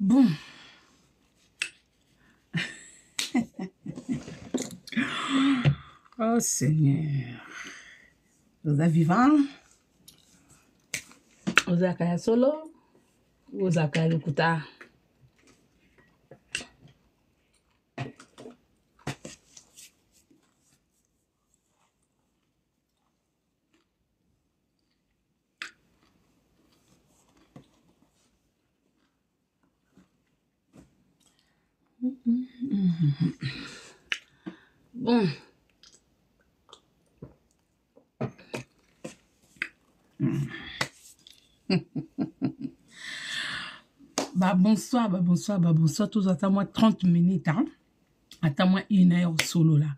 Bum. oh, Seigneur. Vous êtes vivant. Vous êtes solo. Vous êtes Bonsoir, bah bonsoir, bah bonsoir. Tous, attends-moi 30 minutes. Hein? Attends-moi une heure solo là.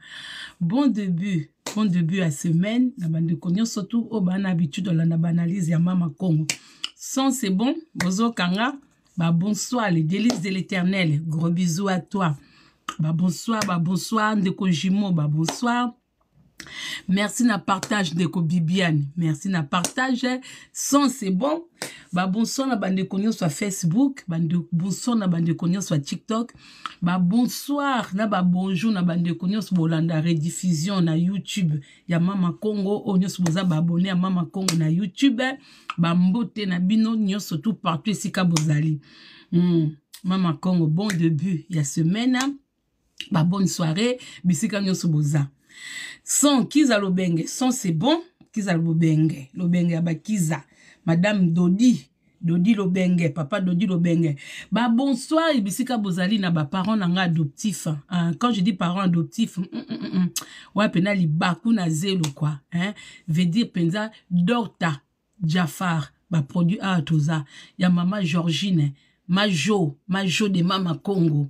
Bon début. Bon début à semaine. La bande de cognon, surtout au ban habitude, dans la banalise ya mama Congo. Sans c'est bon. bonsoir Kanga. Bah, bonsoir, les délices de l'éternel. Gros bisous à toi. Bah bonsoir, bah bonsoir. Ndeko bah bonsoir. Merci na partage de Bibiane. Merci na partage. Sans c'est bon bonsoir na bande nyonso sur facebook bonsoir na bande nyonso sur tiktok bonsoir, na bonjour na bandeko nyonso bolanda rediffusion na youtube ya mama congo oyo nyonso boza baabone ya mama congo na youtube mbote na bino nyonso tout partout esika bozali hmm, mama congo bon début ya semaine ba bonne soirée bisika nyonso boza son kiza lobenge son c'est bon kiza lobenge lobenge ya Kiza madame dodi dodi lobenge papa dodi lobenge Bah, bonsoir ibisika bozali na ba parents nanga adoptif hein. ah, quand je dis parents adoptifs hum, hum, hum, ouais pena na zelo quoi hein veut dire penza dorta jafar ba produit a toza ya mama georgine majo majo de mama congo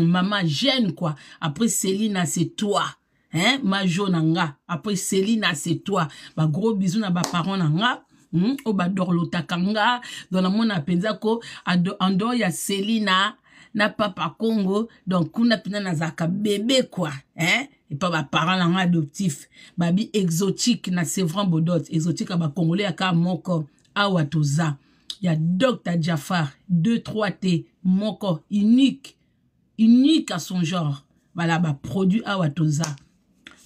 mama jeune quoi après céline ah, c'est toi hein majo nanga après céline ah, c'est toi ba gros bisous na ba parents nanga mm? oyo badorlotaka nga don namona mpenza ko andor ya selina na papa congo donc kuna mpena nazalaka bebe kua eh? epa baparent na nga adoptif babi exotique na sevran bodot exotique ya bakongole yaka moko awa toza ya dr jafar 23 te moko unique unique à son genre bala baproduit awa toza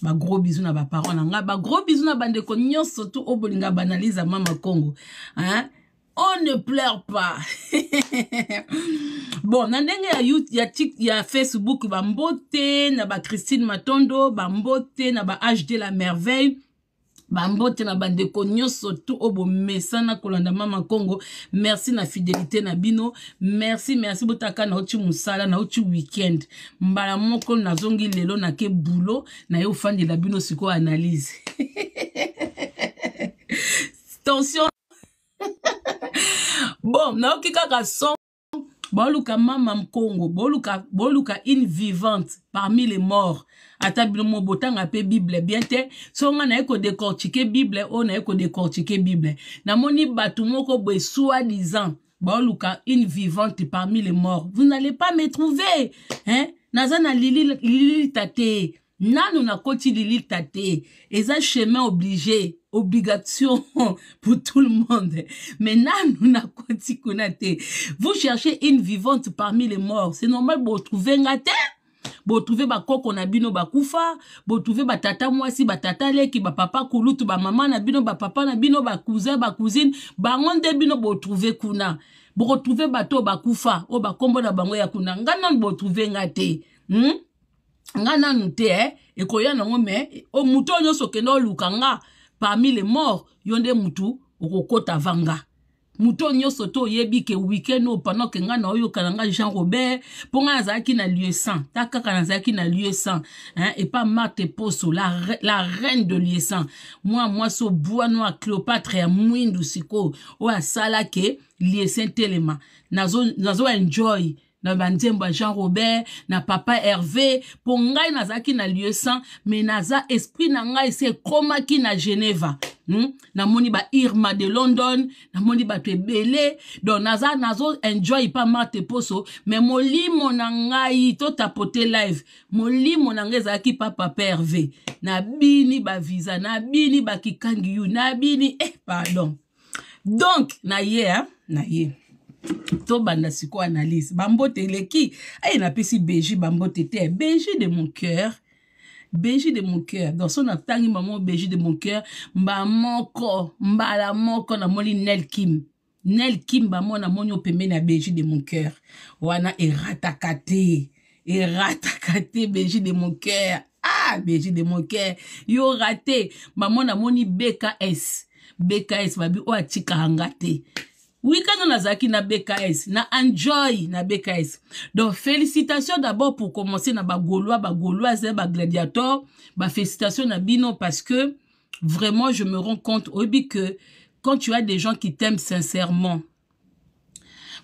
bagros bizu na nga, na ngai bagros bizu na ko nyonso tu oyo bolinga liza mama congo hein? on ne pleure pas bon na ndenge ya, ya, ya facebook bambote na Christine matondo bambote na ba hd la merveille bambote na bandeko nyonso tu oyo bomesana kolanda mama congo merci na fidélité na bino merci merci botaka nauti mosala nauti weekend mbala moko nazongi lelo nake bulo naye ofandela bino sikoyo analyse tension bon nayoki kaka son boluka mama mkongo boluka, boluka une vivante parmi les morts ata bino mo botanga mpe bible bien te so nga naye kodekortike bible oyo oh, naye kodekortike bible namoni bato moko boye soi-disant boluka une vivante parmi les morts vous n'allez pas me trouver hein? naza na lilita te nanu nakoti lilita te eza chemin oblige obligation pour tout le monde. Maintenant, nous n'avons Vous cherchez une vivante parmi les morts. C'est normal, vous trouver un gâteau. botrouve ba na bino bakufa botrouve si, mwasi tata leki bapapa kulutu maman, na bino bapapa na bino ba cousine, bango de bino trouver kuna to, bato koufa. bakufa oh, ba kombo na bango ya kuna ngai bo trouver ngate. hmm? ngai te eh? ekoya nango me mouton yo so keno lukanga. nga parmi les morts moutou nde mutu rokota vanga Mutu nyo soto yebi ke weekend ou pendant ke nga kananga jean robert ponga ngai na lieu san Taka kaka na lieu san hein, epa marte poso la, la reine de lieu Moi, moi, so bois noir, cléopatre ya mwindu o a sala ke lieu saint telema Nazo nazo na banzembo ya jean robert na papa herve mpo ngai nazalaki na lieu saint me naza esprit na ngai esi ekomaki na geneva hmm? namoni bairma de london namoni bato ebele don naza nazo enjoy pa marte poso me molimo na ngai totapote live molimo na ngai ezalaki pa papa herve nabini bavisa nabini bakikangi yu nabini eh pardon donc na ye eh? na ye tobanda siko analyse bambote eleki aye napesi beji bambote te beji de mon cœur beji de mon cœur donc so natangi mama beji de mon cœur mba moko mbala moko namoni nel kim nel kim bango namoni o pembeni ya beji de mon cœur wana erataka te erataka te beji de mon cœur ah beji de mon cœur yo rate bango namoni bks bks babi oyo atikaka nga te weekend oyo nazalaki na bks na enjoy na bks donc félicitation d'abord pour commencer na bagaulois bagauloise bagladiator bafélicitation na bino parce que vraiment je me rends compte oyebi que quand tu as des gens qui t'aiment sincèrement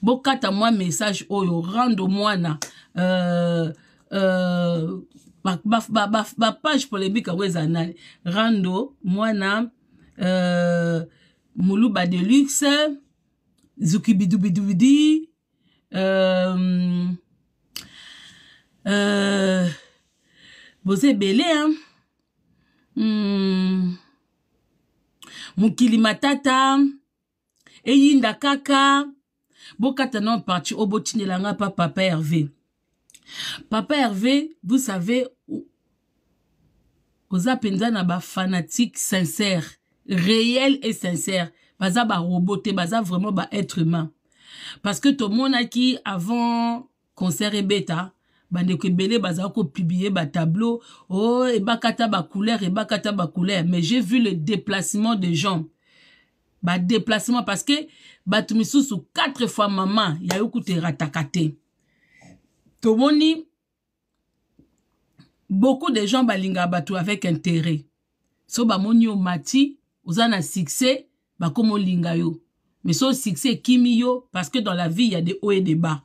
bokata mwa message oyo rende mwana euh, euh, bapage ba, ba, ba, polémique yango eza nani rando mwana euh, moluba de luxe Zukibidubidubidi, euh, euh, boza ebele hein? mm. mokili matata eyinda kaka bokata na parti oyo botindelanga pa papa hervé papa hervé vous savez oza mpenza na bafanatike sincère réel et sincère baza barobot te baza vraiment baêtre humain parce que tomonaki avant concert ebeta bandeko ebele bazalaki kopiblie batableau o oh, ebakata bacouleur ebakata bacouleur mais j'ai vu le déplacement de gens badéplacement parce que bato misusu quatre fois mama yayoki kuta erataka te tomoni beaucoup de gens balingaka bato avec intérêt so bamoni yo mati oza na succès on linga yo mais so succès kimio yo parce que dans la vie il y a des hauts et des bas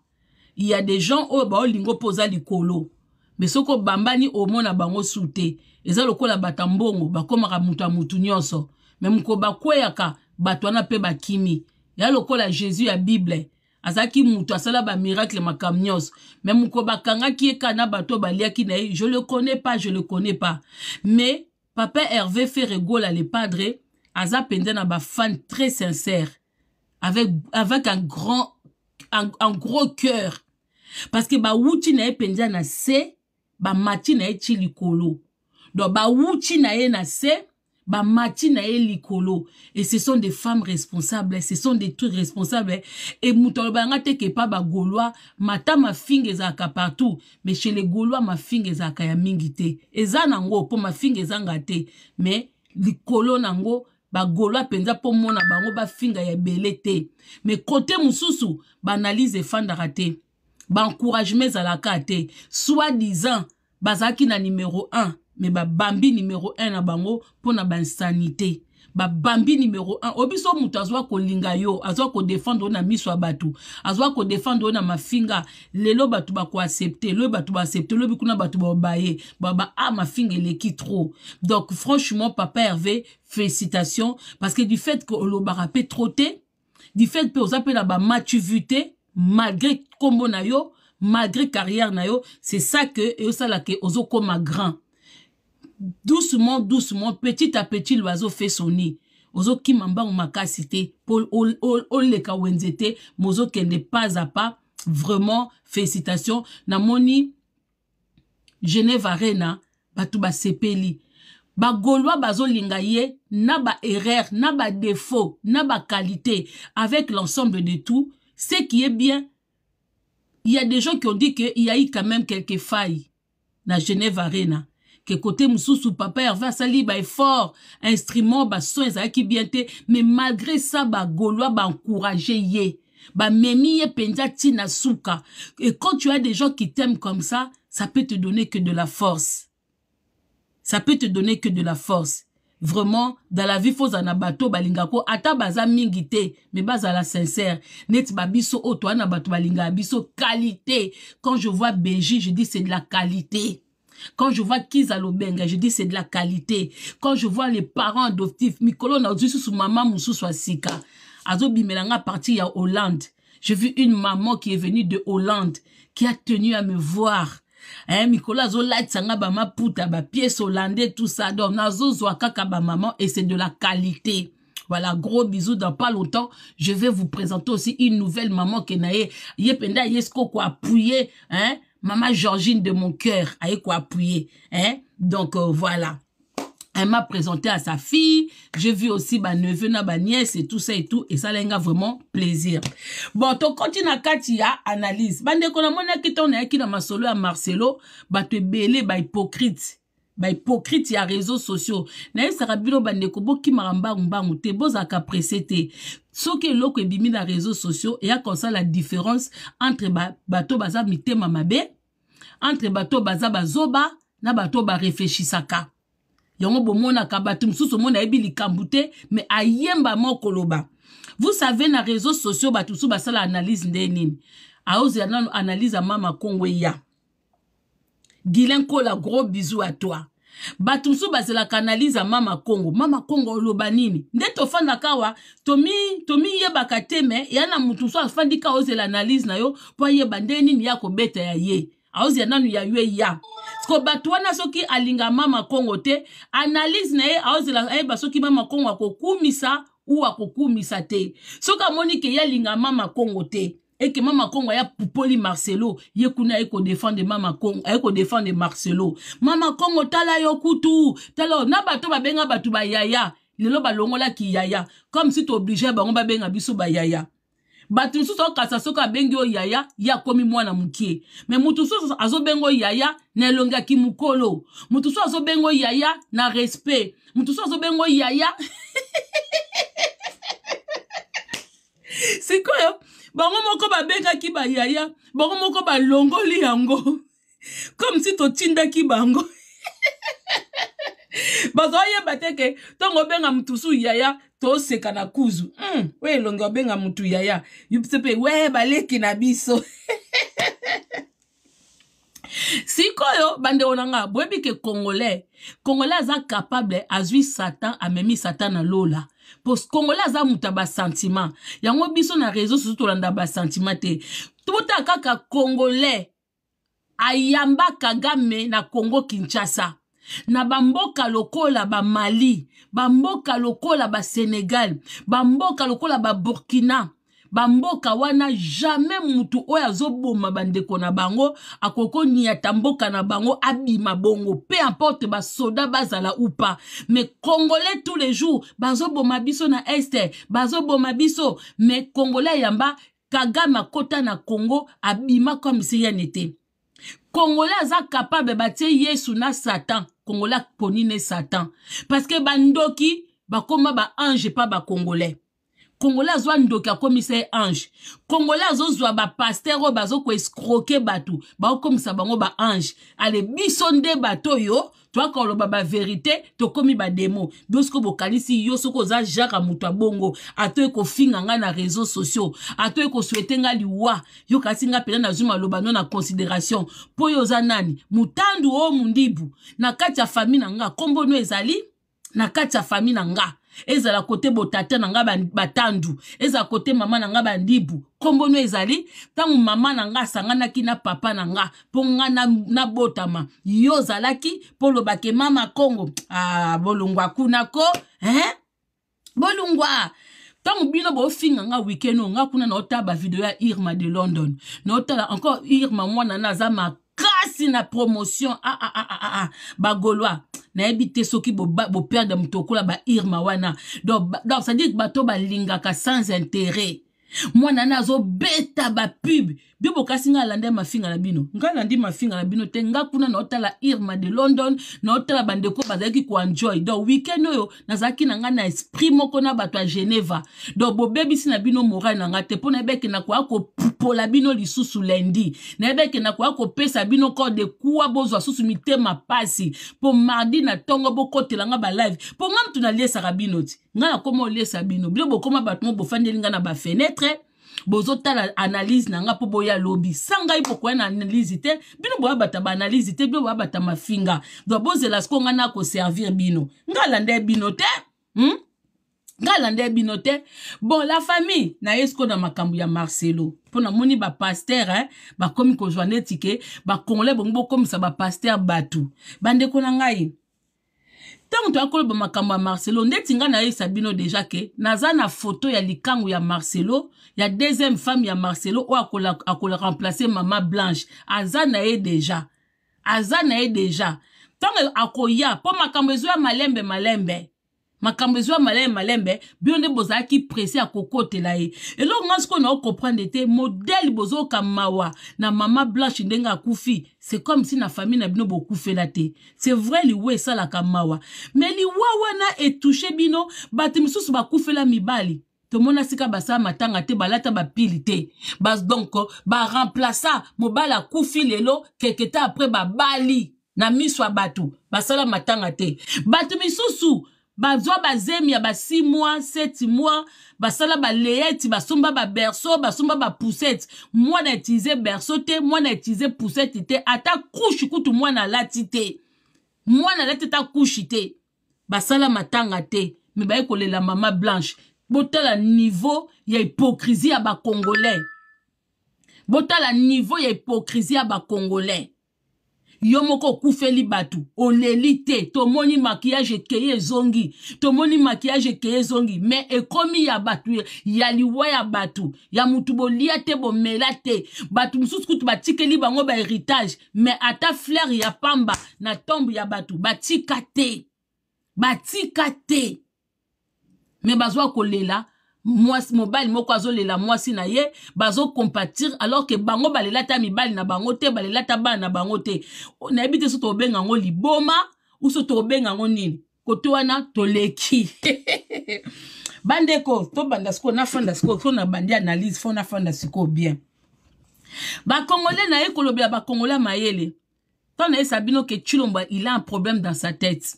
il y a des gens oyo lingo posa li kolo mais bambani bambani omona bango soute. ezalokola eza ça batambongo. ya la bakómaka ya motu Mais me mokolo bakweyaka yaka pe bakimi ya la jésus ya bible Aza ki asala miracle ma miracle Mais mko bakangaki kanga kaka na bato ba baliaki na je le connais pas je le connais pas mais papa hervé à le padres aza mpenza na fan très sincère avec, avec un grand un, gros cœur parce que bawuti na ye mpenza na se bamati na ye ti likolo donc bawuti na e na se bamati na e likolo et ce sont des femmes responsables ce sont des trucs responsables et moto ba ngate ke pa ba bagaulois mata mafinga ka partout mais chez les gaulois mafinga ka ya mingité. te eza nango po mafinga ezanga te mais likolo nango bagaulois mpenza mpo mona bango bafinga ya ebele te me kote mosusu baanalyse efandaka te baencouragement ezalaka te soi disant bazalaki na numero 1 me babambi numero 1 na bango mpo na bainsanité Bambi numéro 1 obiso ko ko linga yo azwa ko oyo na miso abatu, azwa ko oyo na mafinga lelo batu bakoaccepte batu ba accepter lobi kuna batu ba baye, baba a ah, mafinga leki trop donc franchement papa hervé félicitations parce que du fait que mpe trop troté, du fait pe oza mpe na ba malgré combo na yo malgré carrière na yo c'est ça que eyosala ke ma grand doucement doucement petit à petit l'oiseau fait son nid ozokima mbango makasi te mpo oleka wenze te mozokende pas à pas vraiment félicitation namoni genève arena bato basepeli bagaulois bazolinga ye na baerreur na badéfaut na baqualité avec l'ensemble de tout ce qui est bien il y a des gens qui ont dit qu'il y a eu quand même quelques failles na genève arena Que côté kote mosusu papa sali est fort, instrument basoin ezalaki bien te mais malgré ça ba encourager ye bamemi ye ti na suka et quand tu as des gens qui t'aiment comme ça ça peut te donner que de la force ça peut te donner que de la force vraiment dans la vie faut bato balingako ata baza mingi mais baza la sincère net babiso o toa na bato balinga biso qualité quand je vois Béji, je dis c'est de la qualité quand je vois Kizalobenga, je dis c'est de la qualité. Quand je vois les parents adoptifs, Mikolo dit sous maman Moussou Asika, Azo Bimelanga parti à Hollande. J'ai vu une maman qui est venue de Hollande, qui a tenu à me voir. Hein, Nicolas Zolait sanga ba ba pièce hollandais tout ça donc nazo ba maman et c'est de la qualité. Voilà, gros bisous. Dans pas longtemps, je vais vous présenter aussi une nouvelle maman qui est nae. Yependa yesko ko appuyer, hein, Maman Georgine de mon cœur, a quoi appuyer. Hein? Donc, euh, voilà. Elle m'a présenté à sa fille. J'ai vu aussi ma neveu, ma nièce et tout ça et tout. Et ça l'a vraiment plaisir. Bon, ton continue à Katia, analyse. Bande qu'on a mon ton na qui dans ma solo à Marcelo, bah te belé, bah hypocrite. Bah hypocrite, y a réseaux sociaux. Na ça rabino bande ko boki maramba mbangu te bozaka pressé te. soki eloko ebimi na réseaux sociaux ça la différence entre bato baza mitema mabe entre bato baza bazoba na bato bareflechisaka yango bomonaka bato mosusu omona ayebi likambo te me ayemba mo koloba vous savez na réseau sociaux bato mosusu basala analyse nde nini aozela nano analyse ya mama kongwe ya gilin kola gros bizu ya toi bato mosusu bazelaka analyse ya mama kongo mama kongo oloba nini nde tofandaka awa tomiyebaka tomi te me ya na moto mosusu afandika ozela analyse na yo mpo ayeba nde nini ya kobeta ya ye aozia nanu ya ye ya siko bato wana soki alinga mama kongo te analyse na ye aozela ayeba soki mama kongo akokumisa u akokumisa te soki amoni ke ye alinga mama kongo te eke mama kongo aya pupoli marcelo ye kuna aye kodefendre mama kongo aye kodefendre marcelo mama kongo tala yo kutu tala na bato babenga bato bayaya lelo balongolaki yaya comme si tooblige bango babenga biso bayaya bato mosusu aokasa soki abengi oyo yaya ye akómi mwana mokie me motu mosusu azobenga oyo yaya na elongi ya kimokolo motu mosusu azobenga oyo yaya na respect motu mosusu azobenga oyo yaya sikoyo bango moko babengaki bayaya bango moko balongoli yango comme si totindaki bango bazoyeba te ke ntongo obenga motusu yaya toseka na kuzu mm, we elongi obenga motu yaya yebise mpe we baleki na biso sikoyo bandeko na nga boyebi ke congolais congolais aza capable azwi satan amemi satan na lola po congolais aza moto ya basentiment yango biso na réseau susu tolanda basentiment te tobotala kaka congolais ayamba kagame na congo kinshasa na bamboka lokola bamali bamboka lokola basenegal bamboka lokola baburkina bamboka wana jamai mutu oyo azoboma bandeko na bango akoki koniata mboka na bango abima bongo pe importe basoda bazala upa me congolais tous les jours bazoboma biso na este bazoboma biso me congolais yamba kagame akota na congo abima kwa miseyane te congolais aza kapable batie yesu na satan congolais aponi ne satan parceke bandoki bakóma baange mpa bacongolais congolais azwa ndoki akómisa ye ange congolais azozwa bapaster oyo bazokoescroke bato bakokomisa bango baange ale biso nde bato oyo toyaka koloba baverité tokómi bademo biosoko bokanisi yo soki oza jacques moto abongo atoye kofinga ngai na réseau sociaux atoye kosuete ngai liwa yo kasi ngai mpena nazwi maloba no na considération mpo oyo oza nani motandu oyo oh, mondibu na kati ya famille na nga nkombo no ezali na kati ya famille na nga ezala kote botata na ngai batandu ezala kote mama na ngai bandibu nkombonu ezali ntango mama na ngai asanganaki na papa na ngai mpo ngai nabotama yo ozalaki mpo olobake mama kongo ah, bolongwa kuna ko eh? bolungwa ntango bino bofinga nga wikend oyo nga kuna naotala bavideo ya irma de london naotala encore irma mwana na aza makasi na promotion ah, ah, ah, ah, ah. ah bagolois nayebi te soki boperdre mtokola ba bairma wana donc cest sans intérêt mwana na azobeta bapube bibokasi ngai alanda mafinga na bino ngai alandi mafinga na bino te nga kuna naotala irma de london naotala bandeko bazalaki koenjoy donc weekend oyo nazalaki na ngai na esprit moko na bato ya geneva donc bobebisi na bino moral na ngai te mpo nayebeke na koya kopupola bino lisusu lendi nayebeke na koya kopesa bino kor de kuwa bozwa susu mitema pasi mpo mardi na ntongo bokotela ngai balive mpo ngai mutu naliesaka bino ti ngai nakoma oliesa bino bino bokoma bato mo bofandeli ngai na bafenetre bozotala analyse na ngai mpo boya lobi sa ngai bokoya na analyse te bino boya bata baanalyse te bino boya bata mafinga doa bozela sikoyo ngai nakoservir bino ngai alanda ye bino te hmm? ngai alanda ye bino te bon la famille naye sikoyo na makambo ya marcelo mpo namoni bapaster eh? bakomi kozwa neti ke bakongolais bongo bokomisa bapaster bato bandeko na ngai ntango toyakoloba makambo ya marcelo ndeti ngai nayebisa bino deja ke naza na foto ya likangu ya marcelo ya deuxième femme ya marcelo oyo akoremplace mama blanche aza na ye deja aza na ye deja ntango akoya mpo makambo ezwa ya malembe malembe makambo ezwa malembe malembe bino nde bozalaki presse ya kokotela ye eloko nga sikoyo na okomprendre te modele bozoyoka mawa na mama blanche ndenge akufi c'est comme si na famille na bino bokufela te c'est vrai liwa esalaka mawa me liwa wana etushe bino bato misusu bakufela mibali tomona sika basala matanga te balata bapili te ba, donc baremplaça mobali akufi lelo keketa apres babali na miso ya bato basala matanga te bato misusu bazwa bazemi ya ba 6 mois 7 mois basala baleyeti basomba baberso basomba bapusete mwana utilize berso te mwana utilize pusete te ata kushi kutu mwana alati te mwana alati ata kushi te basala matanga te me baye kolela mama blanche botala niveau ya hypocrisie ya bacongolais botala niveau ya hypocrisie ya bacongolais yo moko okufeli bato oleli te tomoni makiyage ekeye ezongi tomoni makiyage ekeye ezongi me ekomi ya bato ya liwa ya bato ya motu bolia te bomela te bato mosusu kutu batikeli bango baheritage me ata flaire ya pamba na tombe ya bato batika te batika te me bazwa kolela mwasi mobali moko azolela mwasi na ye bazocompatir alors ke bango balela ta mibali na bango te balela ta bana na bango te nayebi te so tobenga yango liboma ou so tobenga yango nini kote wana toleki bandeko tobanda sikoyo nafanda sikoyo so na bandi analyse fo nafanda sikoyo bien bakongole na ye kolobela bakongole mayele ntango nayesa bino ke tshilombo il a un problème dans sa tête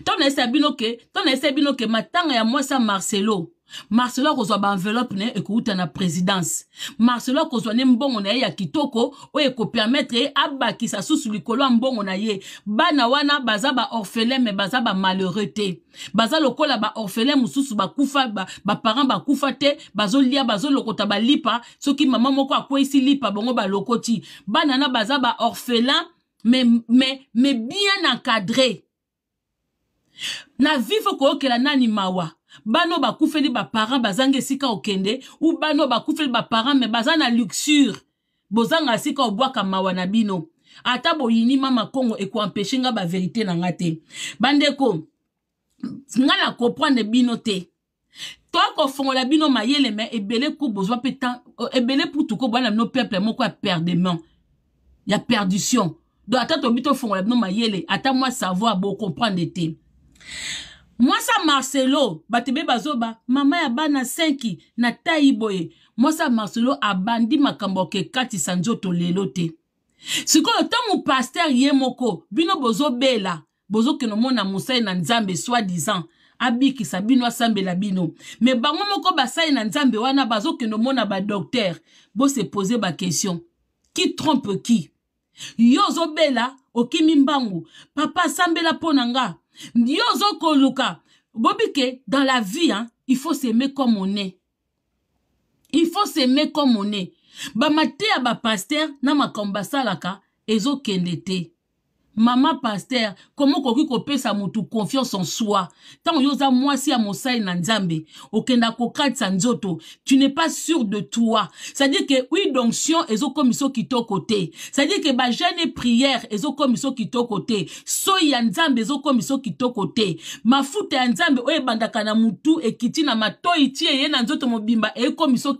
ntango nayesa bino ke ntango nayesa bino ke matanga ya mwasi ya marcelo marcelo akozwa baenveloppe ne e kouta na présidence marcelo akozwa ne mbongo na ye ya kitoko abba ki sa abakisa susu likolo ya mbongo na ye bana wana baza baorphelin me baza ba te baza lokola baorphelin mosusu bakufa baparent ba bakufa te bazolia lipa, so soki maman moko si lipa bongo lokoti. bana na baza orphelin me, me, me bien encadré na vifo la nani mawa bano bakufeli baparent bazanga esika okende u bano bakufeli baparent me baza na luxure bozanga esika obwaka mawa na bino ata boyini mama kongo ekoampeshe nga baverite na nga te bandeko nga na koprendre bino te tokofongola bino mayele me ebele ko bozwa mpe tan euh, ebele putu ko bwana bino peuple moko ya perdement ya perdition donc ata tobi tofongola bino mayele ata mwa savoir bocomprendre te mwasa marcelo bato be bazoba mama ya bana 5 na tai boye mwasa marcelo abandi makambo akekatisa nzoto lelo te sikoyo ntango paster ye moko bino bozobela bozokende omona mosali na nzambe soi disant abikisa bino asambela bino me bango moko basali na nzambe wana bazokende omona badokter bosepoze bakestion ki trompe ki yo ozobela okimi mbangu papa asambela mpo na nga yo ozokoluka bobi ke dans la vie hein, il faut s'aimer comme on est il faut s'aimer comme on est bamate ya bapaster na makambo basalaka ezokende te mama qu'on peut okoki sa tout confiance en soi Tant yo moi à ya sein na okenda kokatisa nzoto tu n'es pas sûr de toi c'est-à-dire ke zo comme ezokómi so kitoko te c'est-à-dire ke bajeune prière ezokómi so kitoko te soi ya nzambe qui so côté. Ma mafuta ya nzambe oye bandakana na motu kiti na ma ti eye na nzoto mobimba ekómi so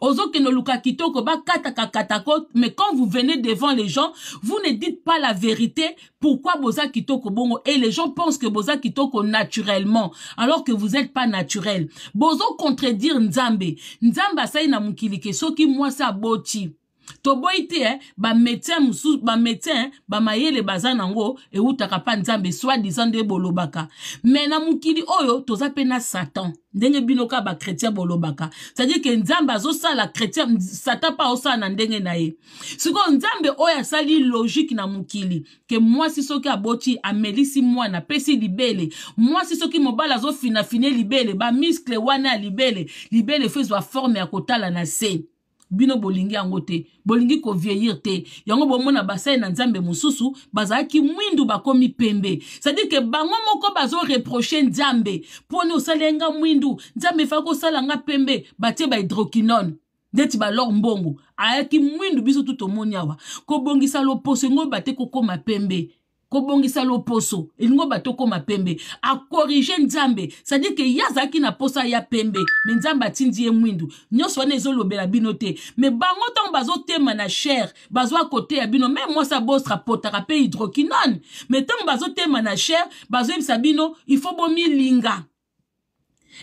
Ozo te no luka kitoko kataka katako mais quand vous venez devant les gens vous ne dites pas la vérité, pourquoi Boza Kitoko Bongo Et les gens pensent que Boza Kitoko naturellement, alors que vous n'êtes pas naturel. Bozo contredire Nzambe. Nzamba ça na mukilike, soki moi ça boti. toboyi te eh, bamédecin mosusu bamédecin bamayele baza nango ewutaka mpa nzambe soi-disant nde bolobaka me na mokili oyo toza mpe na satan ndenge bino kaka bakretien bolobaka cetadire ke nzambe azosala kretien satan mpe azosala na ndenge na ye sikoyo nzambe oyo asali logike na mokili ke mwasi soki aboti amelisi mwana apesi libele mwasi soki mobali azofinafine libele bamiskle wana ya libele libele fo ezwa forme ya kotala na se bino bolingi yango te bolingi kovieillir te yango bomona basali na nzambe mosusu bazalaki mwindu bakomi pembe cestadire ke bango moko bazoreproche nzambe mpona osalia nga mwindu nzambe efaa kosala nga pembe batie bahydrokinone ndeti balor mbongo ayaki mwindu biso tu tomoni awa kobongisa loposo yango bate kokóma pembe kobongisa loposo elingo bato okóma pembe akorige nzambe sadire ke ye azalaki na posa ya pembe me nzambe atindi ye mwindu nyonso wana ezolobela bino te me bango ntango bazotema na shere bazwa kote ya bino meme mwasi abosra potaka mpe hydrokinone me ntango bazotema na shere bazoyebisa bino ifo bomilinga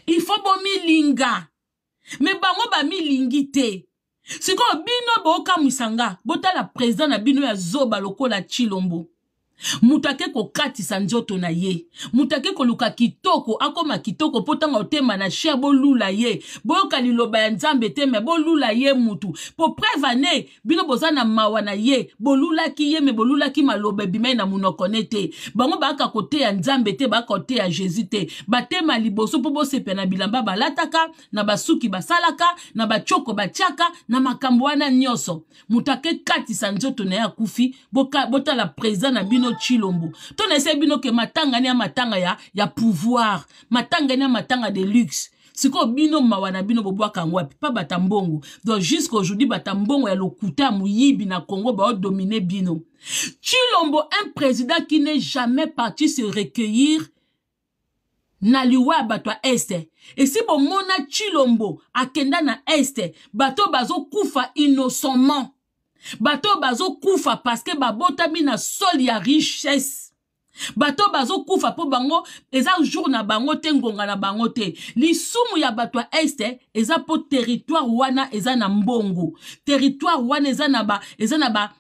ifo bomilinga me bango bamilingi te sikoyo bino bookamwisa nga botala président na bino ya zoba lokola chilombo moto ake kokatisa nzoto na ye moto ake koluka kitoko akóma kitoko mpo ntango otema na cher bolula ye boyoka liloba ya nzambe te me bolula ye mutu mpo preve ane bino boza na mawa na ye bolulaki ye me bolulaki maloba ebimai na monoko ne te bango baaka koteya nzambe te baaka koteya jésus te batema liboso mpo bosepe na bilamba balataka na basuki basalaka na batioko batiaka na makambo wana nyonso moto ake katisa nzoto na ye akufi botala président na bino bino chilombo to na bino ke matanga ni matanga ya, ya pouvoir ni ya matanga de luxe sikoyo bino mawa bino bobwa yango pa batambongo, mbongo donc jusqu'aujourd'hui aujourd'hui est mbongo ya lokuta kongo na congo bino chilombo un président qui n'est jamais parti se recueillir na liwa batwa est. Et si bon mona chilombo akenda na este bato bazo koufa innocemment bato oyo bazokufa parceke babotami na soli ya richesse bato oyo bazokufa mpo bango eza jour na bango te ngonga na bango te lisumu ya bato ya este eza mpo territoire wana eza na mbongo territoire wana eza na ba eza na ba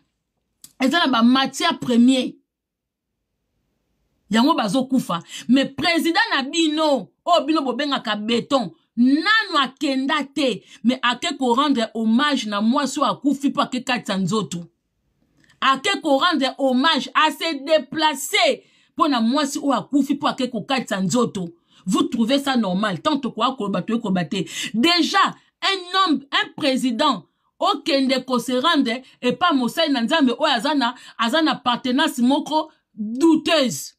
eza na bamatière premier yango bazokufa me président na bino oyo bino bobengaka beton nanu akenda te me ake korendre hommage na mwasi oyo akufi mpo akekatisa nzoto ake korendre hommage ase déplace mpo na mwasi oyo akufi mpo ake kokatisa nzoto vous trouvez ça normal tant tokoya koloba toyei koloba te déjà un homme un président okende koserendre epa mosali na nzambe oyo aza na aza na partenance moko douteuse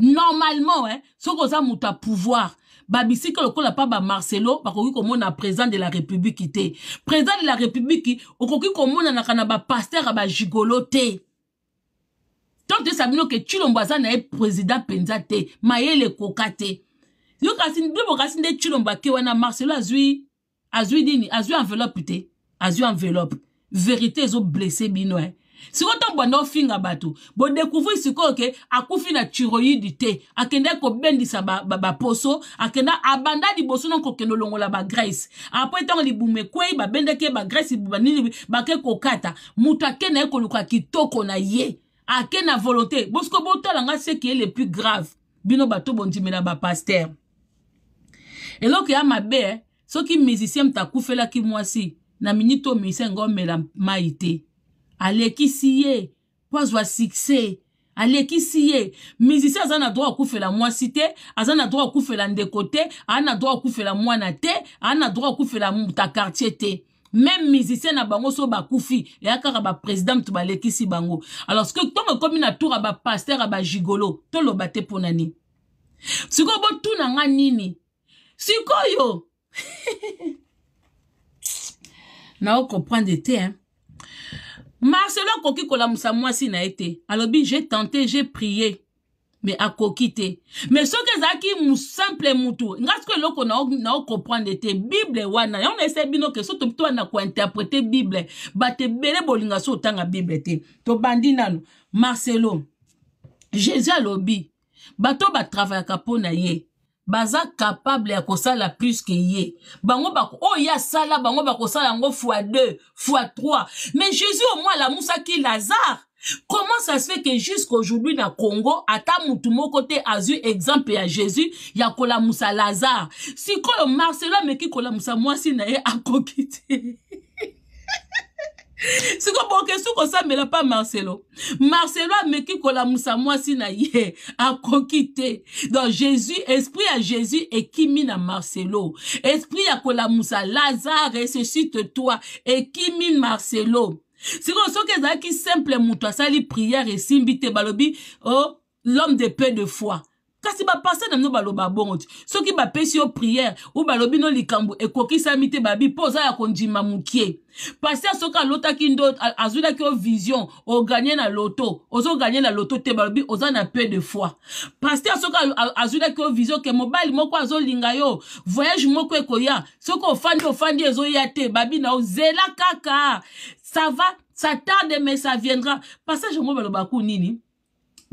normalement eh, soki oza moto ya pouvoir babisika lokola mpa bamarcelo bakoki komona président de la république te président de la république okoki komonanaka na bapaster ya bagigolo te tant oyesa bino ke tshilombo aza na ye président mpenza te mayele ekoka te yo kasi bibo kasi nde tshilombo ake wana marcelo azwi azwi nini azwi enveloppe te azwi enveloppe vérité ezoblesse bino eh. sikoyo ntango banda ofinga bato bodécouvrir sikoyo ke akufi na tiroyidi te akendaki kobendisa baposo ba, ba akenda abanda liboso nongo kokende olongola bagrece apres ntango libumu ekwei babendaki ye bagrece banini bake kokata moto ake na ye koluka kitoko na ye ake na volonté bosiko botala nga seki ye le plus grave bino bato bondimela bapaster eloko ya mabe soki musicien mto akufelaki mwasi na miniti omisengomela mai te alekisi pozwa succès s'y est, musicien Musicien, na droit akufela la te aza na droit la la te aa na droit akufela mwana te aa na droit la ta quartier te même musicien na bango so ba président tu ba moto balekisi bango alors que toi me ekómi na tour a ba ya bagigolo toloba te tout na nini sikoyo botuna nga nini on comprend te hein? marcelo koko kolamusa si na a te alobi j'ai tenté j'ai prié mais me akoki te me soki mou simple mutu nga sikoyo na naokomprendre te bible wana Yon nayesai bino ke so n'a ko interprete bible te bele bolinga so tanga bible te tobandi nano marcelo jésus alobi bato ba batravayaka kapo na ye baza capable ya la plus ça là bango bako oh, ya sala, bango bako yango fois deux, fois 3 mais jésus au moins qui lazare Comment ça se fait que jusqu'aujourd'hui na Congo ata mutu côté te exemple ya Jésus ya Moussa Lazare Si qui Marcelo la moussa, moi si ye à te bon mais là, pas marcelo marcelo moussa moi si na ye A coquité. donc jésus esprit à jésus et qui mine à marcelo esprit la moussa, lazare ressuscite toi et qui mine marcelo que ça ki simple ça asali prière et te balobi oh, l'homme de paix de foi kasi bapasteur na bino baloba So ki ba pesi yo prière, ou balobi no likambo ekokisami te babi mpo oza ya a mokie paster soki ki ndo azwilaki yo vision oganye na loto ozoganye na loto te balobi oza na peu de foi paster soka azwilaki yo vision ke mobile, moko azolinga yo voyage moko koya. soki ofandi ofandi zo yate, babi na zela kaka ça va ça tarde mais ça viendra passage yango balobaka nini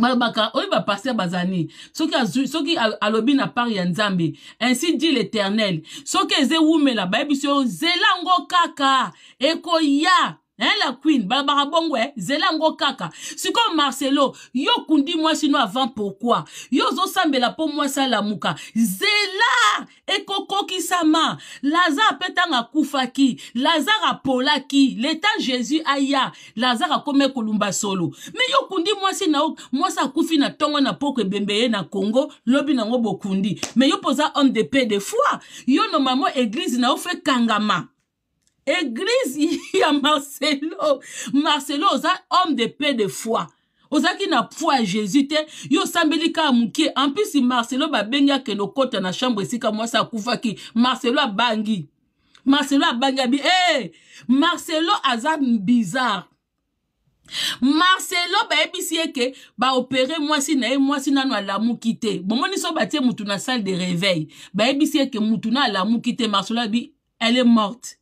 Malbaka, balobaka va passer bazani. soki azu, soki alobi na yanzambi ya nzambe ainsi dit l'éternel soki ezewumela bayebi so yo zela ngo kaka ekoya hein, la queen Barbara bongwe zela yango kaka comme marcelo yo kundi mwasi no avant pourquoi, yo zo moi sa la muka zela s'ama lazare mpe a Koufaki lazare polaki l'état jésus aya lazare kome kolumba solo me yo kundi sinon, moi sa koufi na Tonga na po ke na congo lobi nango kundi. mais yo posa homme de paix de foi yo mamo église na kangama eglize ya marcelo marcelo oza homme de paix de foi ozalaki na foi ya jésus te yo osambeli kaka moke ampisi marcelo babengi akende okɔta na chambre esika mwasi akufaki marcelo abangi marcelo abangi abi e eh! hey! marcelo aza bizarre marcelo bayebisi ye ke baopere mwasi na ye mwasi nano alamuki te bomoni so batie mutu na salle de réveil bayebisi ye ke mutu na alamuki te marcelo abi elle est morte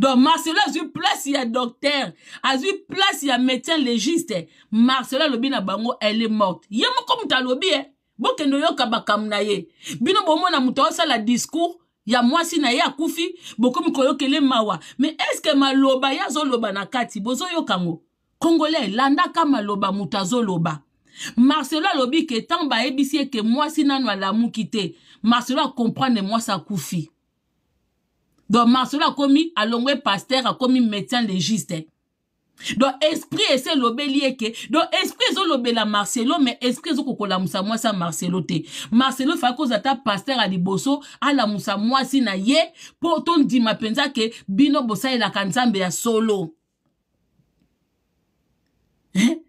Donc, Marcelo azwi place ya docteur, azwi place ya médecin légiste. Marcelo alobi na bango elle est morte. Ye moko mutu alobi e. Bokende oyoka bakamu na ye. Bino bomona mutu aosala discours ya mwasi na ye akufi bokomi koyokele mawa me eske maloba ye azoloba na kati bozoyoka ngo kongolais landaka maloba moto azoloba marcelo alobi ke ntango bayebisi eh, eke eh, mwasi nano alamuki te marcelo acomprendre mwasi akufi donc marcelo akomi alongwe paster akomi médecin légiste donc esprit ese elobeli eke donc esprit ezolobela marcelo mais esprit ezokokolamusa mwasi ya marcelo te marcelo efai kozwa ata paster ya liboso alamusa mwasi na ye mpo tondima mpenza ke bino bosalelaka nzambe ya solo hein?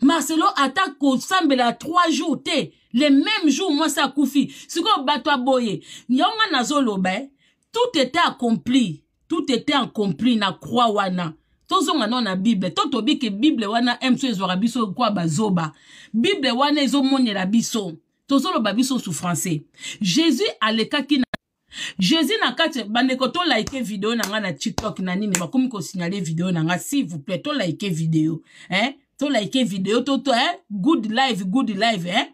marcelo ata kosambela trois jours te le même jour mwasi akufi sikoyo bato aboye yango nga nazoloba eh? tout était accompli tout était accompli na croix wana tozonga no na bible to tobi ke bible wana m so ezwaka biso kwa bazoba bible wana ezomonela biso tozoloba biso su français jésus alekaki na jésus na kati bandeko tolaike video na nga na tiktok na nini bakomi kosignale video na nga s'il vous plaît tolaike video eh? tolaike video toto eh? good live good live eh?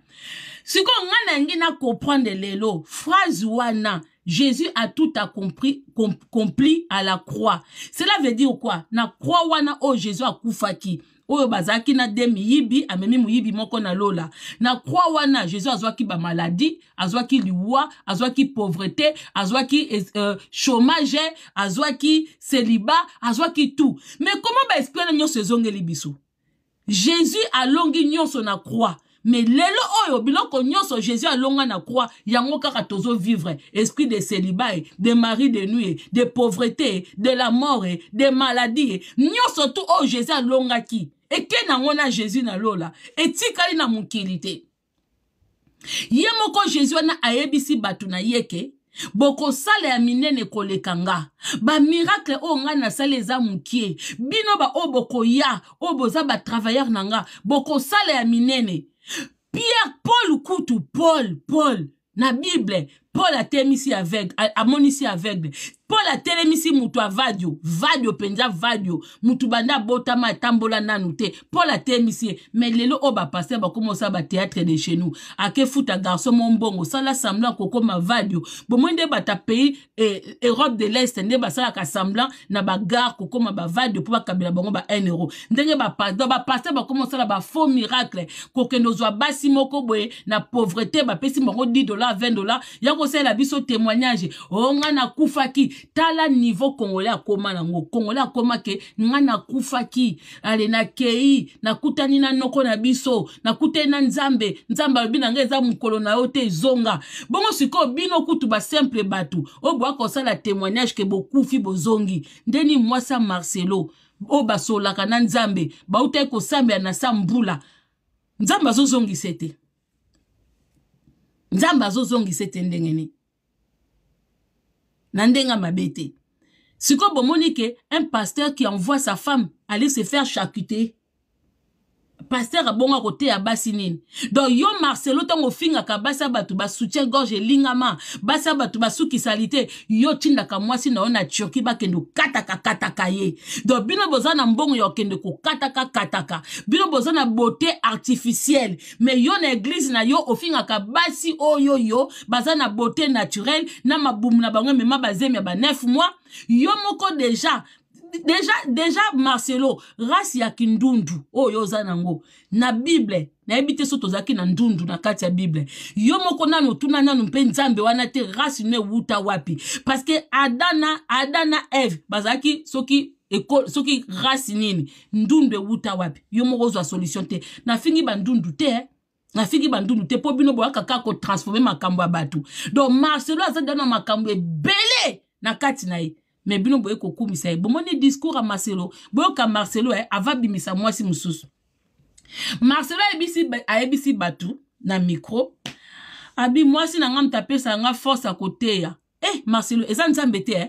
sikoyo nga na yangi na comprendre lelo phrase wana Jésus a tout accompli, accompli à la croix. Cela veut dire quoi? Na croix wana o oh, Jésus a kufaki. oyo bazaki na yibi yibi, amemi moyibi moko na lola na croix wana jésus ki a a liwa ki pauvreté azwaki euh, chômage azwaki seliba ki tout me koma na wana nyonso ezongeli bisou? jésus alongi son na croix. me lelo oyo biloko nyonso jésus alonga na croix yango kaka tozovivre esprit de celibai de mari de nuit de pauvreté de la mort de maladie nyonso tu oyo oh, jésus alongaki eke nango na jésus na lola etikali na mokili te ye moko jésus wana ayebisi bato na ye ke bokosala ya minene koleka nga bamirakle oyo ngai nasala eza mokie bino baoyo bokoya oyo boza batravailleur na nga bokosala ya minene Pierre, Paul, Koutou, Paul, Paul, na Bible, paul atemisi aveugle amonisi aveugle paul atelemisi mutu avadio vadio mpenza vadio mutu banda abotama atambola nanu te paul atemisi ye me lelo oyo bapaster bakoma osala bateatre de chez nous akefuta garso mo mbongo sala semblant akokóma vadio bomoi nde bato pays eh, europe de l'est nde basalaka semblant na bagare kokóma bavadio mpo bakabela bango ba 1 euro ndenge bapaster bakoma osala bafaux miracle kokende ozwa basi moko boye na pauvreté bapesi bango 10 dollar 20 dollar yango akosala biso témoignage o oh, ngai nakufaki tala niveau congolais akoma nango congolais akoma ke ngai nakufaki ale nakei nakutani na noko na biso nakutani na nzambe nzambe alobi na ngai eza mokolo na yo te ezonga bongo sikoyo bino kutu basimple bato oyo boyaka kosala témoignage ke bokufi bozongi ndeni mwasi ya marcelo oyo basolaka na nzambe bautai kosambela na sa mbula nzambe azozongisa te nzambe azozongisa ete ndenge nini na ndenge mabe te sikoyo bomoni ke un pasteur qui envoie sa femme aller se faire charcuter Pasteur bon à côté à nini donc yo marcelo ntango à basi batou bas soutien gorge lingama. basa ya bato souki salité, yo tindaka mwasi na yo ba turki kataka kataka ye donc bino boza na kendo ya kataka. kataka. bino boza na beauté artificielle mais yo na église na yo à kabasi o yo yo. Bazana beauté naturelle na boum na bango ma bazem ya ba neuf mois yo moko déjà. deja deja marcelo rasi ya kindundu oyo oh, oza nango na bible nayebi te so tozalaki na ndundu na kati ya bible yo moko nano otuna nano mpe nzambe wana te rasi no ewuta wapi parceke adana adana eve bazalaki soki ekolo soki rasi nini ndundu ewuta wapi yo moko ozwa solution te nafingi bandundu te eh. nafingi bandundu te mpo bino boyaka kaka kotransforme makambo ya bato donc marcelo aza dana makambo ebele na kati na ye me bino boye kokumisa ye bomoni discours ya marcelo boyoka marcelo ye ava bimisa mwasi mosusu marcelo ayebisi bato na micro abi mwasi na nga moto apesaka nga force ya koteya e eh, marcelo eza nzambe te eh?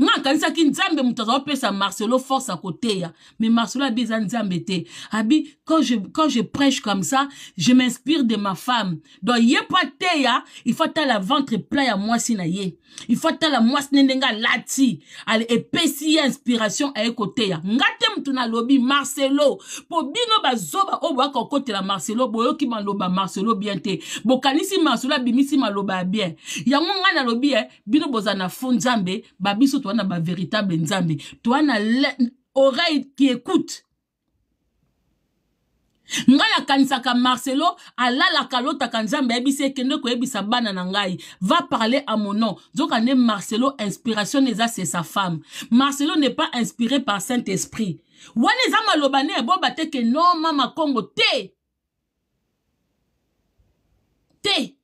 nga akanisaki nzambe moto azopesa marcelo force akoteya mais marcelo abi eza nzambe te abi quand je, quand je prêche comme ça je m'inspire de ma femme donc ye mpo ateya il faut atala ventre plat ya mwasi na ye il faut atala mwasi ne ndenge alati epesi ye inspiration aye koteya nga te motu nalobi marcelo mpo bino bazoba oyo oh, boyaka kokotela marcelo boyoki oh, maloba marcelo bien te bokanisi marcelo abimisi maloba ya bien yango ngai nalobi e bino bozala na fo nzambe babiso a ba véritable nzambe n'a oreille qui écoute ngai kanisaka marcelo alalaka la kanzambe ayebisi ekende koyebisa bana na nangay. va parler à mon nom donc nde marcelo inspiration eza c'est sa femme marcelo n'est pas inspiré par saint esprit wana eza lobane bo ke no mama kongo te te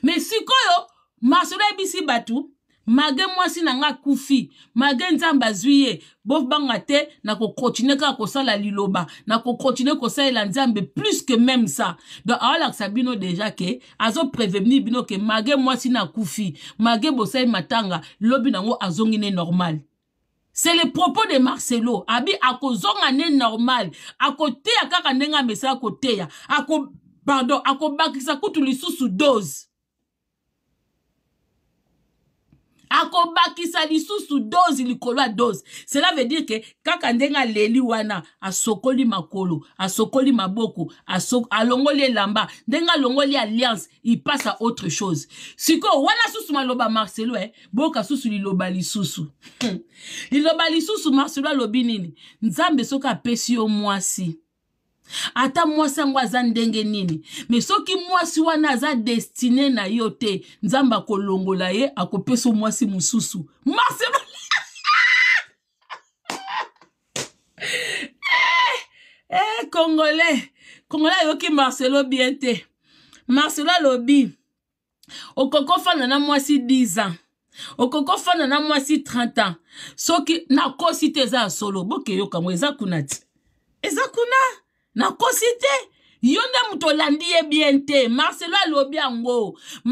ko yo marcelo si bato mage mwasi na nga akufi mage nzambe azwi ye bobanga te nakokontinue kaka kosala liloba nakokontinue kosalela nzambe plus que même ça donc aolakisa bino deja ke azoprevenir bino ke mage mwasi na akufi mage bosali matanga lobi nango azongi ne normal c'est le propos de marcelo abi akozonga ne normal akoteya kaka ndenge amesala koteya ako pardon akobakisa kutu lisusu dose akobakisa lisusu dose likolo ya dose cela veut dire ke kaka ndenge aleli wana asokoli makolo asokoli maboko asok, alongoli elamba ndenge alongoli alliance ipasse à autre chose sikoyo wana susu maloba marcelo e eh? boyoka susu liloba lisusu liloba lisusu marcelo alobi nini nzambe soki apesi yo mwasi ata mwasi yango aza ndenge nini me soki mwasi wana aza destine na yo te nzambe akolongola ye akopesa mwasi mosusu mwasi eh, eh, congolais congolais ayoki marcelo bien te marcelo alobi okoki ofanda na mwasi 10 ans okoki ofanda na mwasi 30 ans soki nakosi te eza ya solo bokeyokango eza kuna te eza kuna nakosi te yo nde moto olandi ye bien te marcelo alobi yango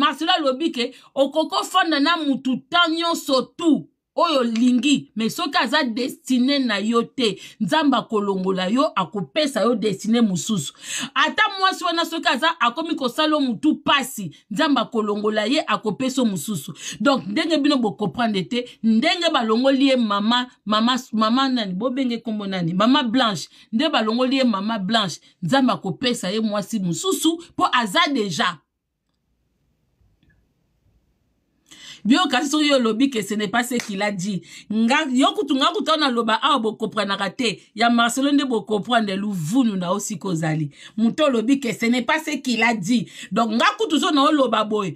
marcelo alobi ke okoki ofanda na motu ntan nyonso tu oyo olingi me soki aza destine na yo te nzambe akolongola yo akopesa yo destine mosusu ata mwasi wana soki aza akomi kosala yo motu mpasi nzambe akolongola ye akopesa yo mosusu donk ndenge bino bokomprendre te ndenge balongoli ye mama mama mama nani bobenge nkombo nani mama blanche nde balongoli ye mama blanche nzambe akopesa ye mwasi mosusu mpo aza deja Bio soki yo olobi ke ce n'est pas ce qu'il a dit yo kutu nga kutu awa naloba awa ah, bokopranaka te ya marcelo nde lu vunu na aussi sika muto lobi olobi ke ce n'est pas ce qu'il a dit donc nga na loba na bo boye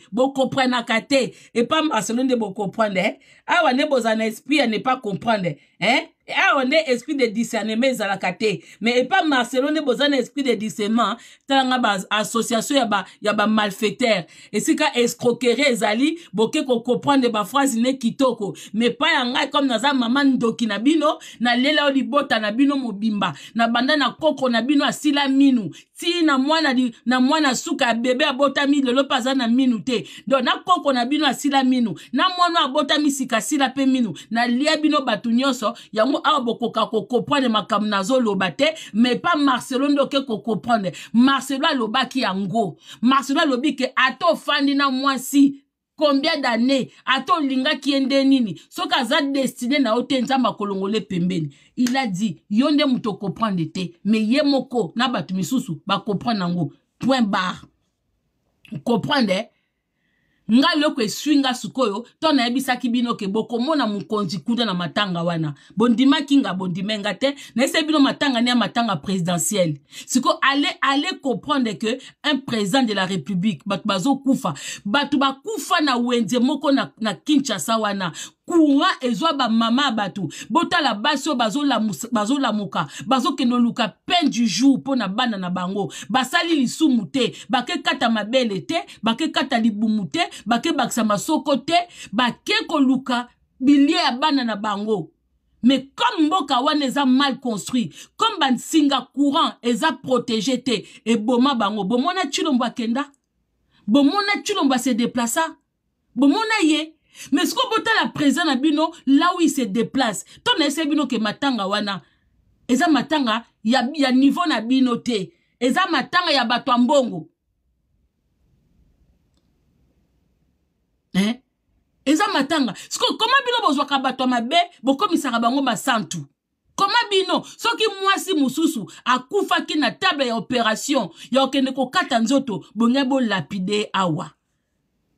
et te pas marcelo nde bokomprendre awa ah, ne bozala na esprit ya ne pas comprendre eh? awa nde esprit de discernement ezalaka te mais epa marcelo nde boza na esprit de discernement talanga baassociation ya bamalfaitere ba esika escroquerie ezali boke kocomprendre baphrase ne kitoko mais epai ya ngai comme naza mama ndoki na bino nalela yo libota na bino mobimba na banda na koko na bino asila minu ti na mwana, di, na mwana suka bebe abotami lelo mpe aza na minu te don na koko na bino asila minu na mwana abotami sika asila mpe minu nalia bino bato nyonso yango awa bokoka kokomprendre makambo nazoloba te mais pa marcelo nde oke kokomprendre marcelo alobaki yango marcelo alobi ke ata ofandi na mwasi combien d'année ata olingaki ye nde nini soki aza destine na yo te nzambe akolongole pembeni il a dit yo nde moto okomprendre te me ye moko na bato misusu bakomprendre yango point barre okomprendre eh? ngai eloko eswi nga sikoyo to nayebisaki bino ke bokomona mokonzi kuna na matanga wana bondimaki nga bondime nga te nayesai bino matanga ne ya matanga présidentiel sikoyo ale ale comprendre ke un président de la république bato bazokufa bato bakufa na wenze moko na, na kinshasa wana courant ezwa baso maman bato botala basi oyo bazo nous luka peine du jour pour na bana na bango basali lisumu te kata mabele te bakekata libumu te baksa masoko te bake koluka bilie ya bana na bango mais comme mboka mal construit comme bansinga courant eza protégé te boma bango bomona kenda, kenda bomona tshilombo se déplaça bomona ye mais ce la présent avez bino là où il se déplace ton essai bino matanga wana eza matanga ya, ya niveau na bino te eza matanga ya bato mbongo eh? eza matanga Sko koma bino que bato avez mabe bokomisaka bango santu. koma bino soki mwasi akufa ki na table ya opération ya okende kokata nzoto bonge lapide awa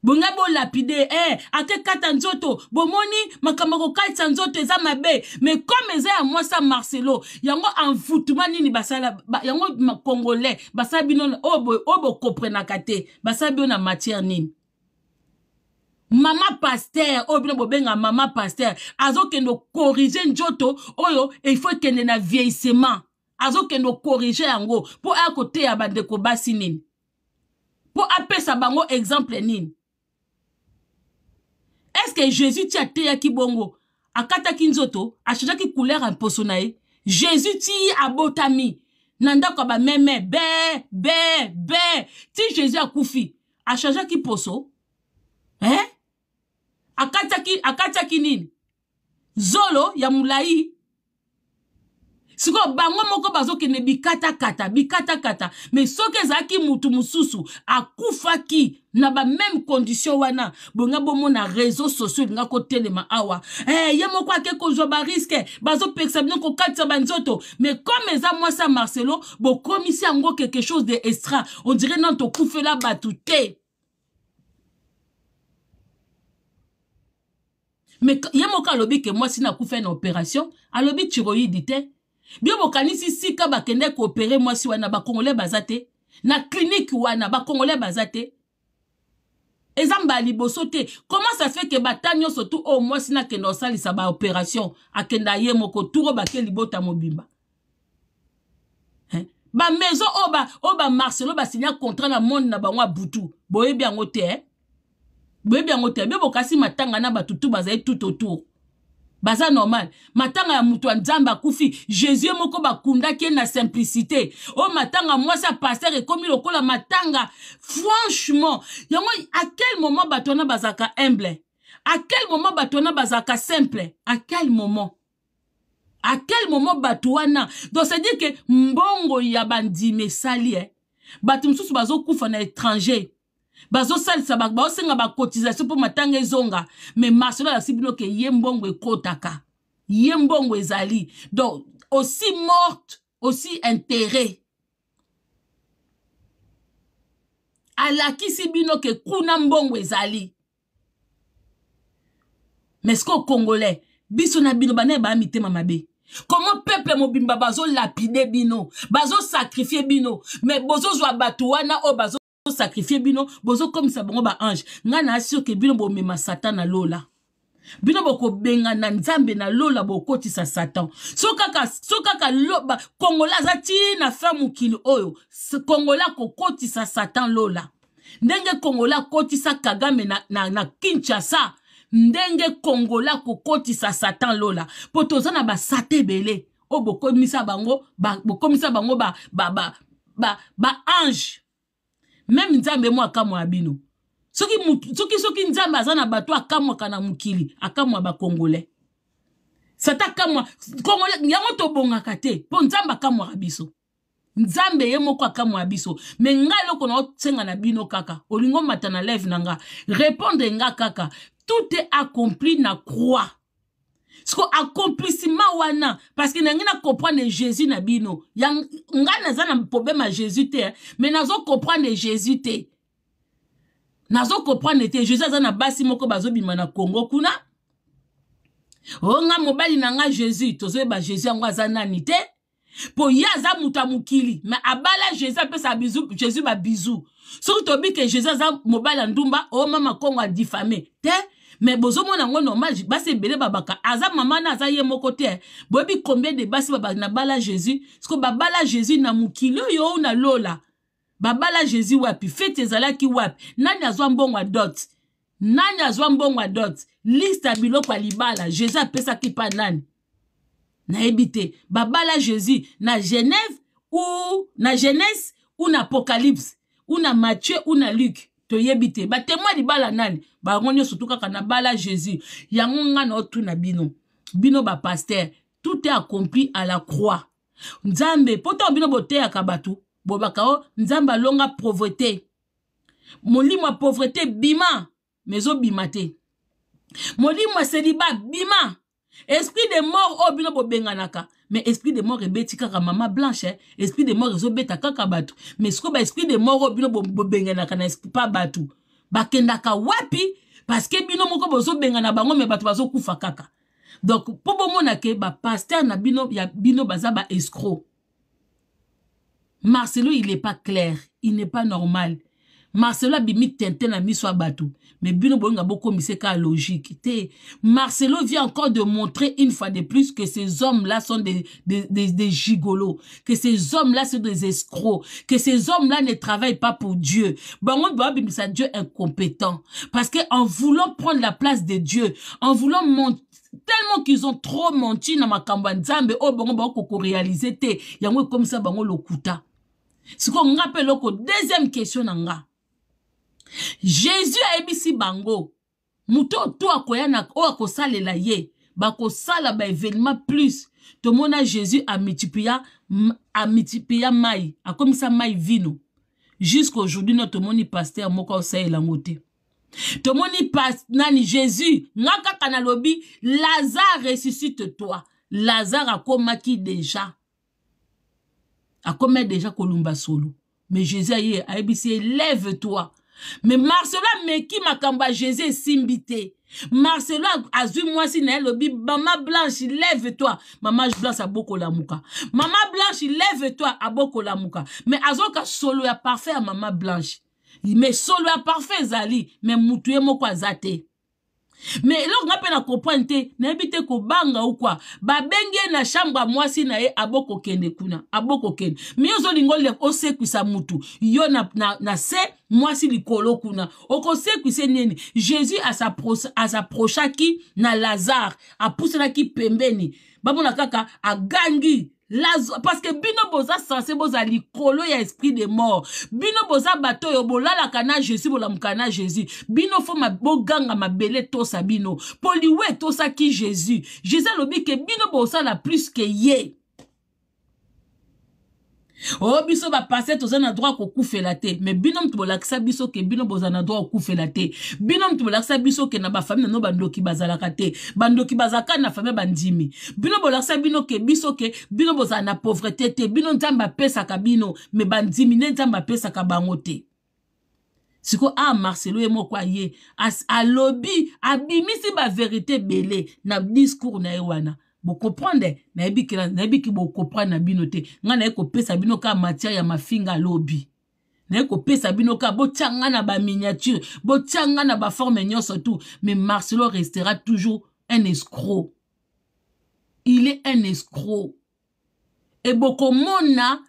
bongai bolapide e eh, akekata nzoto bomoni makambo kokatisa nzoto eza mabe mais comme eza ya mwasa marcelo yango envoutuma nini basala ba, yango congolais basala bino oyo bokoprenaka te basala bino na matière nini mama paster oyo bino bobengaka mama paster azokende korige nzoto oyo ifo ekende na vieillissement azokende korige yango mpo aya koteya bandeko basi nini mpo apesa bango exemple nini eske jésus ti ateyaki bongo akataki nzoto achangeaki couleur ya mposo na ye jésus ti abotami na ndako ya bameme be be be ti jésus akufi achangeaki poso eh? akatiaki akatiaki nini zolo ya molai sikoyo bango moko bazokende bikatakata bikatakata me soki ezalaki mutu mosusu akufaki na bameme condition wana bonga bomona réseau sociaux elinga kotelema awa eh, ye moko ake kozwa bariske bazopekisa bino kokatisa banzoto me comme eza mwasi ya marcelo bokomisi yango quelque chose de extra on dirait non tokufela bato te me ye moko alobi ke mwasi na akufa na opération alobi tiroyidi te bino bokanisi sika bakende koopere mwasi wana bakongole baza te na kliniki wana bakongole baza te eza mbala liboso te comment ça fait ke bata nyonso tu oyo oh, mwasi nakende kosalisa baopération akenda ye moko turo bake libota mobimba bamaison oyo oh, oyo bamarcelo oh, basinya contrat na monde na bango ya butu boyebi yango te boyebi yango te bebokasi matanga na bato tu bazali tout autour baza normal matanga ya moto ya nzambe akufi jésus ye moko bakundaki ye na simplicité oyo oh, matanga mwasi ya paster ekómi lokola matanga franchement yango a quel moment bato wana bazalaka humble à quel moment bato wana bazalaka simple à quel moment à quel moment bato wana donc c'est dire ke mbongo ya bandimi esali e eh? bato mosusu bazokufa na étranger bazosalisa ba baosenga bacotisation pour matanga ezonga mais Mais alakisi bino ke ye kotaka. kotaka donc aussi morte aussi intérêt ala bino ke kuna mbongwe zali mais ce congolais biso na bino bané ba mitema mabe comment peuple mobimba lapide bino sacrifier bino me bozozwa batouana o bazo. bozosakrifie bino bozokomisa bango baange ngai naasirke bino bomema satan na lola bino bokobengana nzambe na lola bokotisa satan so kaka, so kaka loba kongola aza ti na fa mokili oyo kongola kokotisa satan lola ndenge kongola akotisa kagame na, na, na kinshasa ndenge kongola kokotisa satan lola mpo toza na basata ebele oyo bokomisa bango ba, bokomisa bango baange ba, ba, ba, ba, ba, ba ange meme nzambe mo akamwa ya bino soki, soki, soki nzambe aza na bato akamwaka na mokili akamwa bakongole sata akamwa kongole yango tobongaka te mpo nzambe akamwaka biso nzambe ye moko akamwa biso me ngai eloko naosenga na bino kaka olingo mata na leve na nga répondre nga kaka tout est accompli na croix siko accomplissement wana parceke nangi nakomprendre jésus na bino ngai naza na problème ya jésus te me nazokomprendre jésus te nazokomprendre te jésus aza na basi moko bazobima na kongo kuna o oh, nga mobali na ngai jésus tozoyeba jésus yango aza nani te mpo ye aza moto ya mokili me abala jésus apesa jésus babizu soki tobi ke jésus aza mobali ya ndumba omama oh, kongo adifame te me bozomona yango normal basi ebele babaka aza mama na aza ye moko te boyebi combien de basi babaka na bala jésus ceke babala jésus na mokili oyo oyo nalola babala jésus wapi fete ezalaki wapi nani azwa mbongo adot nani azwa mbongo adot liste ya biloko ya libala jésus apesaki mpa nani nayebi te babala jésus na genève ou na genèse ou na apocalypse ou na matthieu ou na luke toyebi te batemoin libala nani bango surtout surtout kaka na bala jésus yango na otuna bino ba pasteur, tout est accompli à la croix nzambe poto binobote bino boteyaka bato bobaka o pauvreté molimo ya pauvreté bima Mezo bimate. te molimo seliba bima esprit de mort obino oh, bino bobenganaka mais esprit de mort ebeti ka mama blanche eh. esprit de mort beta kaka mais ce que esprit de mort obino oh, bino bobenganaka na pas bato bakendaka wapi que bino moko na bango me bato bazokufa kaka donc mpo bomona ke pasteur na bino ya bino baza escro marcelo il est pas clair il n'est pas normal marcelo a tintin na miso ya mais bino bolinga mise ka logique marcelo vient encore de montrer une fois de plus que ces hommes là sont des, des, des, des gigolos que ces hommes là sont des escrocs que ces hommes là ne travaillent pas pour dieu bango ça dieu incompétent parce que en voulant prendre la place de dieu en voulant monter tellement qu'ils ont trop menti dans na makambo ya nzambe comme oh, bango bakoko réalize comme ça, ekomisa bango lokuta rappelle, nga mpe deuxième question nanga. jésus ayebisi bango moto oto akoya na oyo akosalela ye bakosala baévénement plus tomona jésus amultiplia amultiplia mai akomisa mai vino jusqu'à aujourd'hui no tomoni paster moko aosalela yango te tomoni pas nani jésus nga kaka nalobi lazare ressuscite toi lazare akomaki deja akomaki deja kolumba solo mais jésus aye ayebisi ye lève toi me marcelo ameki makambo ya jésus esimbi te marcelo azwi mwasi na ye elobi mama blanche lève toi mama blanche abokolamuka mama blanche lève toi abokolamuka me azoyoka solo ya parfait ya mama blanche me solo ya parfait ezali me mutu ye moko aza te me eloko ngai mpe na comprendre te nayebi te kobanga ukwa babengi ye na chambre ya mwasi na ye abokokende kuna abokokende me yo ozolinga osekwisa mutu yo na, na, na se moi si likolo kuna okosekwisa nini jésus a qui na lazare a ki pembeni na kaka agangi Lazare parce que bino boza bosa boza likolo ya esprit de mort bino boza bato oyo la na jésus la mkana jésus bino ma boganga to tosa bino poliwe ki jésus jésus lobi ke bino la plus ke ye oyo oh, biso bapaster toza na droit kokufela te me bino motu bolakisa biso ke bino boza na droit kokufela te bino motu bolakisa biso ke na bafamile nano bandoki bazalaka te bandoki bazalaka na famile bandimi bino bolakisa bino ke biso ke bino bozala na pauvreté te bino nzambe apesaka bino me bandimi nde nzambe apesaka bango te siko a ah, marcelo ye moko aye alobi abimisi baverité ebele na discours na ye wana bocomprendre nayebiki nayebi bocomprendre na bino te ngai naye kopesa bino kaka matiare ya mafinga alobi naye kopesa bino kaka botya ngai na baminiature botya ngai na baforme nyonso tout mais marcelo restera toujours un escro il est un escro e bokomona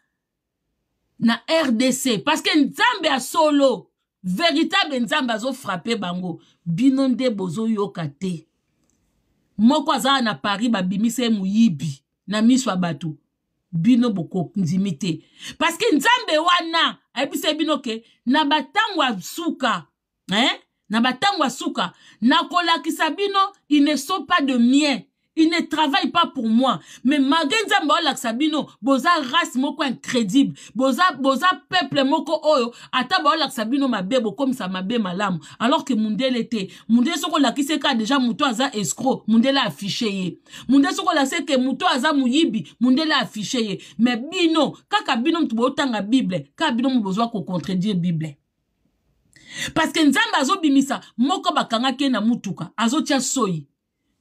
na rdc parce que nzambe ya solo véritable nzambe azofrappe bango bino nde bozoyoka te moko azala na paris babimisa ye moyibi na miso ya bato bino bokondimi te parceke nzambe wana ayebisa ye bino ke na batango ya suka eh? na batango ya suka nakolakisa bino ineso pas de mien Il ne travaille pas pour moi. Mais malgré nzambo laksabino, boza race moko incrédible, boza boza peuple moko oyo, ata sabino ma mabebo comme ça mabe malam. Alors que mundele était, mundele soko lakiseka déjà muto aza escroc, mundele affiché ye. Mundele soko lakiseka muto aza mouyibi, mundele affiché Mais bino, kaka bino mtubo Bible, kaka bino mbozoa ko contredire Bible. Parce que nzamba azo bimisa, moko bakanga ke na mutuka, azo tia soi.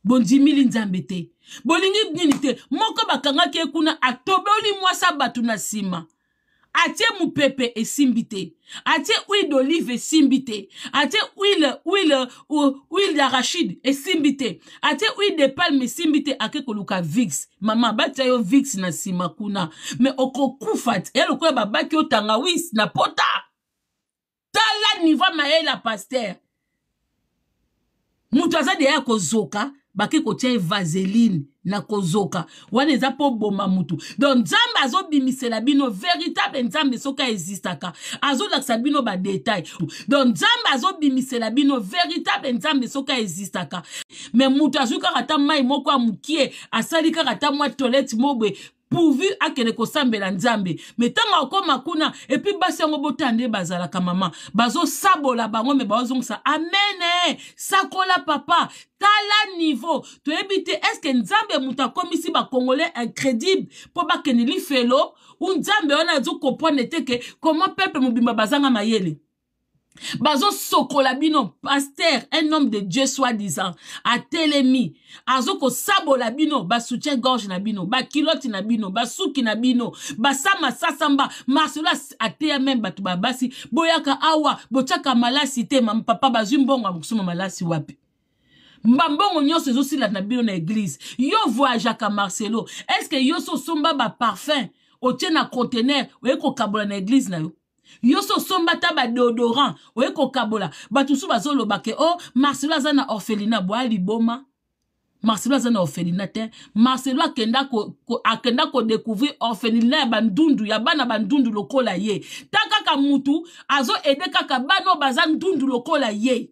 bondimili nzambe te bolingi nini te moko bakangaki ye kuna atoboli mwasa bato na nsima atie mopepe esimbi te atie huile d'olive esimbi te atie huile huile huile d'arachide esimbi te atie huile de palme esimbi te ake koluka vix mama abatia yo vix na nsima kuna me okokufa te ya lokola babaki yo tangawis na pota tala nivo mayele ya paster moto aza deya ya kozoka bake kotia ye vaseline na kozoka wana eza mpo boma mutu donc nzambe azobimisela bino véritable nzambe soki aexistaka azolakisa bino badetail donc nzambe azobimisela bino véritable nzambe soki aexistaka me mutu azwi kaka ata mai moko ya mokie asali kaka ata mwa toilette mo boye pourvu akende kosambela nzambe me ntango akóma kuna epui basi yango botanda nde bazalaka mama bazosabola bango me bazozongisa amene eh! sakola papa tala niveau toyebi te estce nzambe moto akómisi bakongolais incrédible mpo bakende lifelo u nzambe wana azokomprendre te ke koma peuple mobimba bazanga mayele bazo soko bino pasteur un homme de dieu soi-disant atelemi sabo labino bino soutien gorge nabino, ba bakiloti nabino, bino souki nabino, ba basama sasamba a ateya ba tuba basi boyaka awa bochaka malasi te ma papa mbongo malasi wapi mbambongo se aussi la la na église yo à marcelo est-ce que yo so parfum o tien na ou eko kabola na église na yo yo so osomba ta badeodorant oye kokabola bato mosusu bazoloba ke o oh, marcelo aza na orphelina boya liboma marcelo aza na orphelina te marcelo akenda kodécouvrir ko, ko orphelina ya bandundu ya bana bandundu lokola ye ta kaka mutu azoede kaka bana oyo baza ndundu lokola ye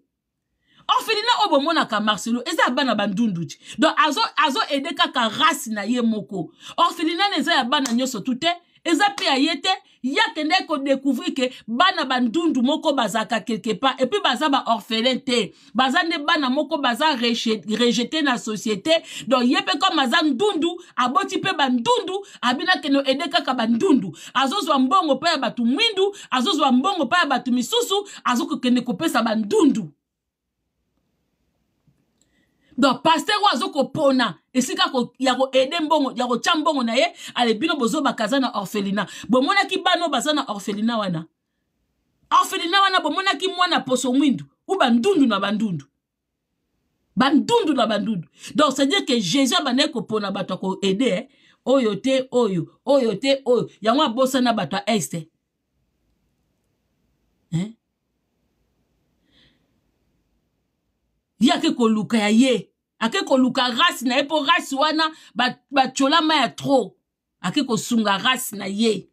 orphelina oyo bomonaka marcelo eza ya bana bandundu ti donc azoede azo kaka race na ye moko orphelina na eza ya bana nyonso tu te eza mpe ya ye te ye akende kodécouvrir ke bana bandundu moko bazalaka quelque part epui baza baorphelin te baza nde bana moko baza rejete na société donc ye mpe comme aza ndundu aboti mpe bandundu abina kende ede kaka bandundu azozwa mbongo mpo ya bato mwindu azozwa mbongo mpo ya bato misusu azokokende kopesa bandundu donc paster oyo azokopona esika ya koede mbongo ya kotya mbongo na ye ale bino bozobaka aza na orphelina bomonaki bana oyo baza na orphelina wana orphelina wana bomonaki mwana poso mwindu ou bandundu na bandundu bandundu na bandundu donc c'est-à-dire que jésus abandaki kopona bato ya koede eh? oyo te oyo oyo te oyo yango abosana bato ya este eh? ye que ya ye luka rasi na epo mpo rasi wana batyolama ya tro ake sunga rasi na ye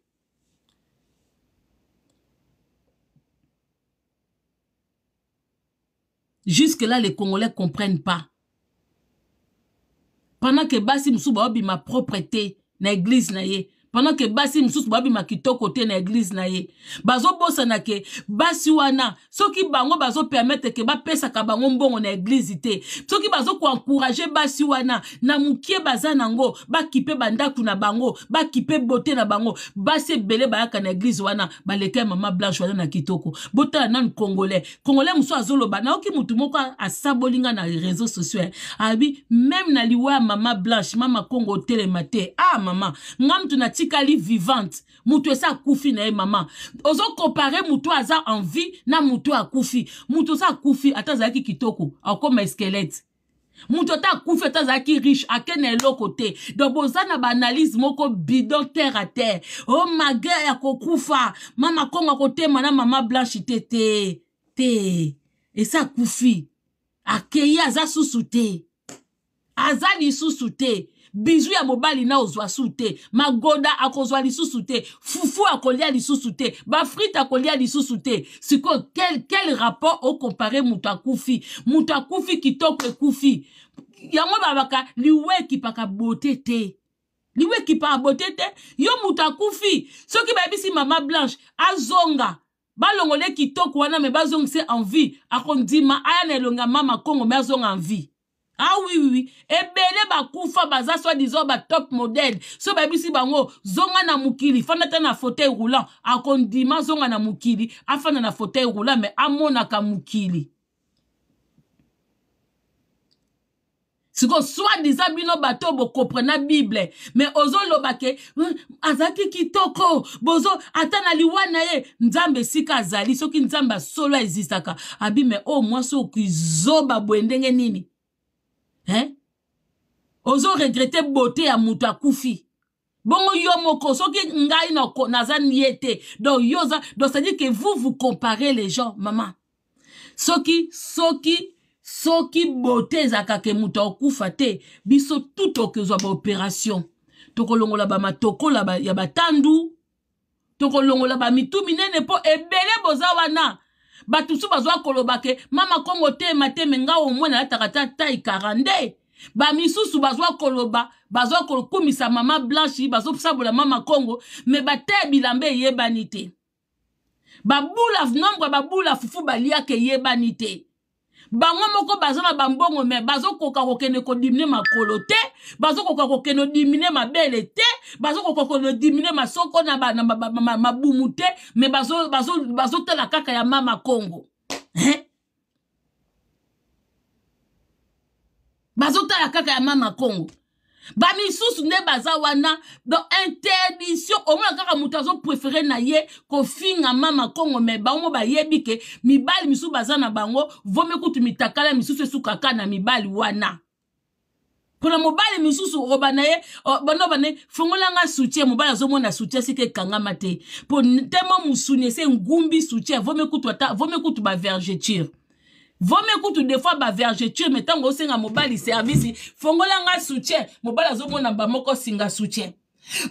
jusque là les congolais comprennent pas pendant que basi Souba obi ma propreté, na église na ye pendant ke basi mosusu babima kitoko te na eglize na ye bazobosana ke basi wana soki bango bazopermetre ke bapesaka bango mbongo na eglize te soki bazokoankourage basi wana na mokie baza nango bakipe bandako na bango bakipe bote na bango basi ebele bayaka na eglize wana baleka mama blanche wana na kitoko botala nanu congolais congolais mosusu azoloba naoki motu moko asabolinga na réseau sociaux eh. abi meme na liwa ya mama blanche mama kongo otelema te ah mama nga mutu na vivante moutou sa koufi na maman. mama compare moutou aza en vie na moto koufi, Moutou sa koufi ata kitoku. kitoko mes squelettes. moto ata ta ata ki riche a na côté kote. donc boza na baanalyse moko bidon terre a terre oh gueule ya koufa. mama maman kote, na mama blanche te te te eza à sa aza sou te aza sous soute? bizu ya mobali na ozwa su te magoda akozwa lisusu te fufu akolia lisusu te bafrite akolia lisusu te sikoyo quel, quel rapport okompare moto akufi moto akufi kitoko ekufi yango babaka liwe ekipaka bote te liwe ekipaka bote te yo moto akufi soki bayebisi mama blanche azonga balongole kitoko wana me bazongisa envie akondima aya na elonga mama kongo me azonga envie ah oui oui oui ebele eh bakufa baza soi-disant batop modele so bayebisi bango zonga na mokili fanda ta na fauteuil roulant akondima zonga na mokili afanda na fauteuil roulant me amonaka mokili sikoyo swadisa bino bato bokoprena bible me ozoloba ke hmm, azalaki kitoko bozo ata na liwa na ye nzambe esika azali soki nzambe asolo existaka abi me oyo oh, mwasi okizoba boye ndenge nini hein? ozoregrete bote ya moto akufi bongo yo moko soki ngai naza ye te donc yo oza donc c'est-à-dire que vous vous comparez les gens mama soki soki soki bote ezalaka ke moto akufa te biso tout okozwa baopération tokolongola bamatokola ya batandu tokolongola bamitu minene mpo ebele boza wana bato mosusu bazwa koloba ke mama nkombo tema te me ngai omoi nalataka ta tai karande bamisusu bazwa koloba bazwa kokumisa mama blanche bazosabola mama nkongo me bate bilamba eyebani te babula nombre ya babula fufu baliaka eyebani te bango moko baza na bambongo me bazokoka kokende kodimine makolo te bazokoka kokende odimine mabele te bazokoka kodimine masoko na mabumu te me bazotala kaka ya mama kongo bazotala kaka ya mama kongo bamisusu nde baza wana donc interdiction omona kaka moto azoprefere na ye kofingama makongo me bango bayebi ke mibali misusu baza na bango vome kutu mitakala misusu esukaka na mibali wana mpona mobali misusu oba na ye banoba na ye fungolanga soutien mobali azomona soutien sika ekangama te mpo tema mosuni ese engumbi soutien vome kutu ata vome kutu bavergeture vome kutu des fois bavergeture me ntango osenga mobali servisi fongolanga soutien mobali azomona bamoko singa soutien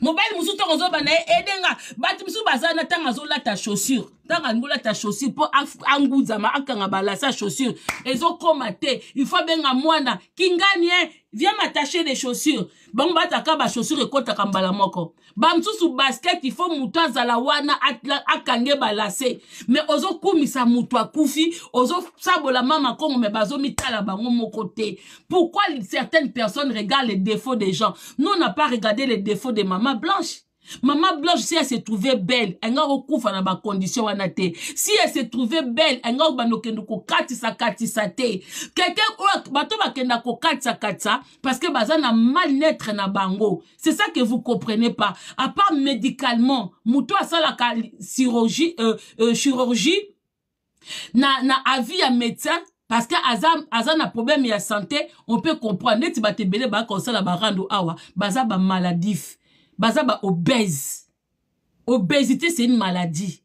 mobali mosusu ntango ozoba na ye ede nga bato mosusu baza na ntango azolata chaussure ntango alingi olata chaussure mpo angunzama akanga balasa ya chaussure ezokóma te ilfo abenga mwana kingani e viens m'attacher les chaussures bango bataka bachaussure ekɔtaka mbala moko bamosusu basket ifo motu azala wana akange balase me ozokumisa motu akufi ozosabolama makongo me bazomitala bango moko te pourquoi certaines personnes regardent les défauts des gens nous on n'a pas regardé les défauts de mama blanche Maman Blanche, si elle se trouvait belle, elle a pas de la condition Si elle se trouvait belle, elle a kati ko kati sa te. Quelqu'un ou bato na ko sa condition parce que a mal naître na bango. C'est ça que vous comprenez pas. À part médicalement, mouto a ça la chirurgie, euh, euh, chirurgie, na, na avis à médecin, parce que azam aza na problème de santé, on peut comprendre. Neti batebele ba kosala la barande awa, baza ba maladif. baza ba obèse obésité c'est une maladie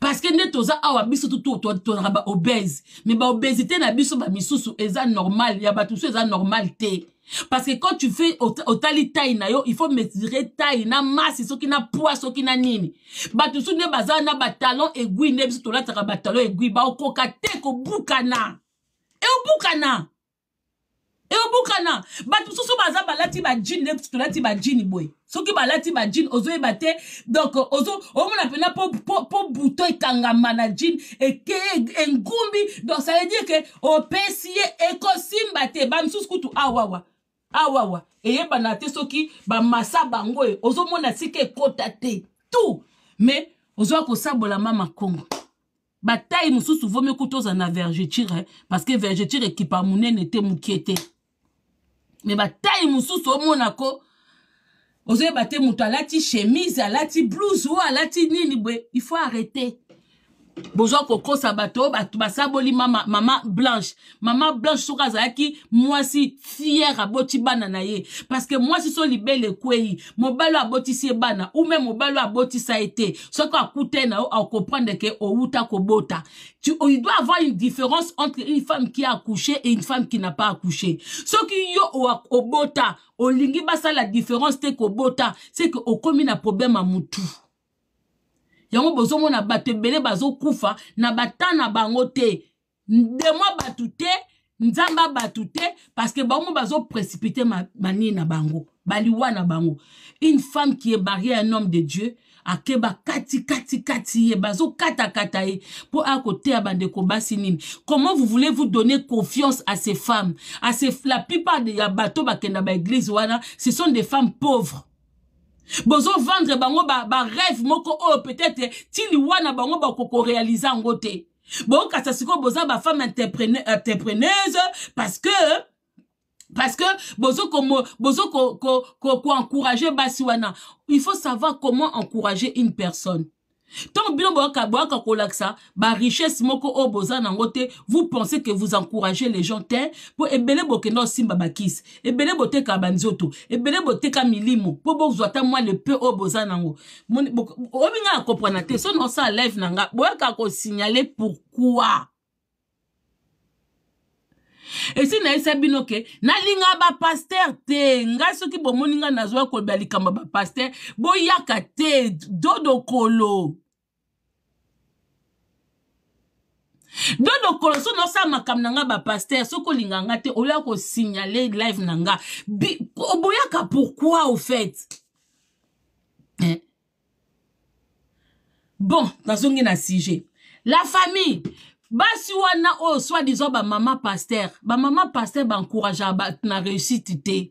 parce que nde toza awa biso tozalaka baobèse mais baobésité na biso bamisusu eza normal ya bato mosusu eza normal te parce que quand tu fais otali taille na yo il faut mesurer taille na masse soki na poids soki na nini bato mosusu nde baza na batalon aiguille nde biso tolataka batalon aiguille baokoka te kobukana e eobukana eyobukana bato mosusu baza balati bajine nde tolati bajine boye soki balati bajine ozoyeba te donk ozomona mpena mpo buto ekangama na jine engumbi donc ça veut dire ke opesi ye ekosimba te bamisusu kutu awawa awawa eyebana te soki bamasa bango oyo e, ozomona sika ekota te tu mais ozwa kosabolama makongo bataille mosusu vomi kutu oza na vergeture parce que vergeture ekipa monene te mokie te me batai mosusu omonako ozoyeba te moto alati chemise alati blouse o alati nini boye il faut arrêter Bonjour Kokos Sabato, bato basaboli mama, mama blanche mama blanche moi si fier à aboti bana parce que moi si so libele balo mobali boti se bana ou ume mobali abotisa été Soko a akute na yo comprendre ke outa kobota tu, oh, il doit avoir une différence entre une femme qui a accouché et une femme qui n'a pas accouché soki yo Lingi basa la différence te kobota c'est au commis na problème à moutou yango mona bato ebele bazokufa na batana na bango te ndemwa bato te nzamba parce que bango ma, mani na bango baliwa na bango une femme qui est mariée à un homme de dieu akeba kati kati kati ye kata ye mpo akoteya abande ko basini comment vous voulez vous donner confiance à ces femmes à ces, la plupart ya bato bakenda église wana ce sont des femmes pauvres vendre bango ba, ba moko oh peut-être tili wana bango bon yango te bokasa siko boza femme euh, entrepreneuse parce que parce que bozo ko bozo ko ko ko, encourager basi wana il faut savoir comment encourager une personne Tant bien boaka boaka richesse moko richesse moko nango vous pensez que vous encouragez les gens te mpo ebele no simba bakis, ebele ka banzoto ebele ka milimo po le peu mwa lepe oyo boza nango obinga ya comprendre te sa live n'anga. nga ko signale pourquoi. esi nayesa bino ke nalinga bapaster te ngai soki bomoni ngai nazwa koloba likambo bapaster boyaka te dodokolo dodokolo so nosala makambo na ngai bapaster soki olinga nga te oloya kosignale live na nga boyaka pourkui au fait eh. bon nazongi na sujet la famille basi wana oh soi-disant pasteur pasteur, bamama pasteur à ba, na réussite te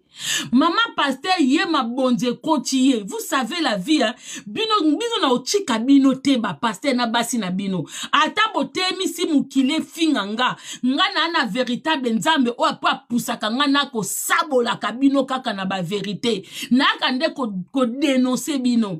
mama pasteur yé ma ekoti ye vous savez la vie hein? bino, bino na otika bino te pasteur na basi na bino ata mou si mukile nga nga na na véritable nzambe o mpo apusaka nga na ko sabola kabino kaka na ba vérité na kande ko bino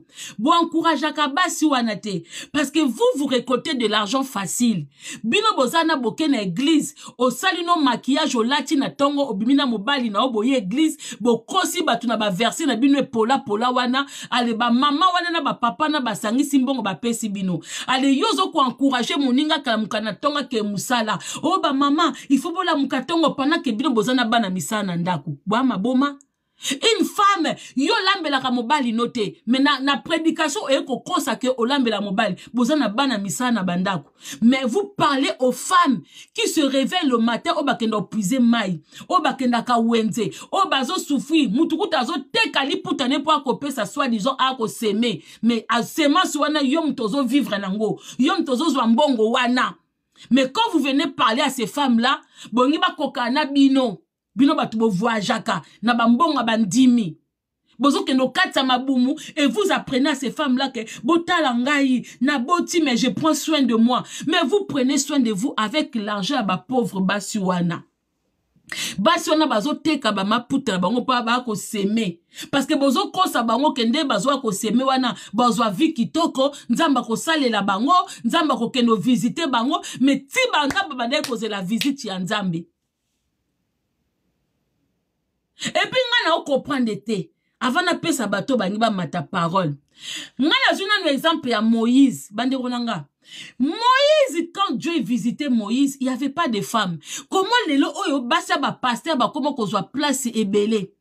encourage basi wana te parce que vous vous récoltez de l'argent facile bino boza na boke na eglize osali no makiyage olati na ntongo obimi na mobali na yo boye eglize bokosi bato na baverse na bino epolapola wana ale bamama wana na bapapa na basangisi mbongo bapesi bino ale yo ozokoencourage moninga akalamuka na ntongo ake mosala oyo oh bamama ifo bolamuka ntongo pendant ke bino boza na bana misala na ndako bwamaboma une femme yo olambelaka mobali no te me na, na prédication oye kokosa ke olambela mobali boza na bana misala na bandako mais vous parlez aux femmes qui se réveillent le matin oyo bakenda opuise mai oyo bakendaka wenze oyo bazosufri mutu kuta azoteka liputane mpo akopesa soi disant akoseme mais asemasi wana yo moto ozovivre nango yo moto ozozwa mbongo wana mais quand vous venez parler à ces femmes là bongi bakokana bino bino bato bovoyageaka na ba bandimi bozokende okatisa mabumu et vous apprenez à ces femmes là ke botala na boti mais je prends soin de moi mais vous prenez soin de vous avec l'argent à bapauvre basi wana basi wana bazoteka ba ba bango seme. Parce koseme parceke bozokosa bango kende bazwa semer wana bazwa vi kitoko sale la bango ko keno visite bango mais ti ko bandeki la visite ya nzambe epuis ngai naokomprendre te ava napesa bato bangi bamata parole ngai nazwi nano exemple ya moïse bandeko na nga moïse quand dieu visitait moïse il y avait pas de femme komo lelo oyo basi ya bapaster bakoma kozwa place ebele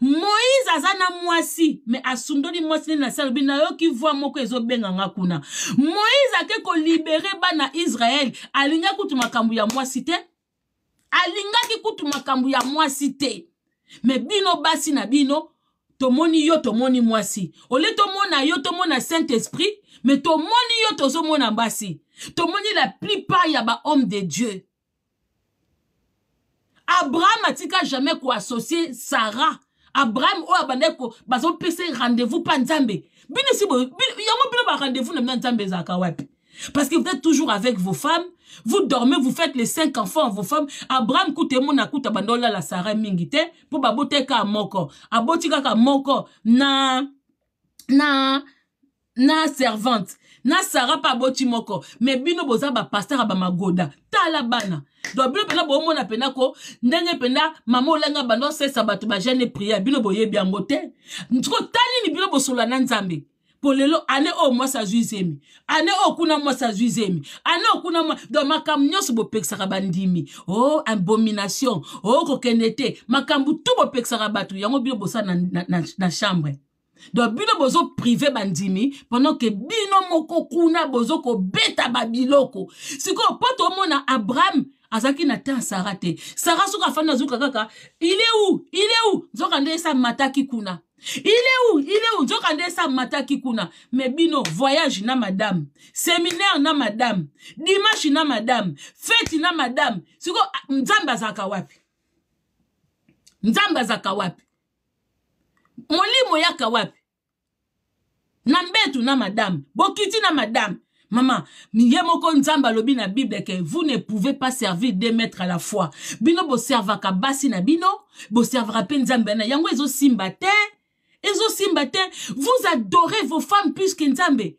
moïse aza na mwasi me asundoli mwasi nde na se alobi nayoki voi moko ezobenganga kuna moïse ake kolibere bana israele alingaki kutu makambo ya mwasi te alingaki kutu makambo ya mwasi te me bino basi na bino tomoni yo tomoni mwasi ole tomona yo tomona saint esprit me tomoni yo tozomona mwasi tomoni la plupart ya bahomme de dieu abraham atika jamais koassocie sara abraham oyo abandaki bazopesa rendez-vous mpa nzambe bino si yango bino barendez-vous na bino nzambe ezalaka wapi Parce que vous êtes toujours avec vos femmes, vous dormez, vous faites les cinq enfants, vos femmes. Abraham koutemon Kuta, bandola la sara mingite, pour babote ka moko. Aboti ka moko, na, na, na servante. Na sara pa boti moko. Mais bino boza ba pasteur Ta la bana. Donc bino pena bo mona pena ko, ndenge pena, maman lenga nga se sabato ba jene prière, bino Boye yebi angote. tali ni bino bo sola nanzambi. mpo lelo ane oyo mwasi azwi zemi ane oyo kuna mwasi azwi zemi ane oyo kuna mwa don makambo nyonso bopekisaka bandimi o oh, abomination o oh, kokende te makambo tu bopekisaka bato yango bino bosala na, na, na, na chambre donc bino bozoprive bandimi pendant ke bino moko kuna bozokobeta babiloko sikoyo mpo tomona abraham azalaki na temps sara te sara soki afandi azwika kaka ile u ile u nzoka nde esa mataki kuna il est où il est où nzoka nde esamataki kuna me bino voyage na madame séminaire na madame dimanche na madame feti na madame siko nzambe azalaka wapi nzambe azalaka wapi molimo yaka wapi na mbetu na madame bokiti na madame mama ye moko nzambe alobi na bible ke vous ne pouvez pas servir deux maîtres à la fois bino boservaka basi na bino boservaka mpe nzambe na yango ezosimba te Ezo te vous adorez vos femmes plus que nzambe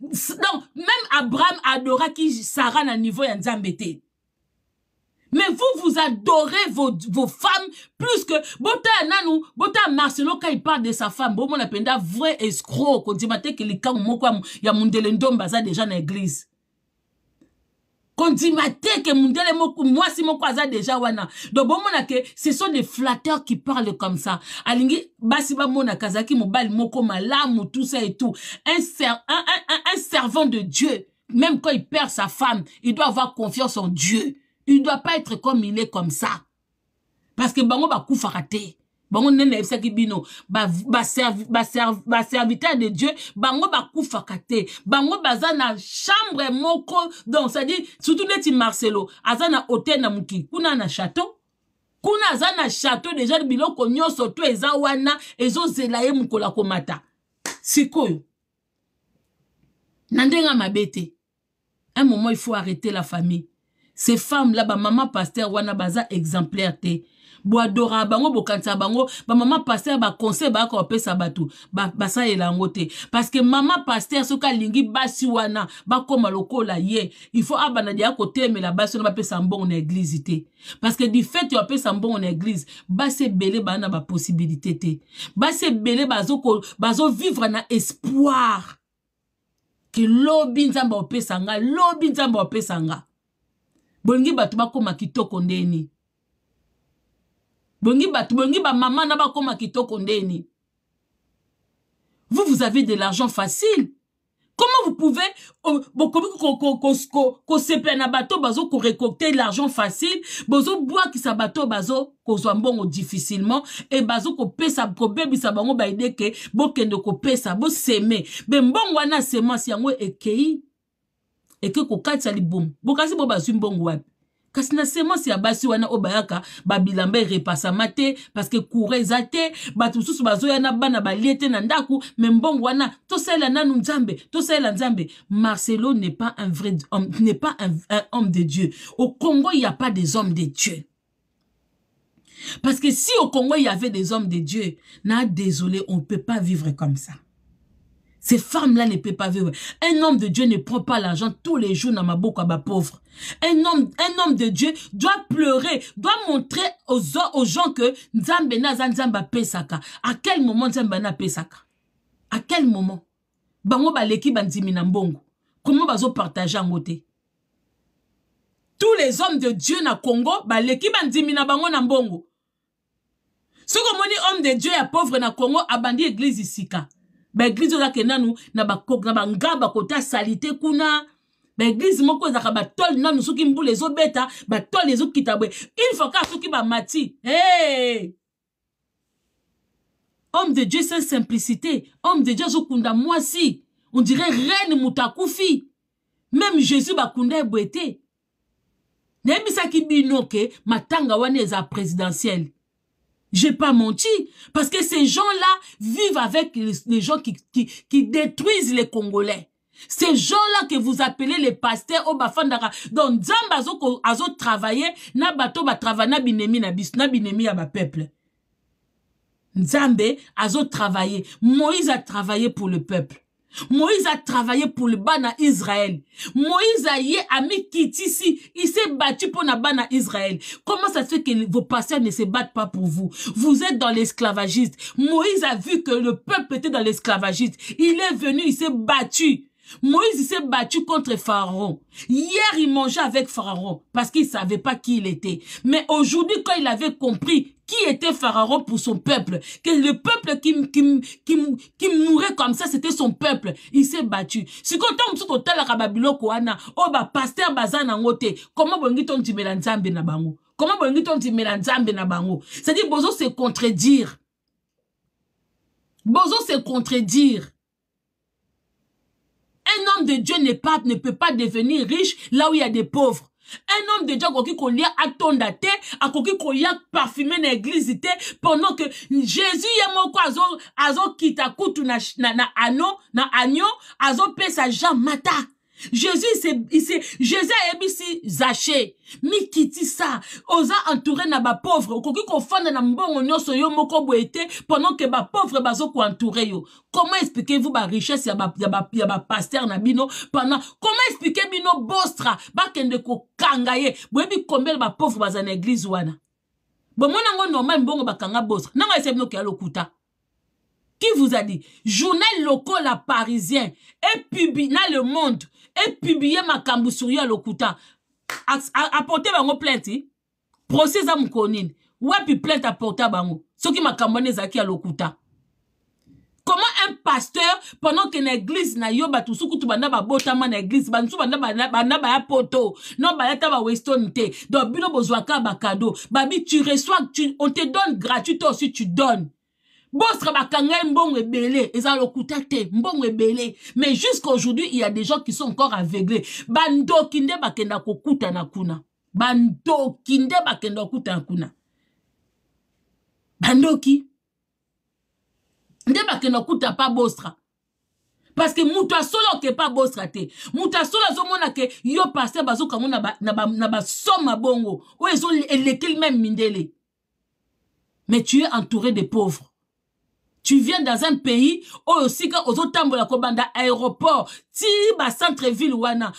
donc même abraham adora qui Sarah na niveau ya nzambe mais vous, vous adorez vos, vos femmes plus que... Bota nanou, bota Marcelo, quand il parle de sa femme, bon, on appelle vrai escroc, qu'on dit, que les cas où, ya mundelendomba, ça, déjà, dans l'église kondima te ke mundele moi si moko aza déjà wana donc bomona ke ce sont des flatteurs qui parlent comme ça alingi basi bamonaka azalaki mobali moko malamu tout ça et tout un, un, un, un, servant de dieu même quand il perd sa femme il doit avoir confiance en dieu il doit pas être comme il est comme ça parce que bango bakufaka te bango ne na ba bino serviteur de dieu bango kou fakate bango baza na chambre moko donc dit surtout neti marcelo azana na na muki kuna na château, kuna azana château déjà deja biloko nyoso to eza wana ezozela ye mokolo komata sikoyo yo ndenge ma un moment il faut arrêter la famille ces femmes là maman pasteur wana baza exemplaire te boadoraka bango bokanisa bango bamama paster baconseil bayaka kopesa bato basalela yango te parceke mama paster soki alingi basi wana bakóma lokola ye ifo abandadi ya kotelemela basi wana bapesa mbongo na eglize te parceke du fait ya bapesa mbongo na eglize basi ebele baa na baposibilité te basi ebele bazovivre na espoir ke lobi nzambe opesa nga lobi nzambe opesa nga bolingi bato bakóma kitoko ndeni bongi bato bongi bamama na bakóma kitoko ndeni vous vous avez de l'argent facile comment vous pouvez oh, bokomi kosepela na bato oyo bazo korécolter l'argent facile bozobwakisa bato oyo bazo kozwa mbongo difficilement e bazo kopesa kobebisa bango baideke bokende kopesa boseme me mbongo wana semence yango ekei ekei kokatisa libumu bokasi bo bazwi mbongo wapi kasi na semence ya basi wana obayaka, bayaka babilamba erepasama parce que te bazoya na bana baliete nandaku na wana me mbongo wana tosalela nanu nzambe tosalela nzambe marcelo n'est pas un vrai homme n'est pas un, un homme de dieu au congo il y a pas des hommes de dieu parce que si au congo il y avait des hommes de dieu na désolé on peut pas vivre comme ça ces femmes-là ne peuvent pas vivre. Un homme de Dieu ne prend pas l'argent tous les jours dans ma boucle à pauvre. Un homme, un homme de Dieu doit pleurer, doit montrer aux, aux gens que Nzambena Zanzamba pesaka. À quel moment Nzambena pesaka? À quel moment? Bango baleki mbongo. Comment bazo partager en côté? Tous les hommes de Dieu na Congo, baleki bandimina bango bongo. Ce que moni homme de Dieu est pauvre na Congo, abandi église ici. baeglize oyo ezaka nanu na bangaba kota sali te kuna baeglize moko ezalaka batole nanu soki mbula ezobeta batole ezokita boye une fois kaka soki bamati hey! homme de dieu sans simplicité homme de dieu azokunda mwasi on dirait reine moto akufi meme jésus bakunda eboye te nayebisaki bino ke matanga wana eza présidentielle J'ai pas menti. Parce que ces gens-là vivent avec les gens qui, qui, qui détruisent les Congolais. Ces gens-là que vous appelez les pasteurs au bafandara, donc Nzamba azo, na bato ba travaillé, na binemi na bis, na binemi à ba peuple. Nzambe azo travaillé. Moïse a travaillé pour le peuple. Moïse a travaillé pour le Bana Israël. Moïse a yé ami ici Il s'est battu pour le Bana Israël. Comment ça se fait que vos pasteurs ne se battent pas pour vous? Vous êtes dans l'esclavagiste. Moïse a vu que le peuple était dans l'esclavagiste. Il est venu, il s'est battu. Moïse s'est battu contre Pharaon. Hier, il mangeait avec Pharaon parce qu'il ne savait pas qui il était. Mais aujourd'hui, quand il avait compris qui était Pharaon pour son peuple, que le peuple qui, qui, qui, qui mourait comme ça, c'était son peuple, il s'est battu. Si quand on se total à Babylone, oh bah, pasteur Bazan comment dit ton timela nzambe na bango? Comment bongi ton timela nzambe na bango? C'est-à-dire, Bozo se contredire. Bozo se contredire. Un homme de Dieu ne peut pas devenir riche là où il y a des pauvres. Un homme de Dieu qui a à te akoki kolia parfume na pendant que Jésus est mon azo azokita kutu na, na, na ano na agneau sa jam mata Jésus, il s'est, Jésus si Zaché, mikiti ça, oza entouré na ba pauvre, okoki na mbongo nyoso yo moko boete, pendant que ba pauvre bazo ko entouré yo. Comment expliquez-vous ba richesse ya ba, ya ba, pasteur na bino, pendant, comment expliquez bino bostra, ba kende ko kangaye, boyebi combien ba pauvre baza na église wana? Bon, moi, nango normal mbongo kanga bostra, nango se kalo alokuta. Qui vous a dit Journal local la parisien et publie dans le monde et publier ma sur à lokuta. Apportez bango plainte. Hein? Procès à ouais puis plainte apportez bango. Ce qui makambo zaki à lokuta. Comment un pasteur, pendant que l'église na yo tu suku tu banda ba botama na église, ba banda banda ba ya poto, non ba yata ba weston te, donc bino bozwaka ba cadeau, babi tu reçois, tu, on te donne gratuitement si tu donnes. Bostra bakanga mbongo ebele eza kutate mbongo ebele mais jusqu'à aujourd'hui il y a des gens qui sont encore aveuglés bandoki kenda bakenda nakuna, kuna bandoki kinde bakenda kokutana kuna bandoki nde bakenda kokuta pa bostra. parce que moto solo ke pa bosra te solo asolo mona ke yo paster bazokango na basoma bongo oyo elekil même mindele mais tu es entouré de pauvres tu viens dans un pays autres temps ozotambola kobanda aéroport ti ville wana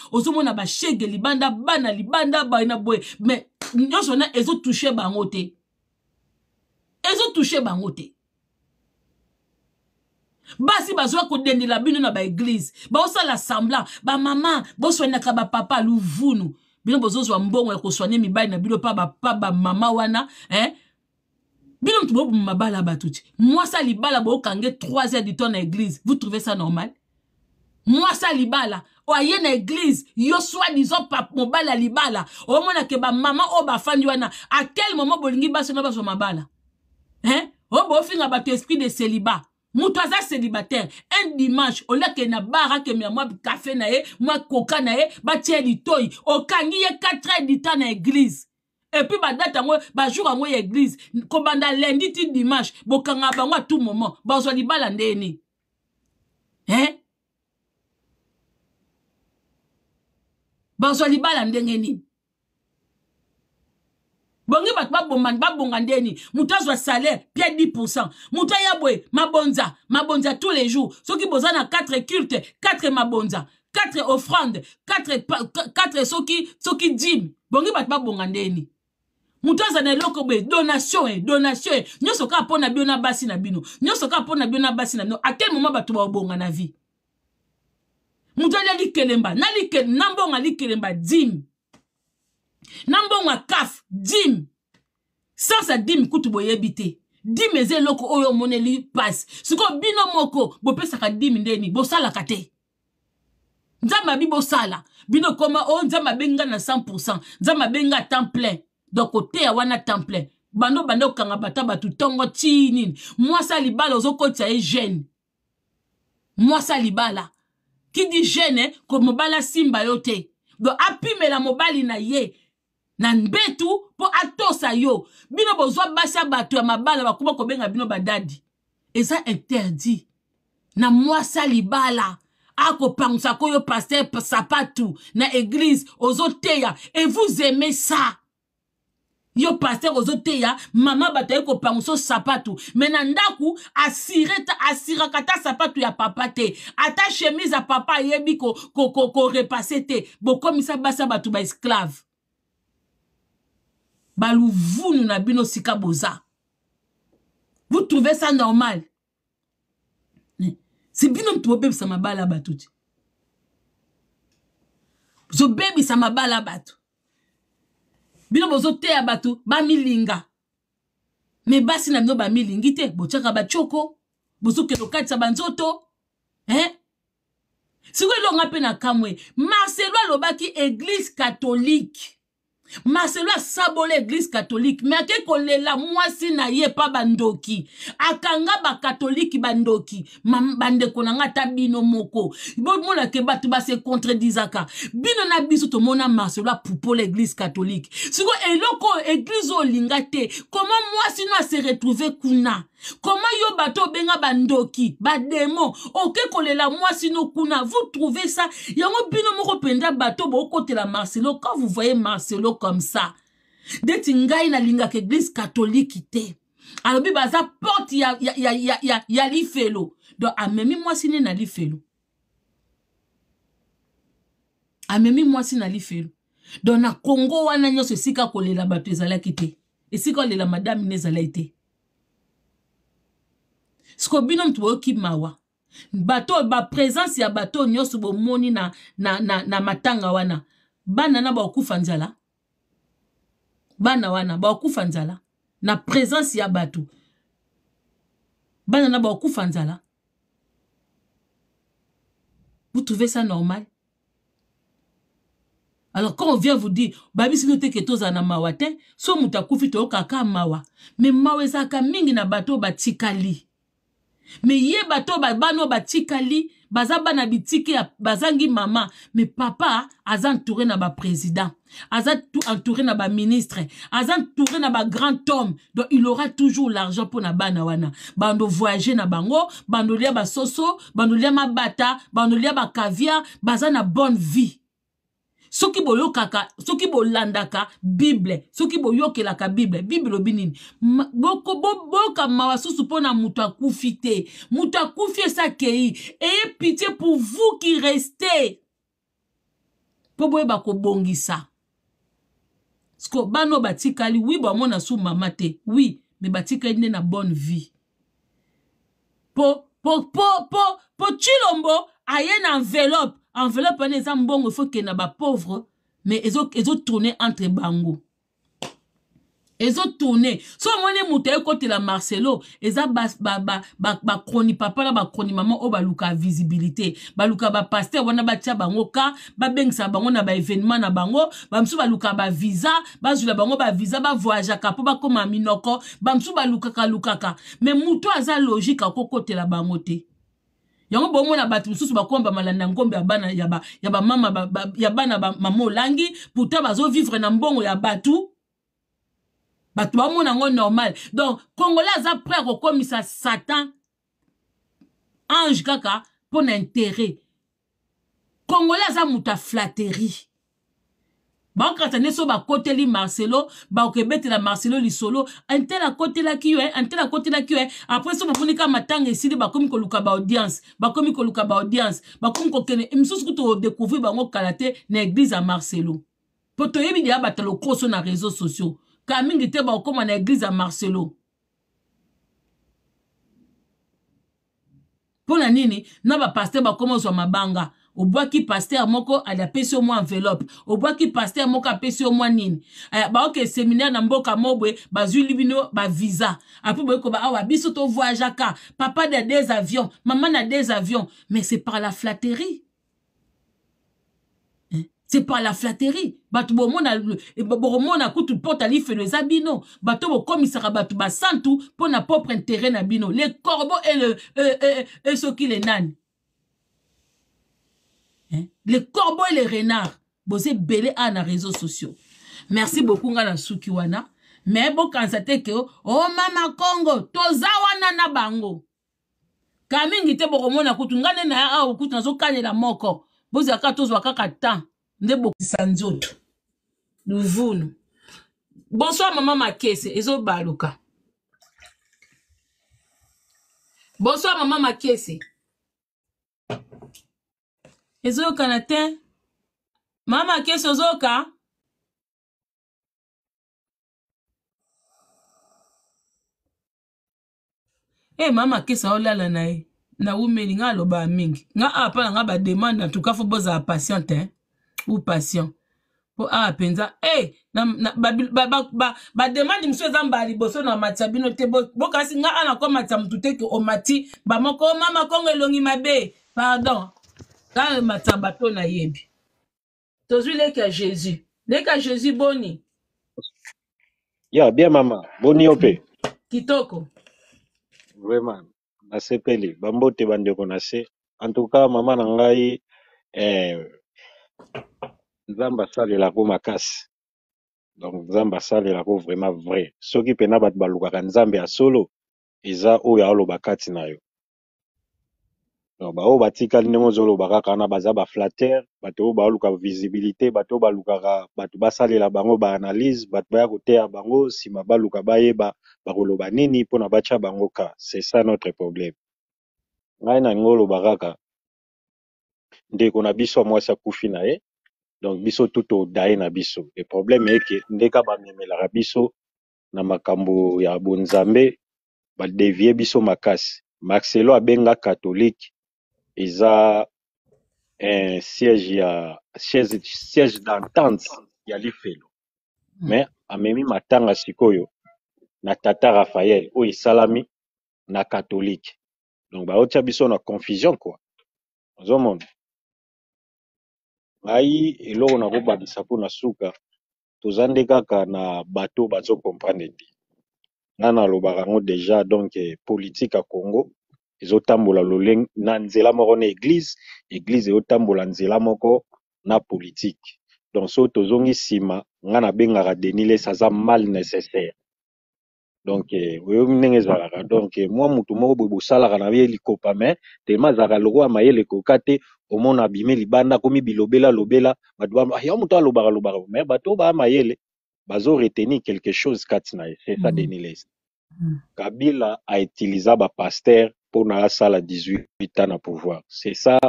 ba bashege libanda bana libanda na boy mais nyonso wana ezotouche bango te ezotouche bango te basi bazwa la bino na baeglize baosala semblant bamama ba papa, luvunu bino bozozwa mbongo ya mi ba na bino papa ba mama wana eh? bino motu boboma mabala ya bato ti mwasi ya libala bokange trois heures du temps na église vous trouvez ça normal mwasi ya libala aye na église yo soi-disant mobali ya libala omonake bamama oyo bafandi wana a quel moment bolingi basi na bazwa mabala hein oyo bofinga bato esprit de célibat moto aza célibataire un dimanche oleke na bar akemela mwa kafe na ye mwa koka na ye batie litoi okangi ye 4 heures du temps na église epuis badate yango bajour yango ya eglize kobanda lendi ti dimanche bokanga bango a tout moment bazwa libala ndeni eh? bazwa libala ndenge nini bongi bato babomani babonga ndeni moto azwa salaire pia 10 pourcent moto aya boye mabonza mabonza tous les jours soki boza na 4 culte 4 mabonza 4 offrande 4 soki soki dime bongi bato babonga ndeni moto aza na eloko boye donation e donation e nyonso kaka mpo na bino na basi na bino nyonso kaka mpo na bino na basi na bino akel moma bato baobonga na vie moto alia likelemba na, like, na mbongo alikelemba dime na mbongo akaf dime sansa dime kutu boyebi te dime eza eloko oyo omoneli pasi sikoyo bino moko bopesaka dime ndeni bosalaka te nzambe abi bosala bino koma o oh, nzambe abengi nga na 100 nzambe abengi nga temps plein donc koteya wana templain bando banda kokanga bata bato ntongo ti nini mwasi alibala ozokotisa ye gene mwasi alibala kidi gene eh, ko mobali asimba yo te donc apimela mobali na ye na mbetu mpo atosa yo bino bozwa basi ya bato ya mabala bakoma kobenga bino badadi eza interdit na mwasi alibala akopangusaka oyo paster sapatu na eglize ozoteya et vous aimez ça yo paster ozoteya mama bato aye kopangusa sapatu me na ndako asire asiraka ata sapatu ya papa te ata chemise ya papa ayebi korepase te bokomisa basi ya bato baesclave baluvunu na bino sika boza vous trouvez ça normal si bino moto bobebisa mabala ya bato te zobebisa mabala ya bato bino bozoteya bato bamilinga me basi na bino bamilingi te botyaka batioko bozokende okatisa banzoto eh? sikoyo elonga mpe na kamwe marcelo alobaki eglize katolike marcelo asabola eglize katolike me ake kolela mwasi na ye mpa bandoki akanga bakatoliki bandoki bandeko na ngai ata bino moko bomonake bato base contredisaka bino na biso tomona marcelo apupola eglize katolike sikoyo eloko oyo eglize oyo olinga te koma mwasi no ase retrouve kuna koma yo bato obenga bandoki bademo oke kolela mwasi no kuna vous trouvez ça yango bino moko mpenza bato bookotela marcelo quand vous voyez marcelo comme ça ndeti ngai nalingaka eglize katoliki te alobi baza porte ya, ya, ya, ya, ya, ya lifelo donc amemi mwasi ne na lifelo amemi mwasi na lifelo donc na kongo wana nyonso esika kolela bato ezalaki te esika kolela madame ne ezalaki te sikoyo bino moto boyoki mawa bato bapresence ya bato oyo nyonso bomoni na, na, na, na matanga wana bana na bakokufa nzala bana wana bakokufa nzala na présence ya bato bana na bakokufa nzala vous trouvez ça normal alors quand on vient vous dire babisi bino teke tozala na mawa te so moto akufi toyokaka mawa me mawa ezalaka mingi na bato oyo batikali me yé bato bana batikali baza bana bitike bazangi mama me papa azan entouré na zan azan entouré na ministre, azan entouré na grand homme donc il aura toujours l'argent pour na bana wana bando voyage na bango bando ba soso, bando lia bata, bando lia bacaviar baza na bonne vie soki boyokaka soki bolandaka bible soki boyokelaka bible bible obi nini boyoka mawa susu mpo na moto akufi te moto akufi esakei eye pitie pour vous qui restez mpo boyeba kobongisa sko bana oyo batikali wi bamona su mama te wi me batikali nde na bonne vie po po po po po chilombo aye na enveloppe enveloppe wana eza mbongo ifo kenda bapauvre mais ezotourne entre bango ezotourne so omoni moto ayekotela marcelo eza bakroni papa na bakroni mama oyo baluka visibilité baluka bapaster wana batia bango ka babengisa bango na baévénement na bango bamosusu balukaka bavisa bazwila bango bavisa bavoyageaka mpo bakóma minoko bamosusu balukaka lukaka me moto aza logike akokotela bango te yango bomona bato mosusu bakomba malanda ngombe ya bana ya bamama ba, ba, ya bana bamama olangi pourtant bazovivre na mbongo ya bato bato bamona yango normal donc congolais aza prêt akokomisa satan ange kaka mpo na intérêt congolais aza moto aflateri bakata nde so bakoteli marcelo bakobetela marcelo lisolo antel akotelaki yo antel akotelaki yo apres so bamoni kaka matanga esili bakomi koluka baaudience bakomi koluka baaudience bakomi kokende mosusu kutu kodecouvrir bango kala te na eglize ya marcelo mpo toyebi deya bata lokoso na réseau sociaux kala mingi te bakokoma na eglize ya marcelo mpo na nini na bapaster bakoma ozwa mabanga obwaki pasteur moko apesi yo moi enveloppe obwaki pasteur moko apesi yo mwa nini ok séminaire na mboka mo visa après bino bavisa apres boye ton awa biso car papa na des avions maman na des avions mais c'est par la flatterie hein? c'est par la flatterie bato bomona eh, bokomona kutu porte alifelo bo komi sa bokomisaka bato basantu pour na propre intérêt na bino le corbo qui le eh, eh, nan. Hein? Les corbeaux et les renards, bosé belé à na réseaux sociaux. Merci beaucoup nga na sukiwana. Mais bon quand ça te que oh mama Congo, toza wana na bango. Kamingi te bokomona kutu ngane na ya au kutu nazo kanela moko. Bozi akatozwa kaka temps nde bokisa nzoto. Luvunu. Bonsoir mama Makese, ezobaluka. Bonsoir mama Makese. ezoyokana te mama kesi ozoyoka e eh, mama kesi aolala na ye na wumeli nga aloba ya mingi nga awa mpa na nga bademande antuka fo bozala patient te ou patient mpo awa mpenza e eh, bademande mosusu eza mbala liboso na matia bino te bokasi nga awa nakoma matia motu te ke omati bamoko mama kongo elongi mabe pardon tala matamba to nayebi tozwi leki ya jésus leki ya jésus boni ya bien mama boni yo mpe kitoko vraiment nasepeli bambote bandeko na se antuka mama na ngai eh, nzambe asalelako makasi donc nzambe asalelako vraiment vrai soki mpena bato balukaka nzambe ya solo eza oyo alobaka kati na yo baoyo batikali oh, ndenge ozoloba kaka wana baza baflatere bato oyo baluka visibilité bato oyo balukaka bato basalela bango ba analyse bato baya koteya bango nsima baluka bayeba bakoloba nini mpona batya bango ka c'est ça notre problème ngai nalingi oloba kaka ndeko na biso ya mwasi akufi na ye donc biso tu todaye na biso le problème eke ndeka bamemelaka biso na makambo ya bonzambe badevie biso makasi marcelo abenga katholike eza un siège ya siège, siège d'entente ya lifelo me hmm. amemi matanga sikoyo na tata raphael oyo esalami na katholike donc baotia biso na confusion quoi ozomona ngai eloko nakobakisa mpona suka toza nde kaka na bato bazokomprendre te nga nalobaka yango deja donc politike ya congo ezotambola na nzela moko na eglize eglize ezotambola nzela moko na politike don so tozongi nsima nga nabengaka denilese aza mal nécessaire donk eh, oyobi ndenge ezalaka donk eh, mwa motu moko boye bosalaka na ye likopa me telema azalaka lokwa mayele ekoka te omona abime libanda akomi bilobela lobela bato ah, ya moto alobaka lobaka me bato oyo baya mayele bazoretenir quelque chose kati na ye c'est ça mm. denilese kabila autiliza bapasteur salle à 18 ans à pouvoir c'est ça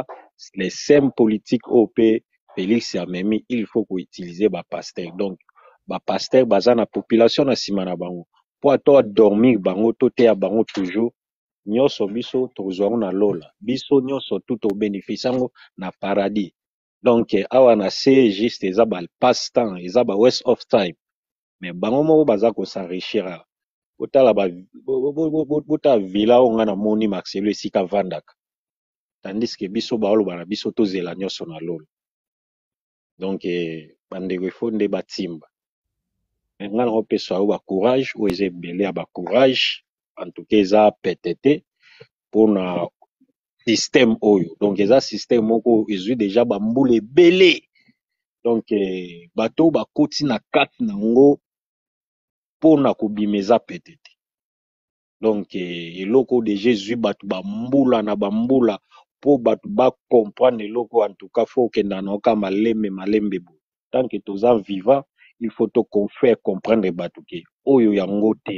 les scènes politiques OP, Félix félix Amémi il faut utiliser pasteur. donc pasteur, basa na population na simana bango Pour ato dormir, bango à bango toujours nyonso biso toujours na lola biso tout tu bénéfice yango na paradis donc awa na se juste eza passe temps eza ba waste of time mais bango moko baza de s'enrichira botala ba botala vila oyo nga namoni marcelo esika avandaka tandiske biso baoloba na biso tozela nyonso na lolo donk eh, bandeko efo nde batimba me nga nango mpeso yango bacourage oyo eza ebele ya bacourage antuka eza pete te mpona systeme oyo donk eza systeme moko ezwi deja bambula ebele donk eh, bato bakoti na kati na yango mpona kobima eza pete te donk eh, eloko deja ezwi bato bambula na bambula po bato bacomprendre eloko antuka fo okenda na oka malembe malembe boye tanke toza vivant il faut tofaire comprendre bato ke oyo yango te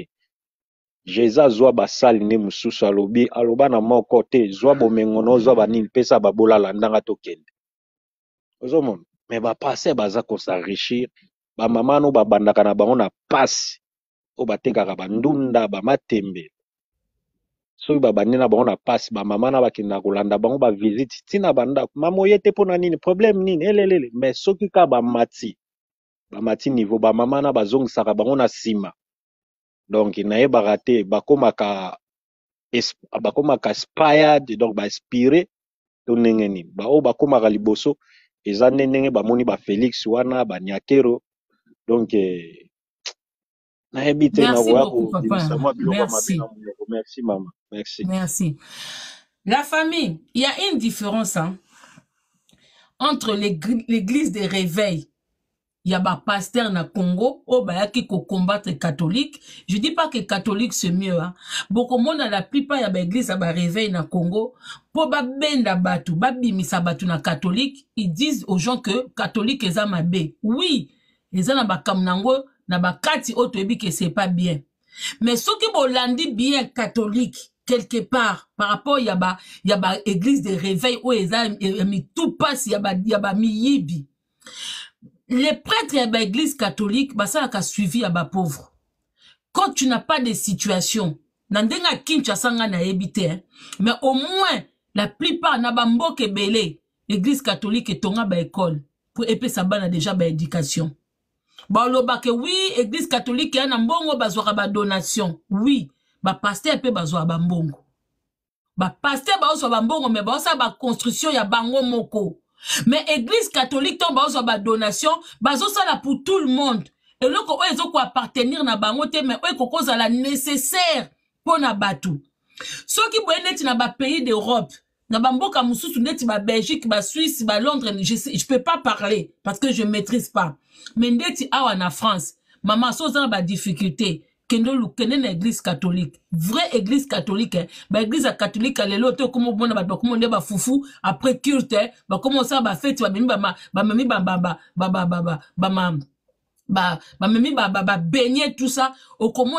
jésus azwa basali nde mosusu alobi aloba na moko te zwa bomengo na ozwa banini mpesa babolala ndanga tokende ozomona me bapaster baza kosarrichir bamama no babandaka na bango na mpasi oyo batekaka bandunda bamatembe soki babandi na bango na mpasi bamama na bakendaka kolanda bango bavisite ntina bandako mama oye te mpona nini probleme nini elelele me soki kaka bamati bamati niveau bamama na bazongisaka bango na nsima donc nayebaka te bakomaka bakomaka spired donc bainspire to ndenge nini baoyo bakomaka liboso eza nde ndenge bamoni bafélix wana baniakero donc eh, Merci beaucoup, papa. Merci. Merci, maman. Merci. Merci. La famille, il y a une différence hein, entre l'église des réveils. Il y a un pasteur na Congo, qui combattre les catholiques. Je dis pas que les catholiques c'est mieux. Hein. Beaucoup monde la plupart, il y qui l'église à réveil na Congo. Pour ba benda batu, ba catholiques, na catholique, ils disent aux gens que catholiques, sont ont Oui, ils ont na ba na kati oyo ebi ke c'est pas bien mais soki bolandi bien catholique quelque part par rapport ya ba ya ba église de réveil ou eza ya mitu y ya ba, yaba ba miyibi les prêtres yaba ba église catholique a suivi yaba pauvres. quand tu n'as pas de situation nandenga ndenge ya na ngai mais au moins la plupart na ke belé, église catholique et pour baekole sa ban bana déjà éducation ke oui église catholique ya hein, na mbongo bazwa ba mbongo ba pasteur bazwaka bambongo bapaster baozwa bambongo me ba construction ya bango moko Mais me eglize katholike donation, baozwa ça la pour tout le monde eloko oyo appartenir na bango te me oyo la nécessaire pour na bato soki boye neti na pays d'europe na bamboka mosusu neti Suisse ba Londres je je peux pas parler parce que je maîtrise pas Mendeti en awa na france mama soza difficulté, difficulté, kendo lu kene na église catholique vraie église catholique eh? catholique catholique a lelo te okoma ba ba bakoma ba fufu, après culte hein, ba osala ba bamemi ba ba baba babenye tout ça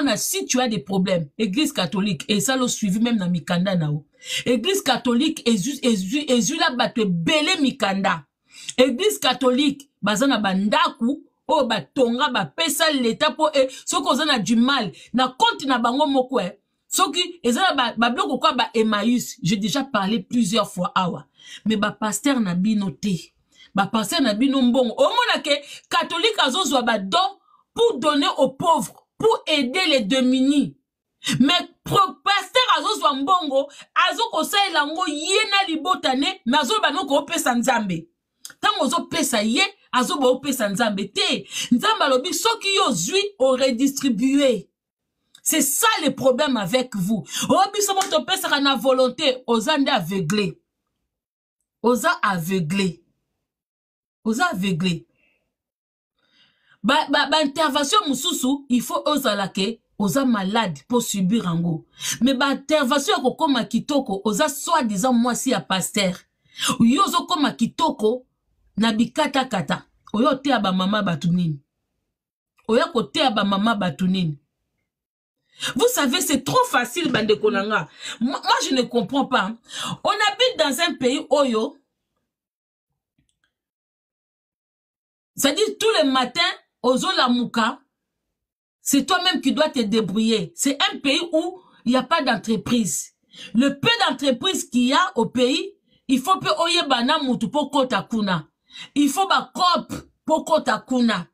na si tu as des problèmes église catholique lo suivi même na mikanda na yo église catholique ba te belé mikanda église catholique bazana bandaku, bandaku tonga ba pesa l'état po e eh, so oza zana du mal na konte na bango moko e soki bah ba bloko kwa ba emmaüs j'ai déjà parlé plusieurs fois awa mais pasteur na bino te pasteur na bino mbongo omona ke katolike azozwa don pour donner aux pauvres pour aider les dominis mais paster azozwa mbongo ko yango l'ango yena libota ne me ba noko pesa nzambe ntango ozopesa ye azoba opesa nzambe te nzambe alobi soki yo ozwi oredistribue c'est ça le problème avec vous oyo biso moto opesaka na volonté oza nde aveuglé oza aveuglé oza aveuglé baintervention ba, ba mosusu il faut ozala ke oza malade mpo subir yango me baintervention ya kokóma kitoko oza soi disant mwasi ya paster yo ozokóma kitoko kata. oyo Vous savez, c'est trop facile, de Konanga. moi, je ne comprends pas. On habite dans un pays, Oyo. C'est-à-dire, tous les matins, Ozo c'est toi-même qui dois te débrouiller. C'est un pays où il n'y a pas d'entreprise. Le peu d'entreprise qu'il y a au pays, il faut que Oyebana Mutupo Kotakuna. Il faut ma cop pokotakuna.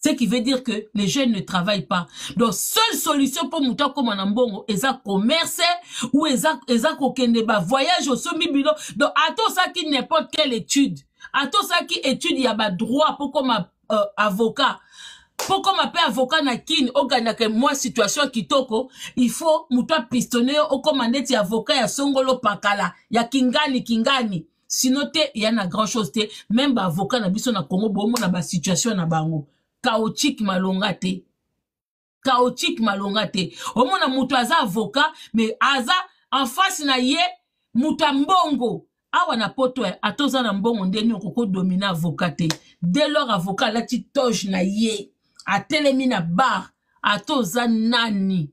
C'est Ce qui veut dire que les jeunes ne travaillent pas. Donc, seule solution pour Mouta comme en Ambongo, eza commerce, ou eza, eza kokendeba, voyage au somibilo. Donc, à tout ça qui n'importe quelle étude. à tout ça qui étude, ma droit pour comme avocat. Pour comme appel avocat na kin, au que moi, situation kitoko, il faut Mouta pistonner, au commandé avocat ya songolo pakala, ya kingani kingani. sino te eya na grand chose te même baavokat na biso na congo bomona basituation na bango chaotique malonga te chaotique malonga te omona moto aza avocat me aza en face na ye moto ya mbongo awa na poto ata oza na mbongo ndeni okoki odomine avocat te dès lors avocat alati toge na ye atelemi na bar ata oza nani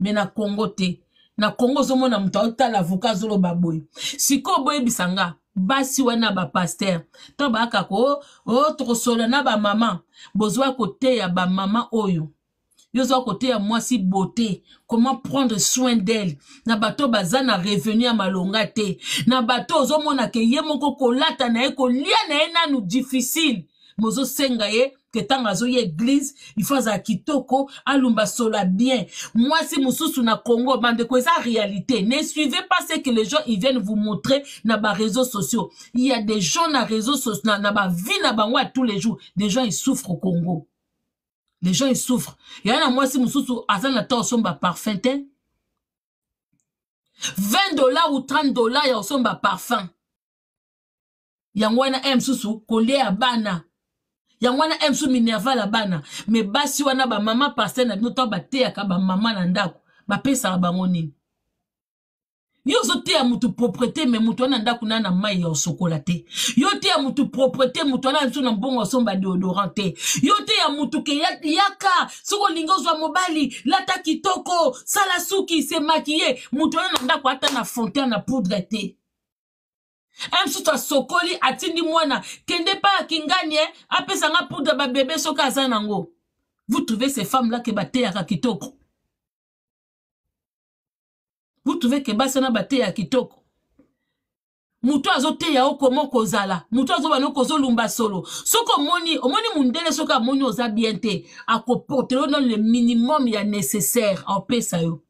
me na congo te na kongo ozomona moto aotala avoka azoloba boye sikoyo boyebisa nga basi wana bapaster to baakaka o oh, tokosola na bamama bozwa koteya bamama oyo yo ozwa koteya mwasi bote comment prendre soin d'elle na bato baza na revenu ya malonga te na bato ozomona ke ye moko kolata na ye kolia na ye nanu difficile mozosenga ye ke ntango église il faut à kitoko alumba sola bien moi si mususu na congo c'est la réalité ne suivez pas ce que les gens ils viennent vous montrer na réseaux sociaux il y a des gens na réseaux sociaux na, na vie na bango tous les jours des gens ils souffrent au congo les gens ils souffrent Yana moi si si mususu na ta osomba parfum 20 hein? dollars ou 30 dollars ya somba parfum yango m e kolé à bana yango wana eh, m so minervala bana me basi wana bamama parcele na bino to bateyaka bamama na ndako bapesaka bango nini yo ozoteya motu propreté me motu wana ndako na na mai ya osokola te yo teya motu propreté motu wana biso na mbongo asomba deodorant te yo teya motu ke yaka soki olingi ozwa mobali lata kitoko sala suki se makiye motu wana na ndako ata na fontaine na poudre te m susu asokoli atindi mwana kende pa akingani e eh, apesanga poudre babebe soki aza nango vous trouvez ces femmes là ke bateyaka kitoko vous trouvez ke basi wana bateya kitoko moto azoteya oko moko ozala moto azobana oko ozolumba solo soki omoni omoni mondele soki amoni oza bien te akoportele ono le minimum ya nécessaire apesa yo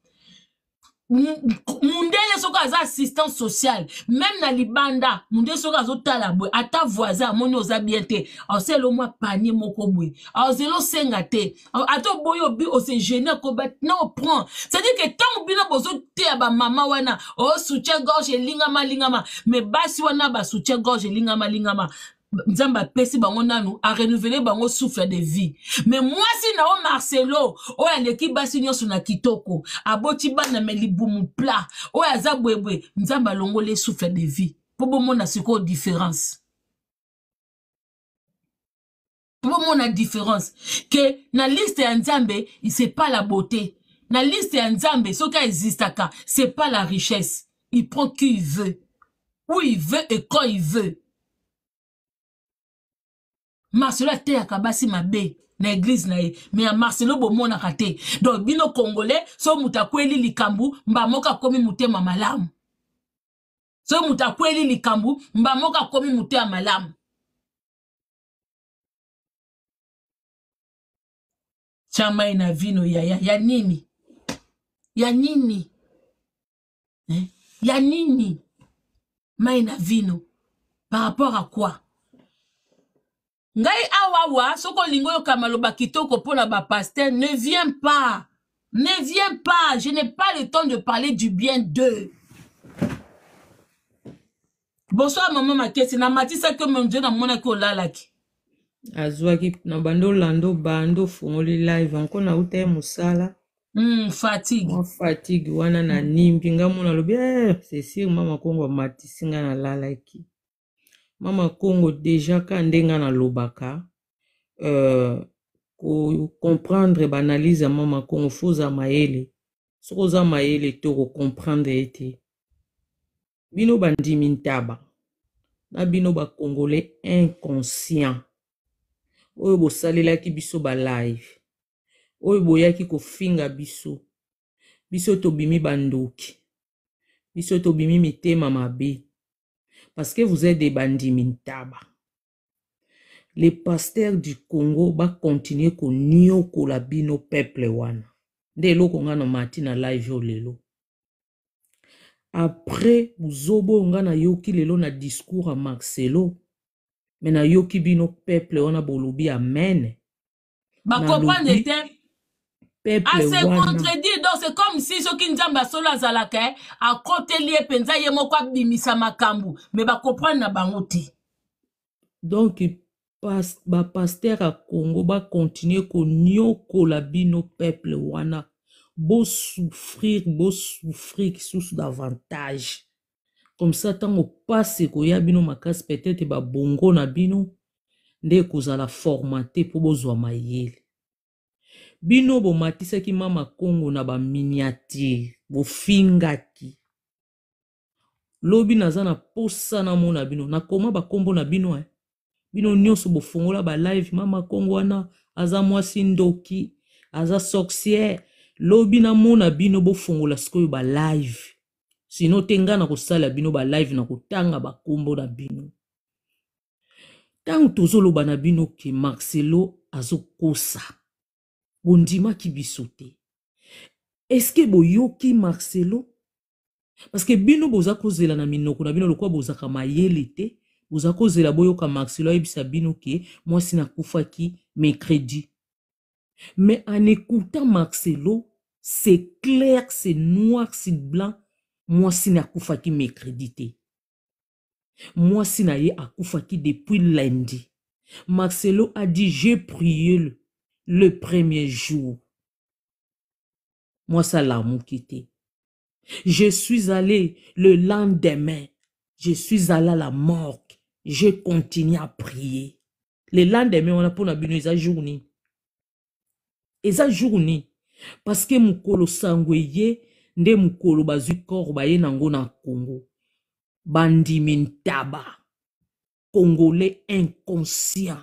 mundele soki aza assistant social meme na libanda mundele soki azotala boye ata voisin amoni oza bien te aosala omwa panie moko boye aozela osenga te ata oboyi obi osegene kobatina oprend cetadire ke ntango bino bozoteya bamama wana osoutien oh, gorge elingama lingama me basi wana basoutien gorge elingama lingama nzambe apesi bango nanu arenuvele bango souffle de vie me mwasi na o marcelo oyo aleki basi nyonso na kitoko aboti bana me libumu pla oyo aza bwebwe nzambe alongoli souffle de vie mpo bomona sikoyo différence bomona différence ke na liste ya nzambe c'est pas la beauté na liste ya nzambe soki aexistaka c'est pas la richesse il prend qui il veut où il veut et quand il veut marcelo ateyaka basi mabe na eglize na ye me ya marcelo bomonaka te donc bino congolais so moto akweli likambo mba moko akomi motema malamu so moto akweli likambo mba moko akomi motema malamu tia mai e na vino yaya ya nini ya nini eh? ya nini mai e na vino par rapport à quoi ngai awa awa soki olingi oyoka maloba kitoko mpona bapaster ne viens pas ne viens pas je n'ai pas le temps de parler du bien d'eux bonsoir mama makesi namatisaki o menje namonaki olalaki azwaki na bando olanda obanda ofungoli live anko nauta ye mosala mm, fatigue mwa fatigue wana nanimbi ngamona alobi eh, sesir mama kongo amatisi ngai nalalaki mama kongo deja ka ndenge nalobaka uh, kocomprendre banalyse ya mama kongo foza mayele soki oza mayele te okocomprendre ye te bino bandimi ntaba na bino bakongole inconscient oyo bosalelaki biso balive oyo boyaki kofinga biso biso tobimi bandoki biso tobimi mitema mabe parce que vous êtes des bandimi ntaba les pasteurs du congo bakontinue koniokola bino peuple wana nde eloko nga na mati na live oyo lelo apres bozoboyo nga nayoki lelo na discours ya marcelo me nayoki bino peuple wana bolobi amen bakomprendre te ase ah, contredire donc c'est comme si soki nzambe asolo azalaka ye eh, akoteli ye mpenza ye moko abimisa makambo me bakomprendre na bango te donc bapaster ya congo bakontinue koniokola bino peuple wana bosouffrir bosouffrir kisusu davantage comme ça ntango mpasi ekoya bino makasi peut-être babongo na bino nde ekozala formate mpo bozwa mayele bino bomatisaki mama kongo na baminiatire bofingaki lobi naza na posa namona bino nakoma bakombo na bino eh? bino nyonso bofongola balive mama kongo wana aza mwasi ndoki aza sorciere lobi namona bino bofongola sikoyo balive sino te ngai na kosalela bino balive na kotanga bakombo na bino ntango tozoloba na bino ke marcelo azokosa bondimaki biso te eske boyoki marcelo parceke bino boza kozela na minoko na bino lokwa bozaka mayele te boza kozela boyoka marcelo ayebisa bino ke mwasi nakufaki mercredi mais en écoutant marcelo c'est clair c'est noir c'est blanc mwasi nakufaki mercredi te mwasi na ye akufaki depuis lundi marcelo a dit j'ai prié le le premier jour. Moi, ça l'a quitté. Je suis allé le lendemain. Je suis allé à la morgue. Je continue à prier. Le lendemain, on a pour la bonne journée. Et journée. Parce que mukolo sangweye, mon mukolo basu corps baye nango na Congo. Bandimi ntaba. Congolais inconscient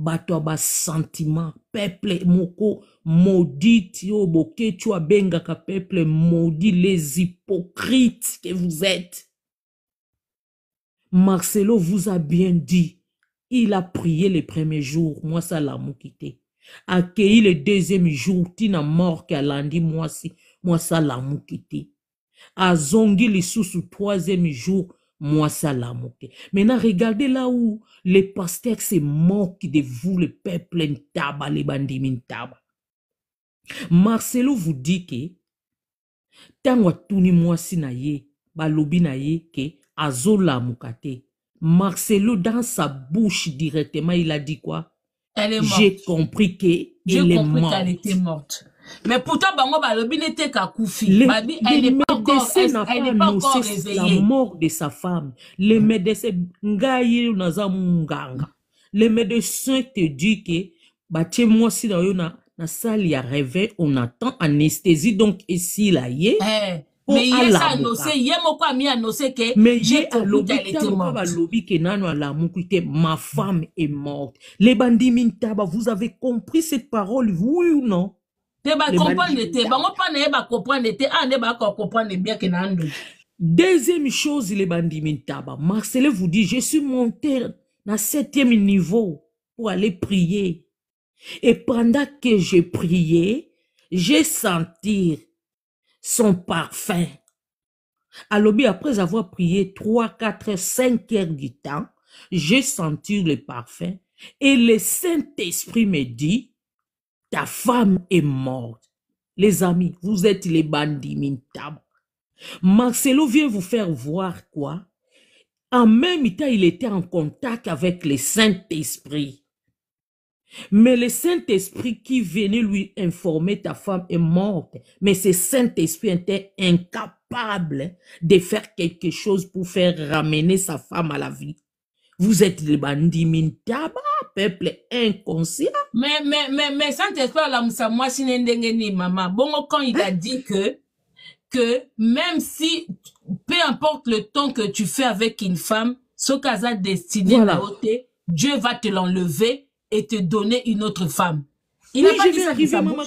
bato ba sentiment peuple moko maudit yo tu ka peuple maudit les hypocrites que vous êtes Marcelo vous a bien dit il a prié le premier jour moi ça l'a quitté accueilli le deuxième jour tina mort kalandi moi si moi ça l'a zongi sous le troisième jour moi ça l'a moqué. Maintenant, regardez là où les pasteurs se moquent de vous, le peuple table, les bandits table. Marcelo vous dit que, tant moi si na balobi azola moukate. Marcelo, dans sa bouche directement, il a dit quoi? Elle est J'ai compris qu'elle était morte. Mais pourtant, bango balobi n'était qu'à Elle est annoncé la mort de sa femme. Le médecin, les Le mm. médecin te dit que, bah, moi, si dans a salle, y a réveil, on attend anesthésie, donc, ici, là, y est. Eh, mais il a annoncé moko ami mais ma femme est morte les bandits vous avez compris cette parole oui ou non deuxième chose Marcel vous dit je suis monté na septième niveau pour aller prier et pendant que j'ai prié, j'ai senti son parfum alobi après avoir prié trois, quatre, 5 heures du temps j'ai senti le parfum et le saint esprit me dit ta femme est morte. Les amis, vous êtes les bandits mintables. Marcelo vient vous faire voir quoi En même temps, il était en contact avec le Saint-Esprit. Mais le Saint-Esprit qui venait lui informer ta femme est morte, mais ce Saint-Esprit était incapable de faire quelque chose pour faire ramener sa femme à la vie. Vous êtes les bandits mintaba, peuple inconscient. Mais, mais, mais, mais, sans la là, moi, si n'endengeni, maman. Bon, quand il a hein? dit que, que même si, peu importe le temps que tu fais avec une femme, ce cas a destiné à ôter, Dieu va te l'enlever et te donner une autre femme. Il a pas je vais arriver, maman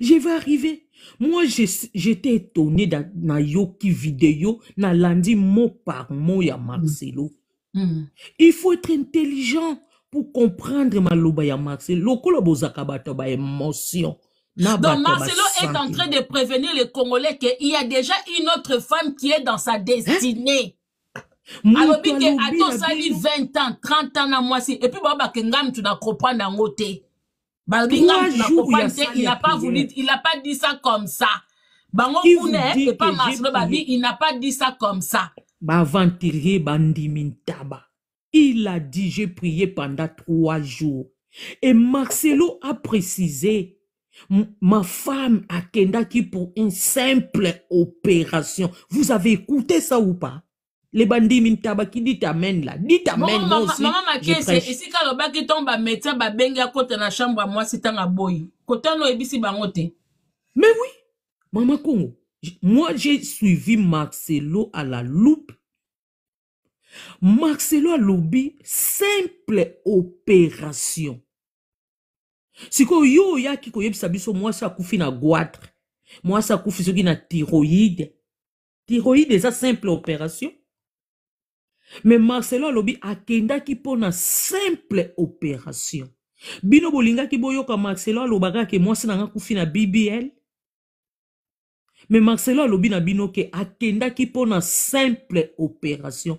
Je vais arriver. Moi, j'étais étonné dans la vidéo, dans lundi mot par mot, il Marcelo. Hmm. Il faut être intelligent pour comprendre maloba ya Marcelo. Le bozaka bato ba émotion. Donc Marcelo est en train de prévenir les Congolais qu'il y a déjà une autre femme qui est dans sa destinée. Hein? Alors a ato sali 20 ans, 30 ans na mwasi et puis baba ke tu na comprendre tu na comprendre il n'a pas voulu il n'a pas dit ça comme ça. Bango et pas Marcelo babi il n'a pas dit ça comme ça. Ma Il a dit, j'ai prié pendant trois jours. Et Marcelo a précisé, ma femme a Kendaki pour une simple opération. Vous avez écouté ça ou pas? Les bandits mintaba qui dit amen là, dit amen non aussi. Maman Makie, c'est ici quand le bac est tombé, médecin ba benga côté na chambre moi c'est un aboy. Côté no ebisi bangote. Mais oui, maman Congo. moi j'ai suivi Marcelo à la loupe. Marcelo alobi simple opération. sikoyo yo oyaki koyebisa biso mwasi akufi na goitre mwasi akufi soki na tiroïde tiroïde eza simple opération me marcelo alobi akendaki mpo na simple opération bino bolingaki boyoka marcelo alobaka ke mwasi nanga akufi na bbl me marcelo alobi na bino ke akendaki mpona simple opération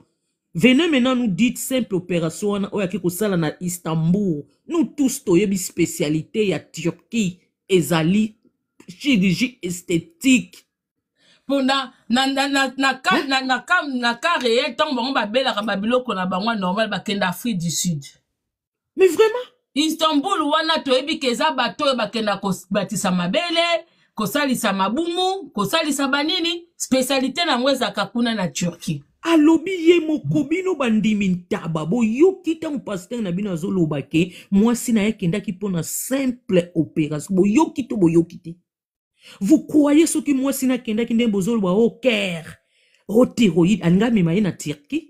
venez maintenant nous dites simple opération wana oyo aki kosala na istanbul nous tous toyebi spécialité ya turquie ezali chirurgie esthétique mpona na, na, na, na, ka, eh? na, na, ka, na ka réel ntango bango babelaka babiloko na bango normal bakenda afrique du sud mais vraiment istanbul wana toyebi ke eza bato oyo bakenda kobatisa mabele kosalisa mabumu kosalisa banini spesialite na yango ezalaka kuna na turquie alobi ye moko bino bandimi ntaba boyoki ntango paster na bino azoloba ke mwasi na ye akendaki mpona simple opération boyoki to boyoki te vous croyez soki mwasi na akendaki ndenge bozoloba o ker o téroïde alingi amema ye na turquie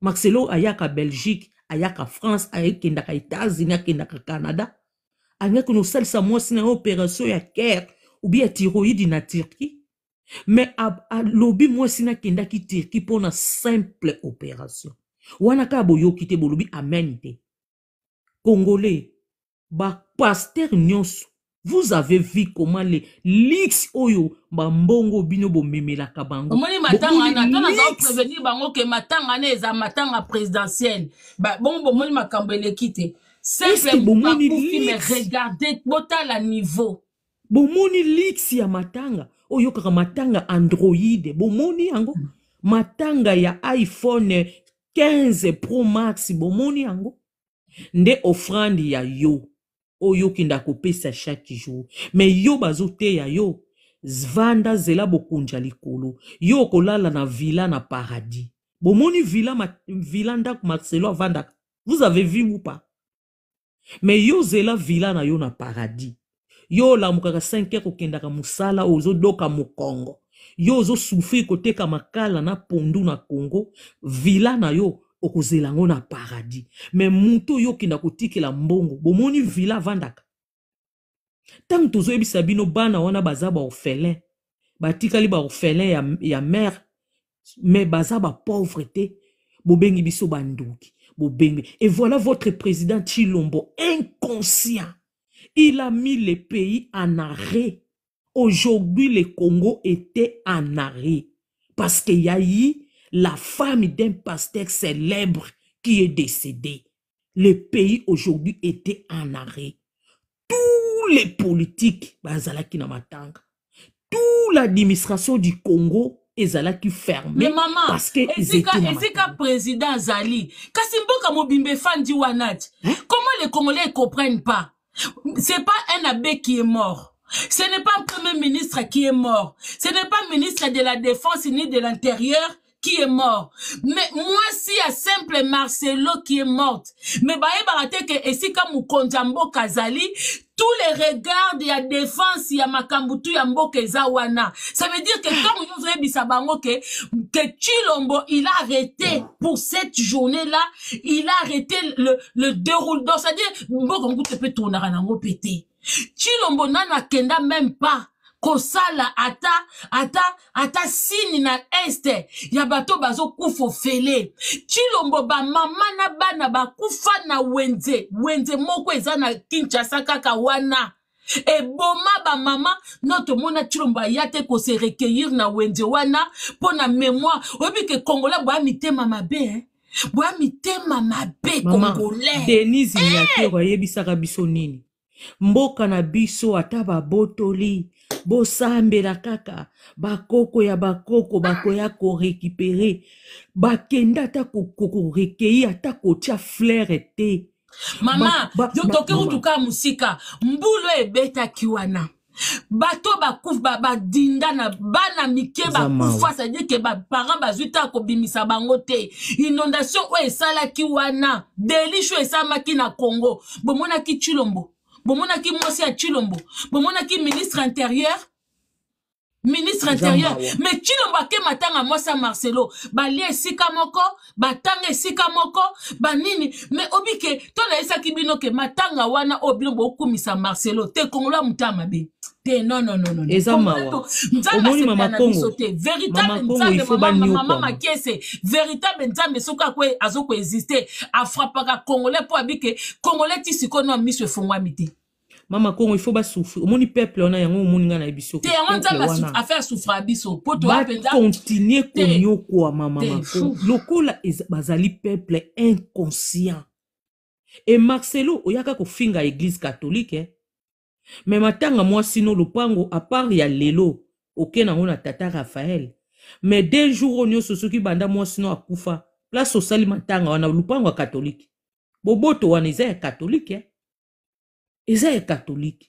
marcelo ayaka belgique ayaka france akendaka etats-unis akendaka canada alingaki nosalisa mwasi na ye opération ya ker ou bien thyroïde na Turquie me kenda ki nakendaki pour une simple opération wana kaka boyoki kite bolobi amen te congolais Pasteur nyonso vous avez vu comment le lix oyo mbongo bino bomemelaka bango omoni matanga na ta za prévenir bango ke matanga ne za matanga présidentielle bongo bomoni makambo eleki te simple bakufi me regarde botala niveau bomoni liksi ya matanga oyokaka matanga androide bomoni yango mm. matanga ya iphone 15 pro max bomoni yango nde ofrande ya yo oyokenda kopesa chaque jour me yo bazoteya yo vanda zela bokonja likolo yo okolala na villa na paradis bomoni villa, ma, villa ndako marcelo avandaka vous avez vu ou pas me yo zela villa na yo na paradis yo olamukaka 5 heure okendaka mosala ozodoka mokongo yo ozosufrir koteka makala na pondu na congo vila na yo okozela yango na paradis me motu oyo okenda kotikela mbongo bomoni vila avandaka ntango tozoyebisa bino bana wana baza baorphelin batikali baorphelin ya, ya mare me baza bapauvre te bobengi biso banduki bobengi et voilà votre président chilombo inconscient Il a mis le pays en arrêt. Aujourd'hui, le Congo était en arrêt parce qu'il y a eu la femme d'un pasteur célèbre qui est décédé. Le pays aujourd'hui était en arrêt. Tous les politiques, qui bah, na Toute l'administration du Congo qui ferme mais maman, parce ezika président Zali, hein? comment les congolais ne comprennent pas c'est pas un abbé qui est mort. Ce n'est pas un premier ministre qui est mort. Ce n'est pas un ministre de la Défense ni de l'Intérieur qui est mort. Mais moi, si a simple Marcelo qui est morte, mais bah, il que, et si comme Konjambo Kazali, tous les regards de la défense, il y a Makambutu, il y a Mbokezawana. Ça veut dire que comme vous avez que, Chilombo, il a arrêté pour cette journée-là, il a arrêté le, le déroulement. C'est-à-dire, Mbokambutu peut tourner à pété. Chilombo n'a même pas. kosala ata ata ata sini na este ya bato bazokufa ofele chilombo bamama na bana bakufa na wenze wenze moko eza na kinshasa kaka wana eboma bamama no tomona chilombo aya te kose recueillir na wenze wana mpo na mémoire oyebi ke kongola bwa mitema mabe eh? bwa mitema mabe congolais denise eh! nyakero ayebisaka biso nini mboka na biso ata babotoli bosambela kaka bakoko ya bakoko bakoya korekipere bakende ata korekei ata kotia fleire te mama toke kutuka mosika mbulu ebetaki wana bato bakufa badinda na bana mike bakufa sadie ke baparent bazwi ta kobimisa bango te inondation oyo esalaki wana delisho esalamaki na congo bomonaki tulombo ki chulombo. ya chilombo ki ministre intérieur ministre intérieur me kino bakema ntanga mwasa marcelo balia esika moko batanga esika moko banini me obi ke to nayesaki bino ke matanga wana oyo bino bokumisa marcelo te kongolo ya moto ya mabe te nonneza mawaomonimamakongomama makese véritable nzambe soki azokoexiste afrapaka congolais mpo abi ke congolais ti sikoyo no miso efungwami te mama kongo ifo basufri omoni peuple wana yango omoni ngai na yebiso bakontinue konyokwa mama makongo lokola bazali peuple inconscient e marcelo oyaka kofinga eglize katholike eh? me matanga mwasino lopango apart ya lelo oke nango na tata rafael me de jour oyo nyonso soki banda mwasino akufa place osali matanga wana lopango ya katholike boboto wana eza ya katholike eh? eza ya katolike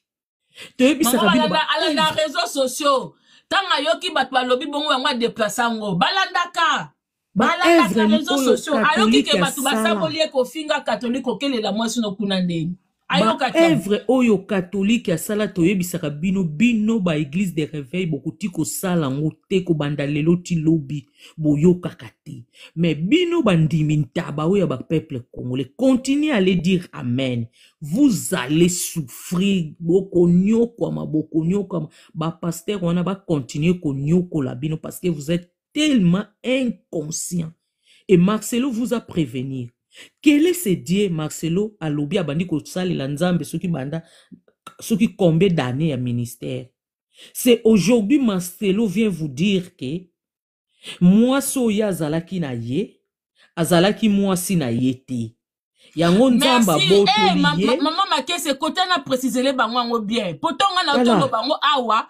toyebisaka binoalanda réseau sociaux ntango ayoki bato balobi bongo yango adeplase yango balandaka balandaka réseau sociaux ayoki ke bato basamboli ekofinga katolike okelela mwasino kuna ndenge baevre oyo katolike asala toyebisaka bino bino église de reveil ko sala yango te banda lelo ti lobi boyoka kati Mais bino bandimi ntaba oyo ya peuple congolais continue les dire amen vous allez souffrir bokoniokwama bokoniokwama bapaster wana bacontinue nio bino parce que vous êtes tellement inconscient et marcelo vous a prévenu. Quel est ce Dieu marcelo alobi abandi la nzambe soki banda qui combien d'années à ministère c'est aujourd'hui marcelo vient vous dire que moi soya zala ki na ye azala mwasi na ye te yango Merci. Eh ye Maman, makese kota na le bango yango bien potonga na otongo bango awa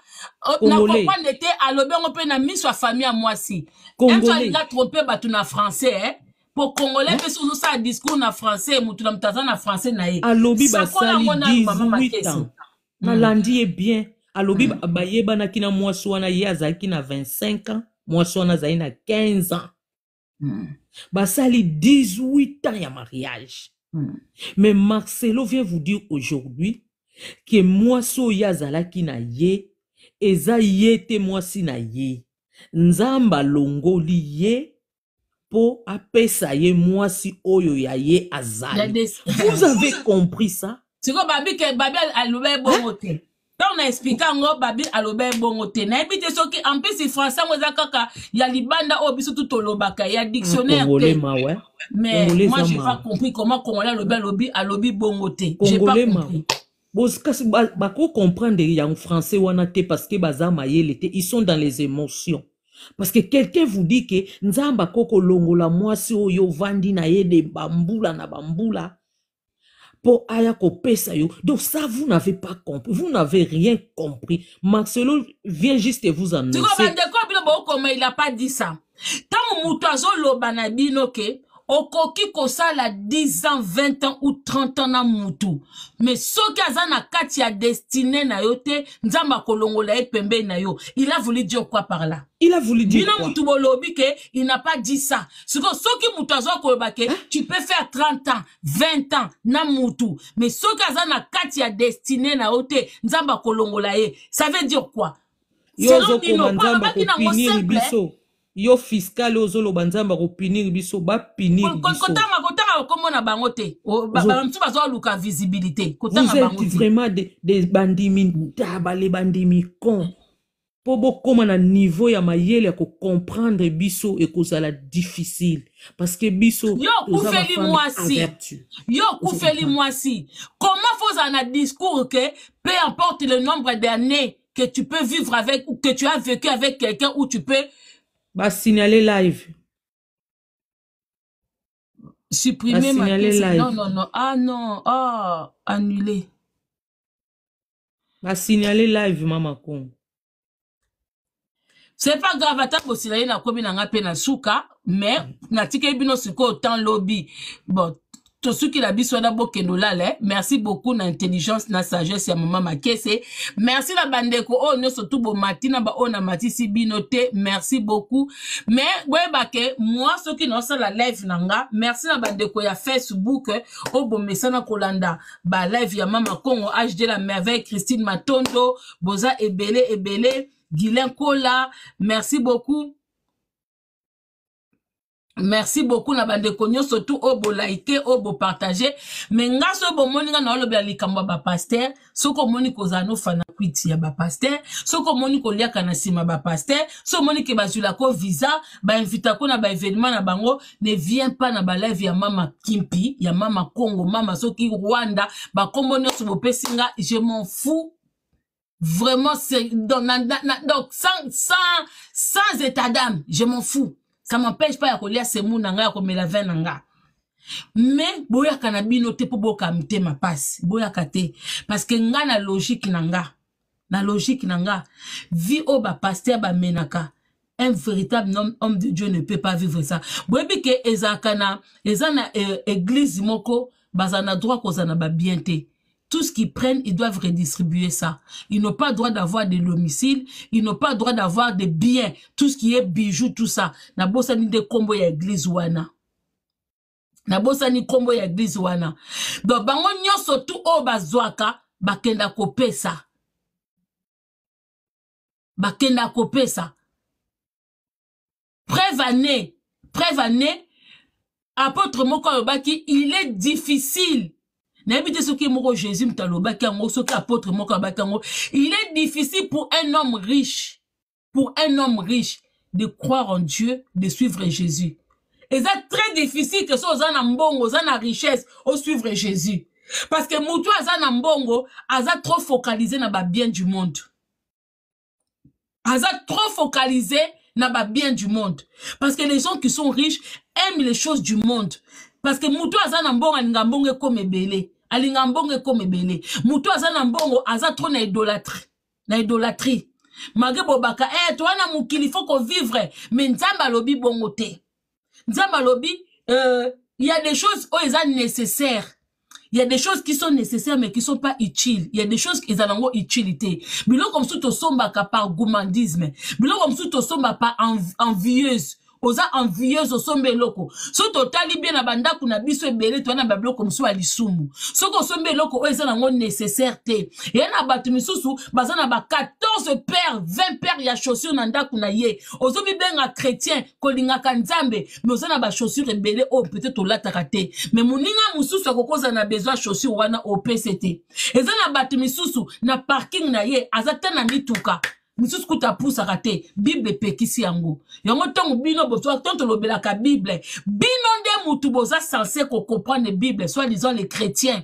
na comprendre alobi yango mpe na miso moi famille tu mwasi tu alinga trompe batou na français hein? Congolais, mpe nous ça discours en français motu na français mm. français C'est alobi basali 18 ans landi ye bien alobi mm. bayebanaki na kina wana ya kina 25 ans mwasi 15 ans mm. basali 18 ans ya mariage mais marcelo vient vous dire aujourd'hui que mwasi ya zala na ye eza ye te na ye Nzamba alongoli ye mpo apesa ye si oyo ya ye azali vous avez compris ça sikoyo babi ke babi à ebongo hein? te ntango na explike yango babi bon ebongo te nayebi te soki en plus français yango eza kaka ya libanda oyo biso au lobaka, ya dictionnaire te mais moi j'ai pas compris comment congolais alobi alobi alobi bongo te j'ai pas compris ya un français wana te parce que baza mayele ils sont dans les émotions parce que quelqu'un vous dit que nzamba nzambe longola mwasi oyo yo na ye de bambula na bambula pour aya pesa yo donc ça vous n'avez pas compris vous n'avez rien compris marcelo vient juste vous annoncer bandeko de quoi il a pas dit ça tant on ke okoki kosala 10 ans 20 ans ou 30 ans na mutu me soki aza na kati ya destine na yo te nzambe akolongola ye pembeni na yo il a voulu dire quoi par là il a voulu dire bino mutu bolobi ke il n'a pas dit ça sikoyo soki mutu azwa koloba ke tu peux faire 30 ans 20 ans na mutu me soki aza na kati ya destine na yo te nzambe akolongola ye ça veut dire quoi yo ozokomba nzambe kopiniri biso yo fiskale ozoloba ko akopinir biso ba bapinir kotanga kotanga okomona bango te ba bamisusu bazoluka visibilité kotanga bango vraiment des bandimi ndabale bandimi con mpo bokóma na niveau ya mayele ya comprendre biso ko ekozala difficile parce que biso yo ou moi si yo moi si comment faut en a discours que peu importe le nombre d'années que tu peux vivre avec ou que tu as vécu avec quelqu'un ou tu peux basignale live supprimer ma pièce live. non non non ah non ah annuler basignale live mama congo c'est pas grave ata bosila ye nakomi na nga mpe na suka mais natikeli bino sikoyo tan lobi bon tosuki na biso wana bokendolala lale, merci beaucoup na intelligence na sagesse ya mama makese merci na bandeko oyo nyonso tuboma ba baoyo oh, si si binote. merci beaucoup Mais bah, moi, ceux ke mwa soki la live nanga. merci na bandeko ya facebook oyo oh, bomesana kolanda bah, live, ya mama kongo, hd la merveille christine matondo boza ebele ebele guilin kola merci beaucoup merci beaucoup na bande de nyonso surtout au bolaike au beau partager nga na bomoni nga naolobela ba ya soko moniko za no fana kwiti ya bapaster soki omoni koliaka na ba bapaster so sur ke bazwilako visa ba invita ko na ba événement na bango ne vient pas na live ya mama kimpi ya mama congo mama soki rwanda bakombo nyonso so pesinga, je m'en fous vraiment c'est donc sans, sans, sans état d'âme je m'en fous ça m'empêche pas ya kolia semu na ngai ya komela vin na nga me boyaka na bino te mpo boyoka mitema pasi boyaka te parceke nga na logike na nga na logike na nga vi oyo bapaster bamenaka un véritable homme, homme de dieu ne peut pas vivre ça boyebi ke ezalaka na eza na e, eh, eglise moko baza na droit kozala na babien te tout ce qu'ils prennent, ils doivent redistribuer ça. Ils n'ont pas le droit d'avoir des domiciles, ils n'ont pas le droit d'avoir des biens, tout ce qui est bijoux, tout ça. Na ni de combo ya l'église wana. Na ni combo ya l'église wana. Donc bango nyonso tout au bazwaka bakenda kopesa. Bakenda ça. Preuve année, preuve année apôtre moko alobaki il est difficile jésus il est difficile pour un homme riche pour un homme riche de croire en dieu de suivre jésus c'est très difficile que ceux soit un mbongo oza richesse richesse suivre jésus parce que un ils sont trop focalisé le bien du monde sont trop focalisé le bien du monde parce que les gens qui sont riches aiment les choses du monde parce que moto aza na mbongo alinga mbongo ekoma ebele alinga mbongo belé ebele asan aza na mbongo aza trop na idolatrie na idolatrie malgré bobaka eh, toi na mokili fo vivre mais nzambe alobi bongo te euh, y a des choses ils sont nécessaires. Il y a des choses qui sont nécessaires mais qui sont pas utiles. Il y a des choses qui ont utilité. Bilo comme sous somba par gourmandisme. Bilo comme to somba par envieuse oza envieuse sombe loko. so totali bien na bandako na biso ebele toyana babiloko mosusu ya So ko sombe loko, oyo eza nango nécessaire te ye na bato misusu baza na ba 14 pères, 20 pères ya chaussure na ndako na ye a chrétien kolingaka nzambe me oza na et ebele o peut-être olataka te me moninga mosusu akokozala na besoin ya chaussure wana opese et eza na bato misusu na parking na ye azata na mituka misusu kuta apusaka te bible epekisi yango yango ntango bino boto tolobelaka bible bino nde motu boza sanse kokomprendre bible soit disant les chrétiens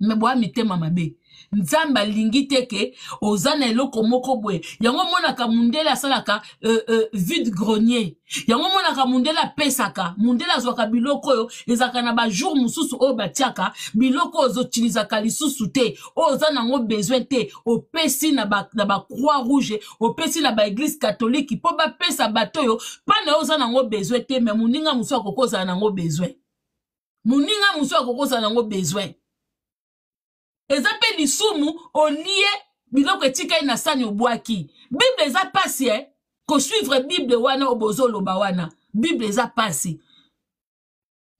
me boya mitema mabe nzambe alingi te ke oza na eloko moko boye yango omonaka mundele asalaka euh, euh, vide grenier yango omonaka mundele apesaka mundele azwaka biloko oyo ezalaka na bajour mosusu oyo batiaka biloko oyo ozotilizaka lisusu te oyo oza nango besoin te opesi na bacroix rouge opesi na baeglise katolike mpo bapesa bato oyo mpana oyo oza nango besoin te me moninga mosusu akoki ozala nango besoin moninga mosusu akoki ozala nango besoin eza mpe lisumu olie biloko etikali na sani obwaki bible eza mpasi e eh? suivre bible wana obozoloba wana bible eza mpasi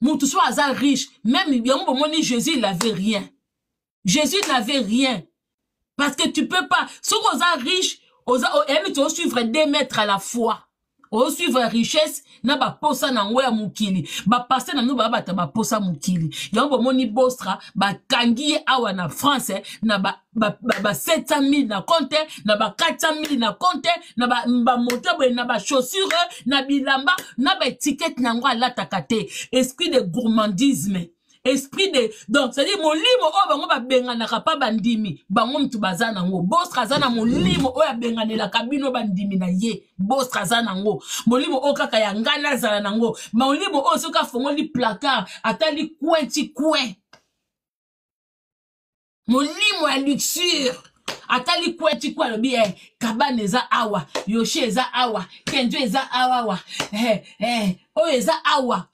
motu so aza riche même yango bomoni jésus il avait rien jésus n'avait rien parce que tu peux pas so aux riche oza oyembi tozosuivre deux mètres à la fois suivre richesse na baposa nango ya na bapaster nango posa moukili. mukili yango moni bostra ba kangiye awa na france na ba ba, ba, na compte na ba 400000 na compte na ba, na ba chaussure na bilamba na ba la esprit de gourmandisme esprit de donc c'est-à-dire molimo oyo bango babenganaka mpa bandimi bango motu baza nango bostra aza na molimo oyo abenganelaka bino bandimi na ye bostra aza nango molimo oyo kaka ya ngai nazala nango molimo oyo soki afongoli placard atali coin ti coin molimo ya luxure atali kue ti kue alobi eh, kabane eza awa yoshe eza awa kenjo eza awawa eh, eh, oyo eza awa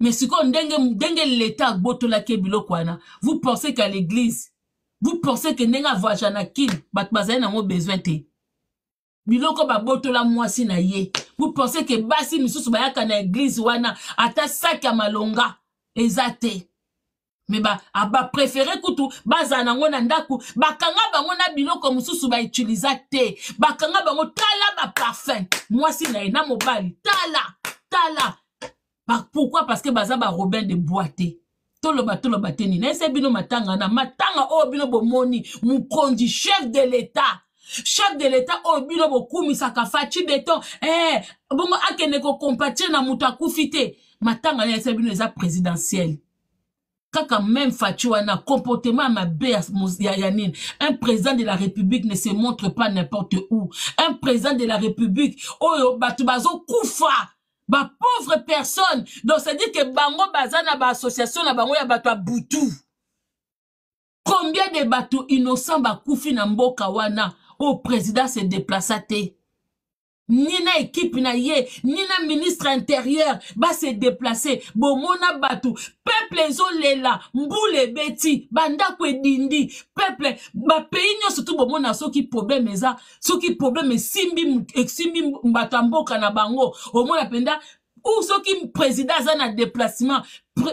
me sikoyo ndenge, ndenge leta agbotolaki ye biloko wana vous pensez ka l'église vous pensez ke ndenge avoyage na kine bato bazali nango besoin te biloko babotola mwasi na ye vous pensez ke basi misusu bayaka na eglize wana ata saki ya malonga eza te me bapréféré ah, kutu bazala nango na ndako bakanga bango na biloko mosusu bautiliza te bakanga bango tala baparfum mwasi na ye na mobali tala tala pourquoi parce que Bazaba Robin de Boite. te toloba toloba te nini bino matanga na matanga o bino bomoni mokonzi chef de l'état chef de l'état o bino bokumisaka faci beton eh, bongo ko compatir na mouta koufite. matanga nese bino eza présidentiel kaka même faci wana comportement ma be ya, un président de la république ne se montre pas n'importe où un président de la république oyo bazo Koufa. bapauvre personne donc c'est-à-dire que bango baza na baassociation na bango ya bato ya butu combien de bato innocent bakufi na mboka wana oyo président se déplaça te na équipe na ye na ministre intérieur déplacer bon mona batu. peuple mboule beti, banda kwe dindi peuple bapeyi bon mona bomona soki problème ceux soki problème simbi eh, simbi ya mbatamboko na bango mona penda ou ceux qui me président à un déplacement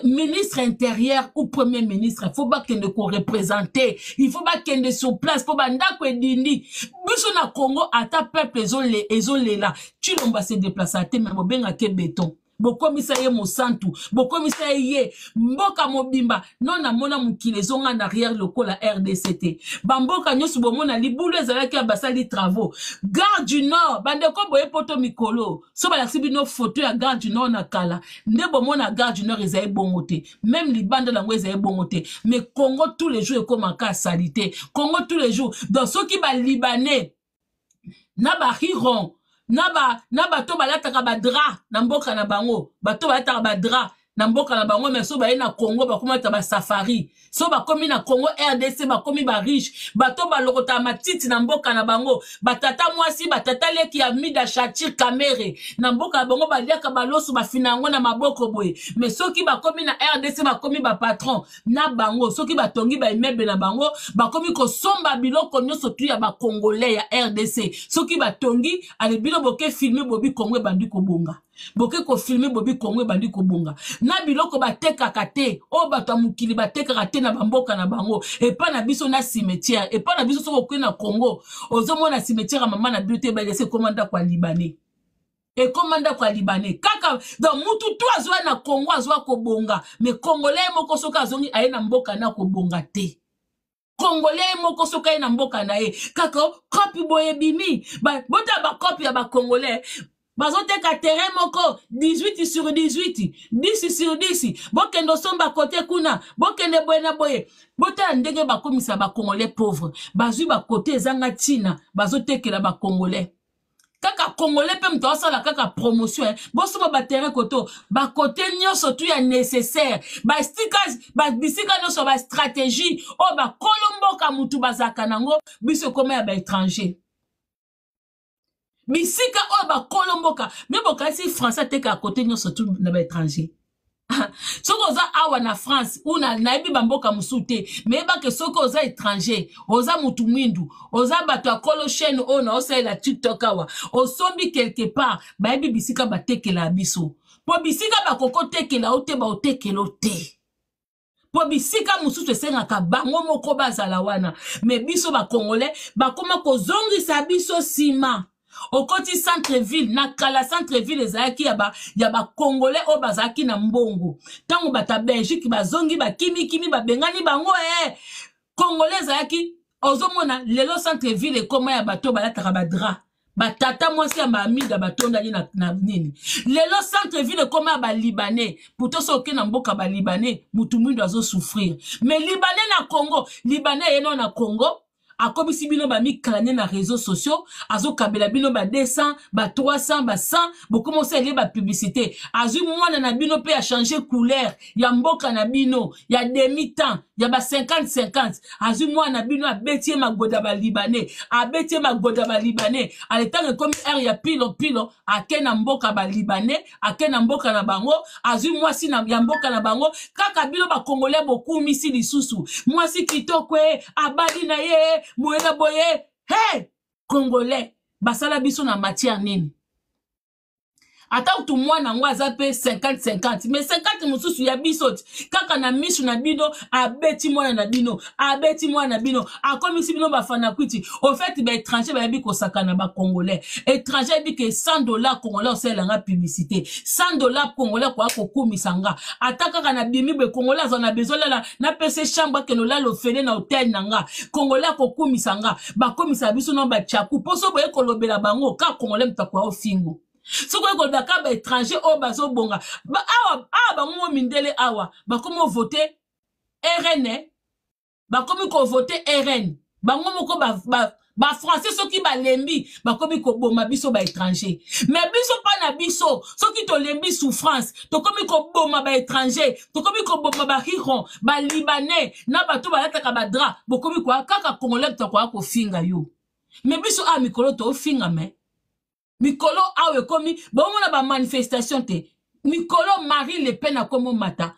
ministre intérieur ou premier ministre il faut pas qu'elle ne représente il faut pas qu'elle ne sur place faut pas ndako dindi biso na congo à ta peuple les là tu vas pas se déplacer à même benga ke béton bokomisa ye mosantu santou, ye ye mboka mobimba non, na mokili ezonga en arrière lokola la RDCT bamboka nyosu bomona libulu ezalaki ya basali travaux Garde du nord bande ko boye poto mikolo so balakisi bino photo ya Garde du nord na kala nde bomona Garde du nord ezali bongo Même meme libanda yango ezali bongo mais congo tous les jours en cas salité. congo tous les jours qui soki Libanais. na hiron. na bato ba, balataka badra na mboka na bango bato balataka badra na mboka na bango mais so baye na congo bakomata basafari so bakomi na congo rdc bakomi bariche bato balokota matiti na mboka na bango batata mwasi batata leki ya mida shatir kamere na mboka na bango baliaka baloso bafina yango na maboko boye mais soki bakomi na rdc bakomi bapatron na bango soki batongi baimeuble na bango bakomi kosomba biloko nyonso tu ya bakongolais ya rdc soki batongi ale bino boke filme bobi congo ebandi kobonga boke kofilme bobi kongo ebandi kobonga na biloko batekaka te oyo oh, bato ya mokili batekaka te na bamboka na bango epa na biso na cimetière epa na biso soki okei na congo ozomona cimetière ya mama na bino te ebadesi ekóma ndako ya libanais ekóma ndako ya libanais kaka donc mutu to azwa na congo azwa kobonga me congolais moko soki azongi aye na mboka na kobonga te congolais moko soki aye na mboka na ye kaka kopi boye ebimi bota bakopi ya bacongolais qu'à terrain moko 18 sur 18 10 sur 10 bokende côté kote kuna bon boye na boye botala ndenge bakomisa bacongolais pauvre côté bakote ezanga la ba bacongolais kaka congolais pe moto sala kaka promotion eh. ba terrain koto bakote surtout tu ya nécessaire bisika ba stratégie o oh, ba kolomboka motu bazalaka nango biso ekoma ya étranger. bisika oyo bakolo mboka me bokalisi français atekaka kote nyonso tu na baétranger soki oza awa na france una nayebi bamboka mosusu te meyebake soki oza étranger oza motu mwindu oza bato ya kolo chaine oyo na osalela tiktok awa osombi quelque part bayebi bisika batekela ya biso mpo bisika bakokotekela o te baotekela o te mpo bisika mosusu esengaka bango moko bazala wana me biso bakongole bakoma kozongisa biso nsima okoti centreville na kala centreville ezalaki ya bakongole oyo bazalaki na mbongo ntango bato ya belgique bazongi bakimikimi babengani bango e eh! kongole ezalaki ozomona lelo centreville ekoma ya bato oyo balataka badra batata mwasi ya baamiga batondani na, na nini lelo centreville ekoma ya balibanais pourto so oke na mboka balibanais motu mwindo azosouffrir me libanais na congo libanais eyeno na congo akómisi bino bamikala na réseaux sociaux azo kabela bino ba 200 ba 300 ba 100 li ba publicité, azu mwana na bino a changer couleur ya mboka na bino ya demi temps ya ba 50-50 Azu mwana na bino abeti a magoda ma abeti ye magoda l'étang aletango comme er ya pilo pilo pile na mboka ba ake na mboka na bango azwi mwasi ya mboka na bango kaka bino misi bokumisi lisusu mwasi kito kwe, abali na ye moyeba boye he congolais basala biso na matière nini ata kutu mwana yango aza mpe 50-50 me 50 mosusu ya biso ti kaka na misu na bino abeti mwana na bino abeti mwana na bino akomisi bino bafanakwiti ofeti baétranger bayebi kosakana bacongolais étranger yebi ke 100 dollar congolais osalelanga publicité 100 dollar congolais koya kokumisa nga ata kaka na bimi boye congolais azwa na bezolala napesa chambre akende olala ofene na hotel na nga congolais akokumisa nga bakomisa biso na bachaku mpo so boye kolobela bango kaka congolais moto akoya ofingo soki oyekoloba kaka baétranger oyo bazobonga awa bango mo mindele awa bakomi ovote rn eh. bakomi kovote rn bango moko bafrançais soki balembi bakomi koboma biso baétranger me biso mpa na biso soki tolembi souffrance tokomi koboma baétranger tokomi koboma bahiron balibanais na bato balataka badra bokomi koya kaka congolais tokoya kofinga yo me biso a mikolo tofinga me mikolo ba ekomi ba manifestation te mikolo marie le pen a komo mata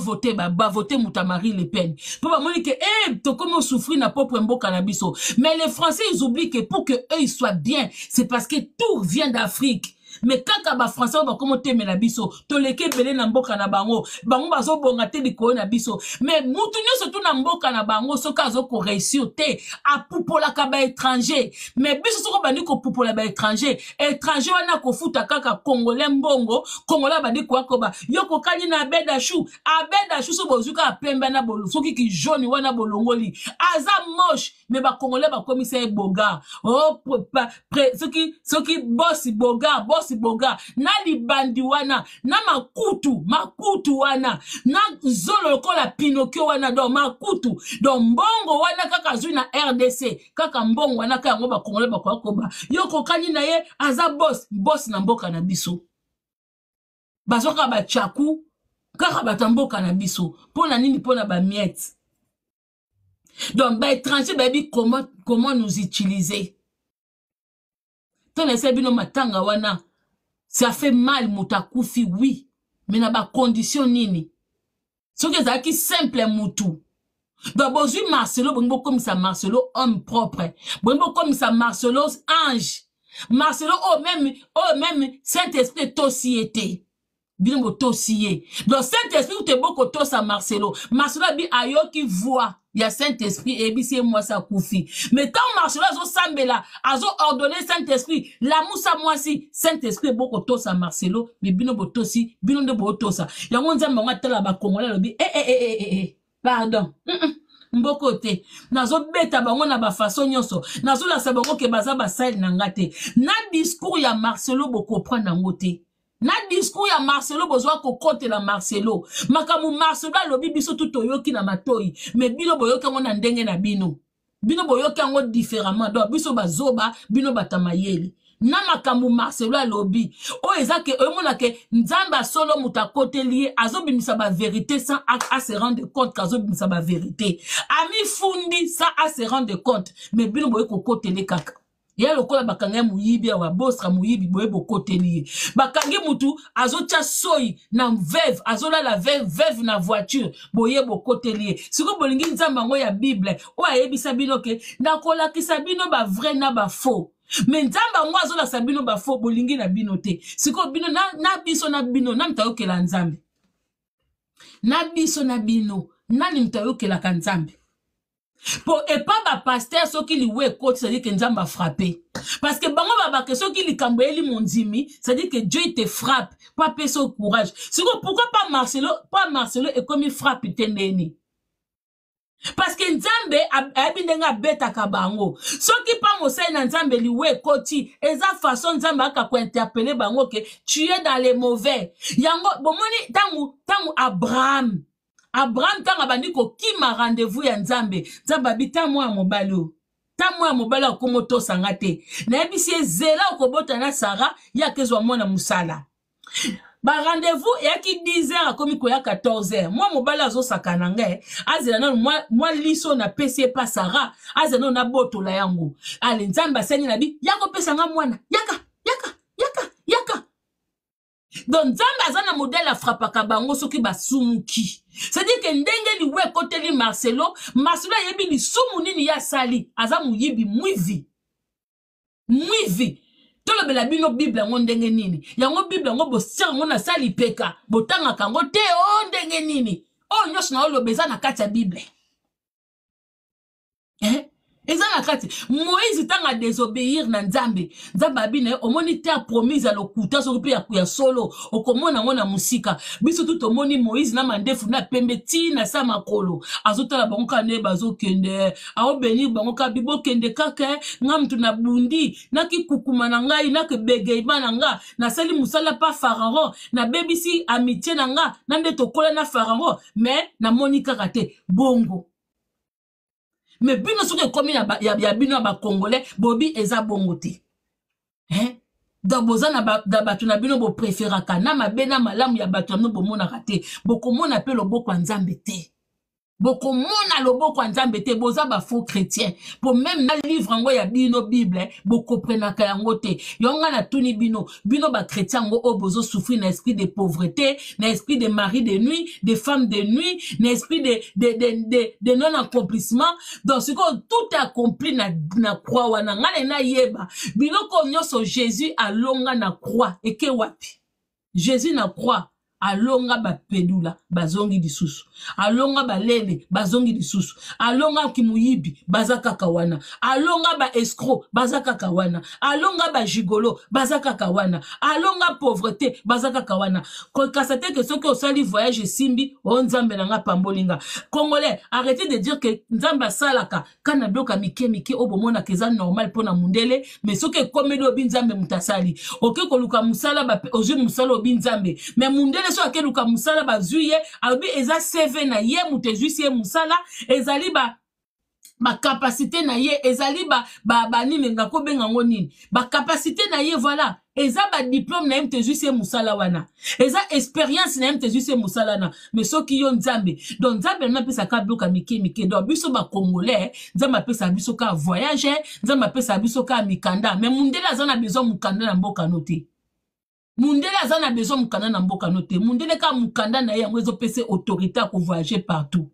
voter, Ba ba voter muta marie le pen Papa bamoni ke e eh, komo souffrir na pour mboka na biso mais les français ils oublient que pour que eux ils soient bien c'est parce que tout vient d'afrique me kaka bafrançais oyo bakoma otemela biso toleki ebele na mboka na bango bango bazobonga te likolo na biso me mutu nyonso tuna mboka na bango soki azokoreusir te apupolaka baétranger me biso soko bandi kopupola baétranger étranger wana kofuta kaka congolais mbongo congolais bandi koyakoba yo kokani na abedashu abedashu so bozwi kaka pembe na soki ki jaune wana bolongoli aza moshe me bakongolais bakomisa ye bogar oh, o soki bosi bogar bosi bonga na libandi wana na makutu makutu wana na zolo lokola pinokio wana don makutu don mbongo wana kaka azwi na rdc kaka mbongo wana kaka yango bakongola bakoya koba yo kokani na ye aza bos bos na mboka na biso bazwa kaka bachaku kaka bato ya mboka na biso mpo na nini mpo na bamiete donc baétranger bayebi comment, comment nous utiliser to na esa bino matanga wana ça fait mal mouta koufi, oui Mais na condition nini ça qui simple mutu D'abord, bozwi marcelo comme ça marcelo homme propre comme ça marcelo ange marcelo oh même, oh même saint esprit société bino botosi dans donc saint-esprit te ute sa marcelo marcelo abi ayoki y ya saint-esprit bi moi sa Koufi mais tant marcelo zo ordonné saint-esprit moi si saint-esprit tosa marcelo mais bino botosi bino de bootosa yango nzambe m'wa atala ba alobi lobi, eh, eh, eh, eh, pardon mm -mm. mboko nazo beta bango na bafaso nyonso la bango ke baza ba na n'angate. na discours ya marcelo boko nango nangote na discours ya marcelo bozwa kokotela marcelo makambo marcelo alobi biso tu toyoki na matoi me bino boyoki yango na ndenge na bino bino boyoki yango différemment donc biso bazoba bino batamayeli na makambo marcelo alobi oyo eza ke oyomona ke nzambe asolo moto akoteli ye azobimisa baverité sans ase rendre compte kazobimisa baverité ami fundi sans ase rendre compte me bino boyoki kokotele kaka ya lokola bakangi ye moyibi awa bosra moyibi boye bokoteli ye bakangi motu azotya soi na veve azolala veve na voiture boye bokoteli ye sikoyo bolingi nzambe yango ya bible oyo ayebisa bino ke nakolakisa bino bavrai na bafaux me nzambe yango azolakisa bino bafaux bolingi na bino te sikoyo bino na, na biso na bino nani moto ayokelaka nzambe na biso na bino nani moto ayokelaka nzambe mpo epa bapaster soki liwa ekoti cedire ke nzambe afrappe parce ke bango babake soki likambo eyeli mondimi cedire ke dieu ete frappe mpo apesa o courage siko pourkui pa marcelo pa marcelo ekomi frappe te ndeni parce ke nzambe ayebi ndenge abetaka bango soki mpa mosali na nzambe liwa ekoti eza façon nzambe aka kointerpele bango ke tu ye dans le mauvais yango bomoni ntango ntango abraham abraham ntango abandi kokima rendez-vous ya nzambe nzambe abi ta mwa ya mobali o ta mwa ya mobali akoma otosanga te nayebisi ezela okobota na sara ye akezwa mwana mosala barendez-vous eyaki 10 heures akomi koya 14 heures mwa mobali azosaka na ngai azela nanu mwa, mwa liso napesi ye mpa sara azela nanu nabotola yango ale nzambe aseni na bi ya kopesanga mwana yaka yaka yaka yaka don nzambe aza na modele afrapaka bango soki basumuki c'est-à-dire ke ndenge liwe ekoteli marcelo marcelo ayebi lisumu nini ye asali aza moyibi mwivi mwivi tolobela bino bible yango ndenge nini yango bible yango bosia yango na sali peka botangaka yango te o oh, ndenge nini oyo oh, nyonso na oloba eza na kati ya bible eh? eza na kati moïse ntango adésobéir na nzambe nzambe abi na ye omoni te apromise ya lokuta soki mpe ya solo okomona yango na mosika biso tu tomoni moïse na mandefu na pembe ntina sa makolo azotala bango kaka nde bazokende aobenir bango kabi bokende kaka eh. nga motu na bundi nakikukuma na ngai nakebegeima na nga nasali mosala mpa pharaon nabebisi amitie na nga na nde tokola na pharaon me namoni kaka te bongo me bino soki ekomi ya bino ya bacongolais bobi eza bongo te eh? donc boza na bato na bino bopréféraka na mabe na malamu ya bato na bino bomonaka te bokomona mpe loboko ya nzambe te Boko loboko lobo nzambe te boza bafaux chrétien pour même na livre ngo ya bino bible eh, bokoprenaka yango te Yonga tout tuni bino bino ba yango oyo bozosouffrir na esprit de pauvreté na esprit de mari de nuit de femme de nuit na esprit de, de, de, de, non accomplissement donc sikoyo tout accompli na, na croix wana ngai na nayeba ko nyoso jésus longa na croix eke wapi jésus na croix alonga bapedula bazongi lisusu alonga balele bazongi lisusu alongaki moyibi baza kaka wana alonga baescro baza kaka wana alonga bagigolo baza kaka wana alonga pauvreté baza kaka wana kokasa te ke soki osali voyage esimbi o nzambe nanga pambolinga congolais arrêtez de dire ke nzambe asalaka ka na biloko ya mike mike oyo bomonaka eza normal mpo na mondele mais soki ekomeli obi nzambe moto asali oke koluka mosala ozwi mosala obi nzambe mais mondele so akeluka mosala bazwi ye alobi eza cv na ye moto ezwisi ye mosala ezali ba bakapasité na ye ezali banini ba, ba, nakobenga yango nini bakapasité na ye voilà eza badiplôme na ye mte ezwisi ye mosala wana eza expérience na ye mte ezwisi ye mosala wana mais soki yo nzambe donc nzambe lana apesaka biloko ya mike mike donc biso bacongolais nzambe apesaka biso kaka voyage nzambe apesaka biso kaka mikanda mais mundele aza na besoin mokanda na mboka no te mundele aza na besoin mokanda na mboka no te mundele kaka mokanda na ye yango ezopesa autorité ya kovoyage partout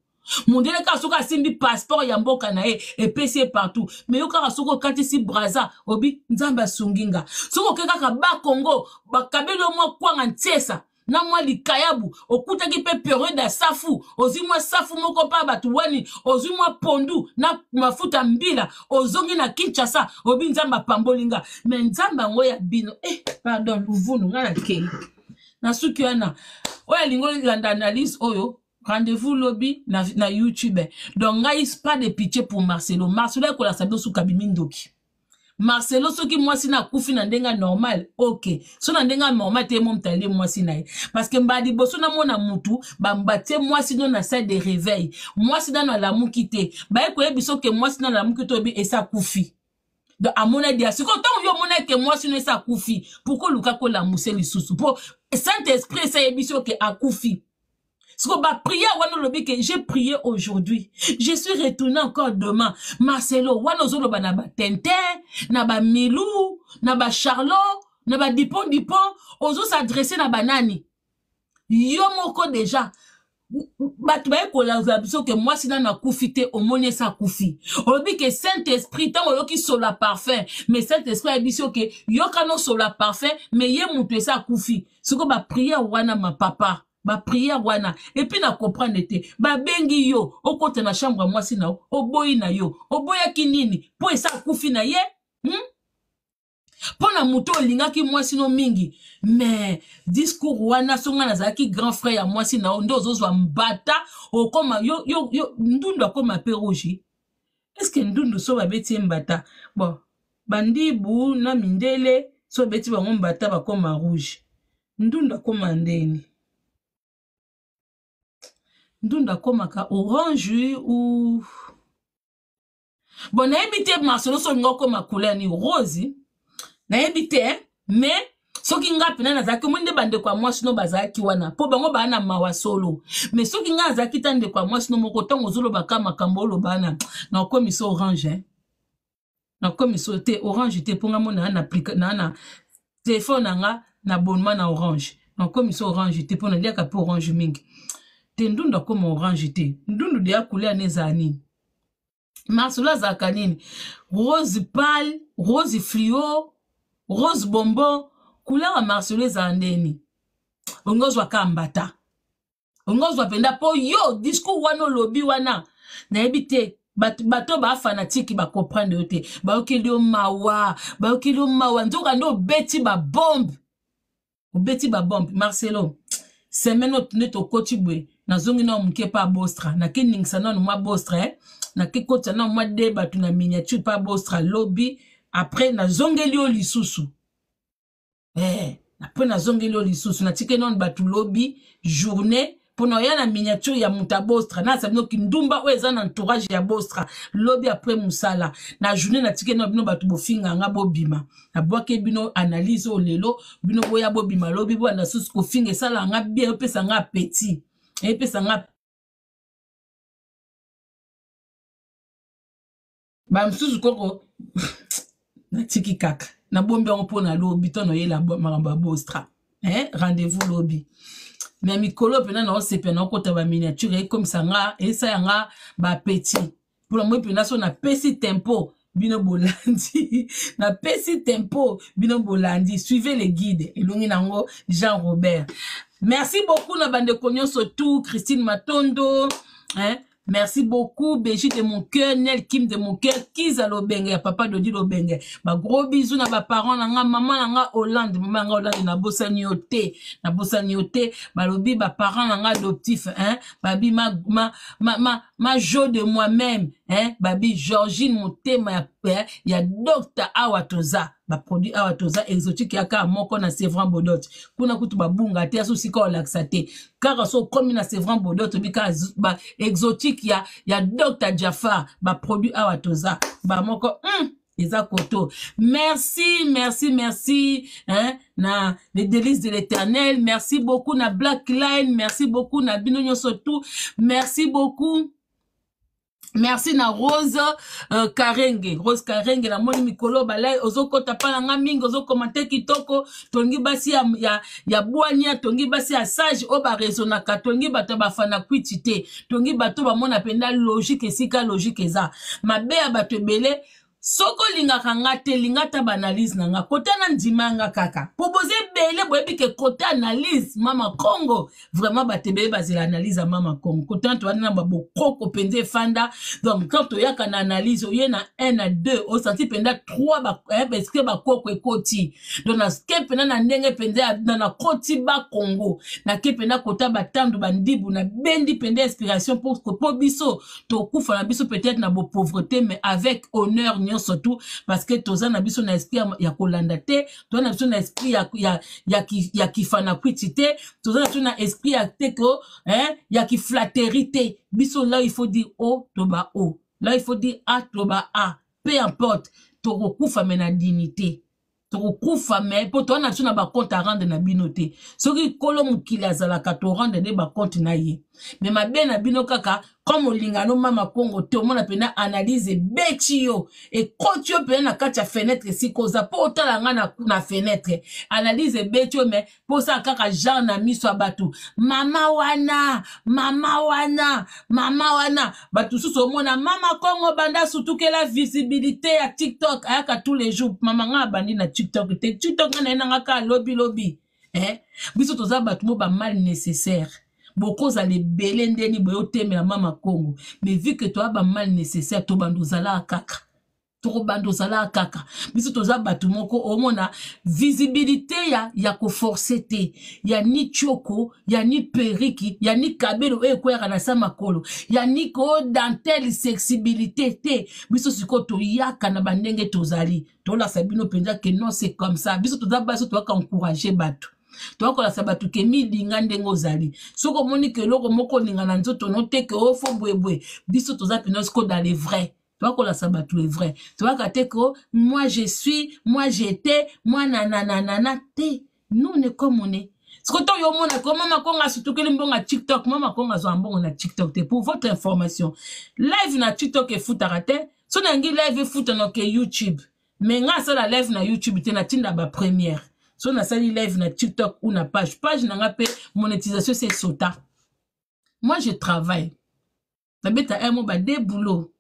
mundele kaka soki asimbi passeport ya mboka na ye epesi ye partout me yo kaka soki okatisi braza obi nzambe asungi nga soki oke kaka bakongo bakabeli yo mwa kwanga ntiesa na mwa likayabu okutaki mpe periode ya safu ozwi mwa safu moko mpa bato wani ozwi mwa pondu na mafuta mbila ozongi na kinshasa obi nzambe apamboli nga me nzambe yango ya bino eh, pardon luvunu nga na kei na suki wana oyo alingo landa analyse oyo rendez-vous lobi na, na youtube donc ngai pas de pitié pour marcelo marcelo ekolakisa biso suka bimindoki marcelo soki mwasi na akufi na ndenge ya normal ok so na ndenge ya normal te ye mo motaleli mwasi na ye parceke mbala liboso namona motu bambatie mwasi no na sale de réveil mwasi nano alamuki te baye koyebi soki mwasi nano alamuki te oyebi esa akufi donc amonaki ya sikoyo ntango yo omona ete mwasi no esa akufi pourkoi olukaki olamusie lisusu mpo saint esprit esayebi soki akufi Soba prière wano lobike, j'ai prié aujourd'hui. Je suis retourné encore demain. Marcelo wano zolo ba na ba Tintin, na ba Milou, na ba Charlot, na ba Dipon Dipon, ozo s'adresser na banani. Yo moko déjà. bato que moi biso ke n'a koufite, akufi te omoni koufi. On dit ke saint esprit qui sont la parfait. mais saint esprit ayebi que ke sont la parfait, mais ye moto esa akufi prier, bapriere ma papa. baprière wana epui na comprendre te babengi yo okota na chambre ya mwasi na yo oboyi na yo oboyaki nini mpo esa akufi na ye hmm? mpo na moto olingaki mwasi no mingi me discours wana songa nazalaki grand frère ya mwasi na yo nde ozozwa mbata okoma yo, yo, yo ndundu akoma mpe rougi eske ndundu so babeti ye mbata bon bandibu na mindele so babeti bango mbata bakoma rouge ndundu akoma ndeni ndunda akomaka orange ou bon nayebi te marcelo so olinga okoma couleur nini rose nayebi te mais soki nga pena nazalaki omoi nde bandeko ya mwasi no bazalaki wana mpo bango baa na mawa solo me soki nga azalaki ta ndeko ya mwasi no moko ntango ozolobaka makambo olobana nakomisa orange eh? nakomisa te orange te mponga mo naa na telefone na nga na bonema na orange nakomisa orange te mpo naliaka mpe orange mingi te ndundu akoma orange te ndundu deya couleur ane ezala nini masolo azalaka nini rose pale rose fluo rose bonbon couleur ya marsolo ezala ndeni ongi ozwaka mbata ongi ozwa mpenza mpo yo discours wana olobi wana nayebi te bato bafanatike bakomprendre yo te bayokeli yo mawa bayokeli yo mawa nzoka nde obeti babombe obeti babombe marcelo semene nde tokoti boye nazongi nao moke mpa bostra nake ningisa nano mwa bostra eh? nake kotisa nano mwa de bato na miniature mpa bostra lobi apres nazongeli oyo lisusu eh, apres nazongeli oyo lisusu natikeli nano bato lobi journée mpona oya na miniature ya moto ya bostra nayasa bino kindumba oyo eza na entourage ya bostra lobi apres mosala na journée natikeli nano bino bato bofinganga bobima nabwaki bino analyse oyo lelo bino boya bobima lobi boyanda susu kofinga esalanga bien opesanga apeti epesa nga bamosusu koko natiki kaka nabombi yango mpona lobi to noyela makambo ya bostra eh? rendez-vous lobi me mikolo mpena naosepela naokota baminiature ekomisa nga esaya nga bapetit mpona moi mpena so napesi tempo bino bolandi na pesi tempo bino bolandi suivez les guides na Jean Robert merci beaucoup na bande surtout Christine Matondo hein? Merci beaucoup, Béji de mon cœur, Nel Kim de mon cœur, Kiza Lobenge, Papa Dodi Lobenge. ma gros bisous, na ba parents, nanga, maman, nanga, Hollande, maman, nanga, Hollande, na bossa nioté, na bossa nioté, maman, lobi, maman, parents, nanga, adoptif, hein, ma, ma, ma, ma, ma, jo de moi-même, eh, babi georgine mon ya, il y a docteur ma produit awatoza. exotique, ya ka moko na sevran bodot kuna kutu babunga te aso sika olakisa te kaka so komina na sevran bodot Bika ka, ba exotique, ya, ya dokta jafar produit awa awatoza. Ba hmm, koto merci merci merci hein, na les délices de l'éternel merci beaucoup na black line merci beaucoup na bino sotou. merci beaucoup merci na rose uh, karenge rose karenge namoni mikolo balai ozokɔta mpa na nga mingi ozokomante kitoko tongi basi ya, ya, ya bwania tongi basi ya sage oyo barezonaka tongi bato ya bafana kwiti te tongi bato bamona mpenda logike esika logike eza mabe ya bato ebele soki olingaka nga te linga ata baanalyse na nga kote na ndima yanga kaka po boza ebele boyebi ke kote analyse mama congo vraiment bato ebele bazela analyse ya mama congo kote wana towana na babokoko mpenza efanda donc quand toyaka na analyse oye na 1 na 2 osanti mpenza 3 eske bakoko ekoti donc nake mpenza na ndenge mpenza nakoti bakongo nake mpenza kota batandu bandibu nabendi mpenza inspiration mpo biso tokufa na biso peut-être na bopauvreté mais avec honneur surtout parce que toza na biso na esprit ya kolanda te na biso esprit ya, ya, ya, ki, ya kifana toza na na esprit ya teko y hein, ya kiflateri te biso là il faut dire o toba o là il faut dire ah toba a peu importe tokokufa me na dignité tokokufa me pour to na biso na compte à rendre na bino soki nkolo qui la na me mabe na bino kaka comme olingano mama mpongo te omona mpena analyse ebeti yo ekoti yo mpena na kati ya fenetre esika oza mpo otala ngai na, na fenetre analyse ebeti yo me mposala kaka genre na miso ya bato mama wana mama wana mama wana bato mosusu omona mama kongo banda sutukela visibilité ya tiktok ayaka tous les jours mama ngai abandi na tiktok te tiktok ngai na ye nanga kaka lobilobi eh? biso toza bato mo bamal nécessaire bokozala ebele ndeni boye otemela mama kongo mais vu ke toya bamali nécessaire tobanda ozalaka kaka tokobanda ozalaka kaka biso toza bato moko omona visibilité ya, ya koforce te ya ni tioko ya ni periki ya ni kabelo oyo ekweyaka na sa makolo ya ni kodantel sensibilité te biso sikoyo toyaka na bandenge tozali tolasa bino mpenza ke non c'est comme ça biso toza basi toyaka encourage bato toakolasa bato ke milinga ndenge ozali soki omoni ke eloko moko olinga na nzoto no te ke ofo oh, bwebwe biso toza pino siko dans le vrai toakolasa bato le vrai toyaka te ke oh, moi je suis moi j'étais moi nanananana te nous on est comme on est siko ntango yo omona ke oh, mama kongo asurtukeli mbongo ya tiktok mama kongo azwa mbongo na tiktok te pour votre information live na tiktok efutaka te so nangi live efutanoke youtube me nga asala live na youtube te natinda bapremière so nasali live na tiktok ou na page page nanga mpe monétisation se sota moi je travaille nabeta emo bade boulot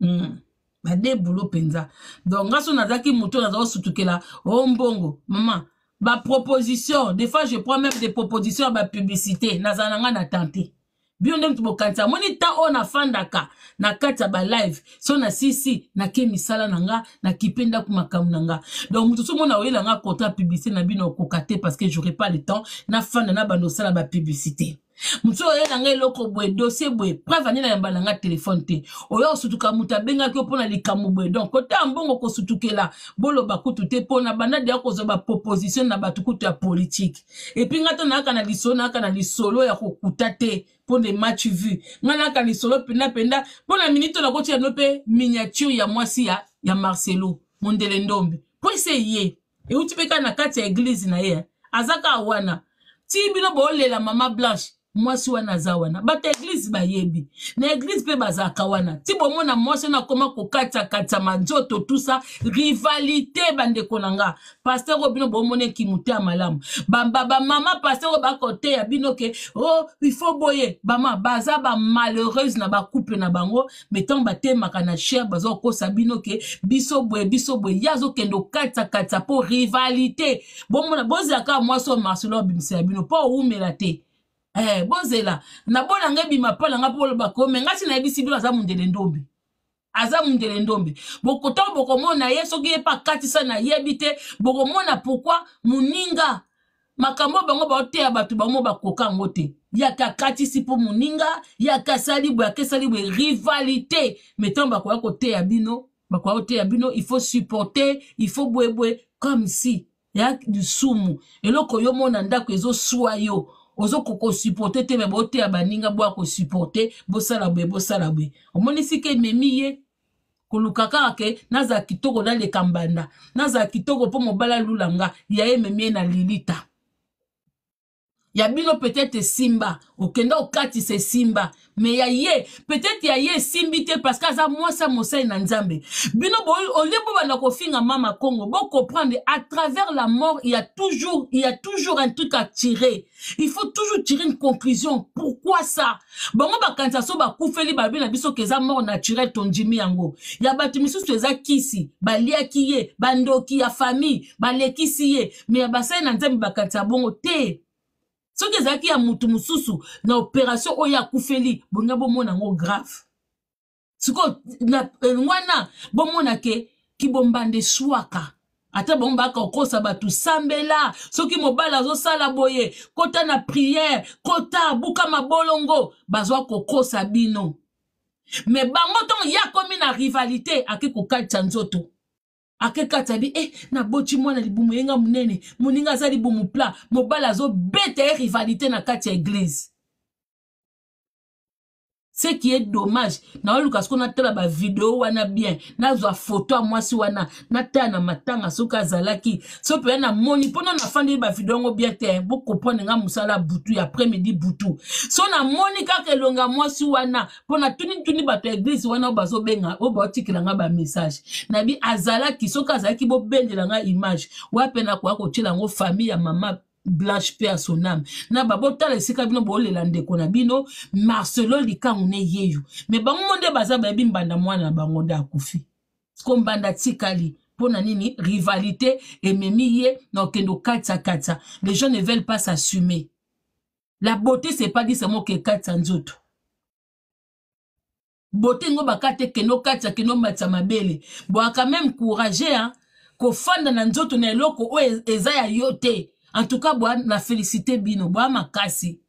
mm. bade boulot mpenza donc nga so nazalaki moto naza kosutukela o mbongo mama baproposition des fois je prends même des propositions ya bapublicité nazala nanga na tante bino nde mutu bokanisa moni ntan oyo nafandaka na kati ya balive so nasisi nake misala na nga nakipe ndako makambo na nga donc mutu somona oyelanga kontra publicité na bino okoka te parce que j'aurai pas le temps nafanda na bando osala bapublicité motu oyo na ngai eloko boye dossier boye preuve ani na yamba na ngai telefone te oyo osutuka moto abengaki yo mpona likambo boye donc kota ya mbongo kosutukela boloba kutu te mpona bandadi ya kozwa baproposition na bato kutu ya politike epui ngai to nayaka na lisolo nayaka na lisolo ya kokuta te mpo nde match vu ngai naka lisolo pendapenda mpo na miniti oyo nakotia no mpe miniature ya mwasi ya, ya marcelo mondele ndombe mpo ese ye euti mpe kaka na kati ya eglize na ye eh. azaka wana ti bino boolela mama blanche mwasi wana aza wana bato eglize bayebi na eglize mpe bazalaka wana ti bomona mwasi wana akoma kokatiakatiama nzoto tusa rivalite bandeko na nga paster oyo bino bomona ekimu te ya malamu bamama paster oyo bakoteya bino ke o oh, ifo boye bama baza bamalheureuse na bacouple na bango metan batemaka na chere baza kokosa bino ke biso boye biso boye ye azokende okatiakatia mpo rivalite bomona bozela kaka mwasi oyo marcelo abimisela bino mpo oumela te eh, bozela nabona ngai bimapala nga mpo oloba kome ngasi nayebisi bino aza mondele ndombe aza mondele ndombe bokotango bokomona ye soki ye mpe akatisa nayebi te bokomona pourkui moninga makambo bango baoteya bato bango bakoka yango te yaka akatisi mpo moninga yaka asali boye akesali boye rivalité me ntango bakoya koteya bino bakoya koteya bino il faut supporter il faut boyeboye comme si ya lisumu eloko yo mona ndako ezoswa yo ozokoka osuporte te me boteya baninga bwa kosuporte bosala boye bosala boye omonisi ke ememi ye koluka kaka ke nazala kitoko naleka mbanda nazala kitoko mpo mobala lulanga ya ye ememi ye na lilita ya bino peut-être simba. okenda okatisa Simba. Mais ya ye peut-être ya ye esimbi te parce que aza sa mosali na nzambe bino olie bobanda kofinga mama congo comprendre à travers la mort il y a toujours il y a toujours un truc à tirer il faut toujours tirer une conclusion pourquoi ça Bongo bakanisa so bakufeli babe na biso keza mort naturel tondimi yango ya bato misusu eza kisi baliaki ye bandoki ya famille balekisi ye me ya basali na nzambe bakanisa bongo te soki ezalaki ya motu mosusu na opération oyo akufeli bonga bomona yango grave sikoyo eh, wana bomona ke kibombande swaka ata bango baka kokosa bato sambela soki mobali azosala boye kota na priere kota buka mabolongo bazwa kokosa bino me bango ntongo ya komi na rivalité ake kokatisa nzoto akekatisa bi e eh, naboti mwana libumu ye nga monene moninga aza libumu pla mobali azobeta ye rivalité na kati ya eglize ce qui est dommage naoluka soko natala bavideo wana bien nazwa foto ya mwasi wana natala na matanga soki azalaki so mpenza namoni mpona nafandeli bavideo yango bien te bokomprendre nga mosala butu ya premidi butu so namoni kaka elongo ya mwasi wana mpona tunituni bato ya eglize wana oyo bazobenga oyo baotikela nga bamessage nayebi azalaki soki azalaki bobendela nga image wape nakoya kotyela yango famille ya mama blanche mpe ya soname na babotala esika bino boolela ndeko na bino marcelo likangu ne yeyo me bango nde baza bayebi mbanda mwana na bango nde akufi ko mbanda tikali mpona nini rivalité ememi ye na okende okatisakatisa les gens ne veulent pas s'assumer la beauté c'est pas dit seulement okekatisa nzoto beauté yango bakata ekende okatisa kende omatisa mabele boaka même courage kofanda na nzoto na eloko oyo eza ya yo te en tout cas boya na félicité bino boya makasi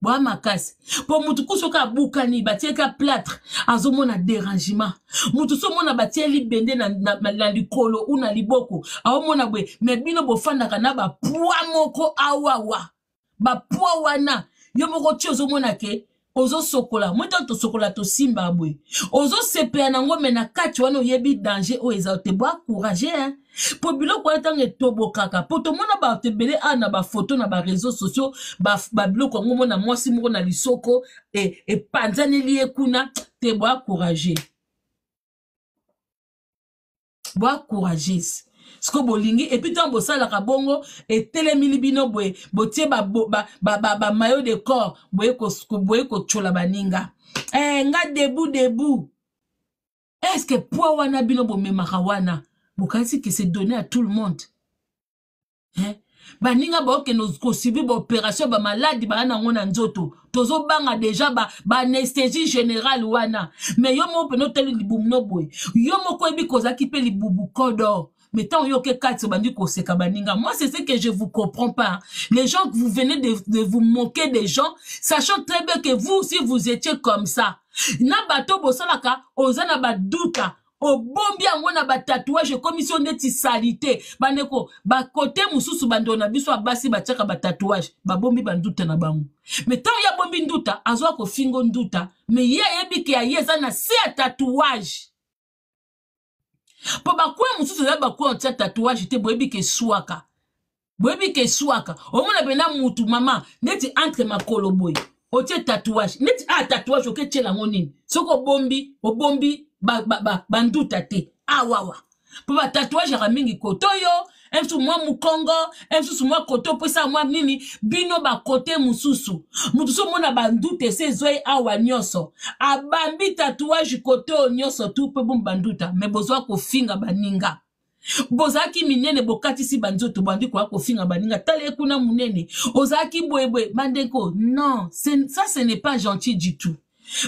boya makasi mpo motu ku soki abukani batiaki plâtre azomona dérangement motu so omona batie libende na, na, na, na likolo u na liboko aomona boye me bino bofandaka na bapwa moko awawa bapwa wana yo moko ti ozomona ke ozosokola moi ntango tosokola tosimba boye ozosepela nango me na kati wana oyebi danger oyo eza te bwa courage e mpo biloko wana ntango etobokaka mpo tomona bato ebele a na bafoto na bareseau sociaux babiloko yango mona mwasi moko na lisoko e, epanzaneli ye kuna te bwa courage bwa courageuse soki bolingi epui ntango bosalaka bongo etelemili bino boye botie bamayo ba, ba, ba, de corps boye kotyola baninga eh, nga debu debu estce poa wana bino bomemaka wana bokanisi ke se donne à tout le monde eh? baninga baokende kosubi baopération bamaladi baya nango na nzoto tozobanga deja baanesthésie ba générale wana me yo moko mpena otali libumu no boye yo moko oyebi kozalaki mpe libubu kodor mais tant yoke kati bandi koseka baninga moi c'est ce que je vous comprends pas les gens que vous venez de, de, vous moquer des gens sachant très bien que vous aussi vous étiez comme ça na bato bosalaka oza na tatouage, obombi yango na batatouage ekomi so neti ba te côté bandona mosusu bandeko na biso ya tatouage batiaka ba babombi banduta na bango mais tant ya abombi nduta ko fingo nduta mais ye ayebi ke ya ye na se ya tatouage mpo bakweya mosusu eza bakweya otia tatouage te boyebi ke swaka boyebi ke swaka omona mpena motu mama neti entre makolo boye otie tatouage neti a ah, tatouage oketiela yango nini soki obombi obombi banduta ba, ba, ba, te awawa ah, mpo batatouage yaka mingi kotoyo e msusu mwa mukongo e msusu mwa kote opesa mwa nini bino bakote mosusu motu so omona bandute ese ezwai awa nyonso abambi tatouage kote oyo nyonso tu mpe bomi banduta me bozwa kofinga baninga bozalaki minene bokatisi banzoto bandi koya kofinga baninga tala ekuna monene ozalaki boyeboye bandeko non ça ce n'est pas gentil du tout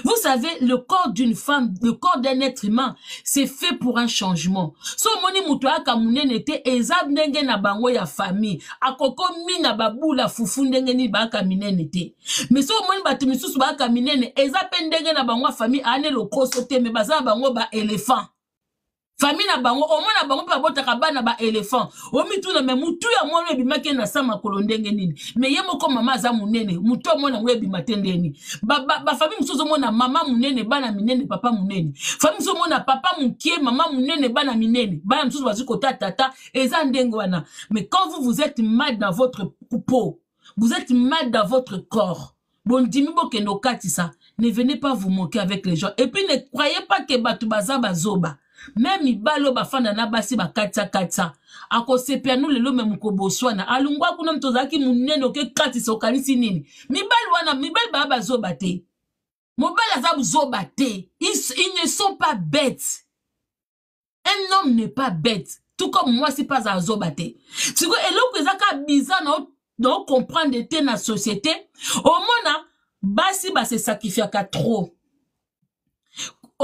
Vous savez, le corps d'une femme, le corps d'un être humain, c'est fait pour un changement. So moni aka munene te ezab ndenge na bango ya famille. Akoko mina babula foufou ndenge ni baka minene te. Mais somoni batu misusu baka minene ezap ndenge na bango famille ane lokoso te me baza bango ba éléphant famille na bango omo na bango ba babotaka bana omituna me mutu ya mwana makena na sa makolo nini me ye moko mama za monene mutu ya mwana yango Ba ba ba fami msozo mona mama mounene bana minene papa munene Famille, mosusu papa mokie mama munene bana minene bana mosusu bazwi kota tata eza ndengwana wana mais quand vous vous êtes mal dans votre peau vous êtes mal dans votre corps no kati ça. ne venez pas vous moquer avec les gens et puis ne croyez pas ke tu baza bazoba me mibali oyo bafanda na basi bakatiakatisa akosepela nu lelo me mokoboswana alungwa kuna moto ozalaki monene okekatisa okanisi nini mibali wana mibali baya bazoba te mobali aza bozoba te ils ne sont pas bêtes un homme n'est pas bête tout comme mwasi mpe aza azoba te sikoyo eloko ezaka bizar na ocomprendre te na société omona basi basesakifiaka trop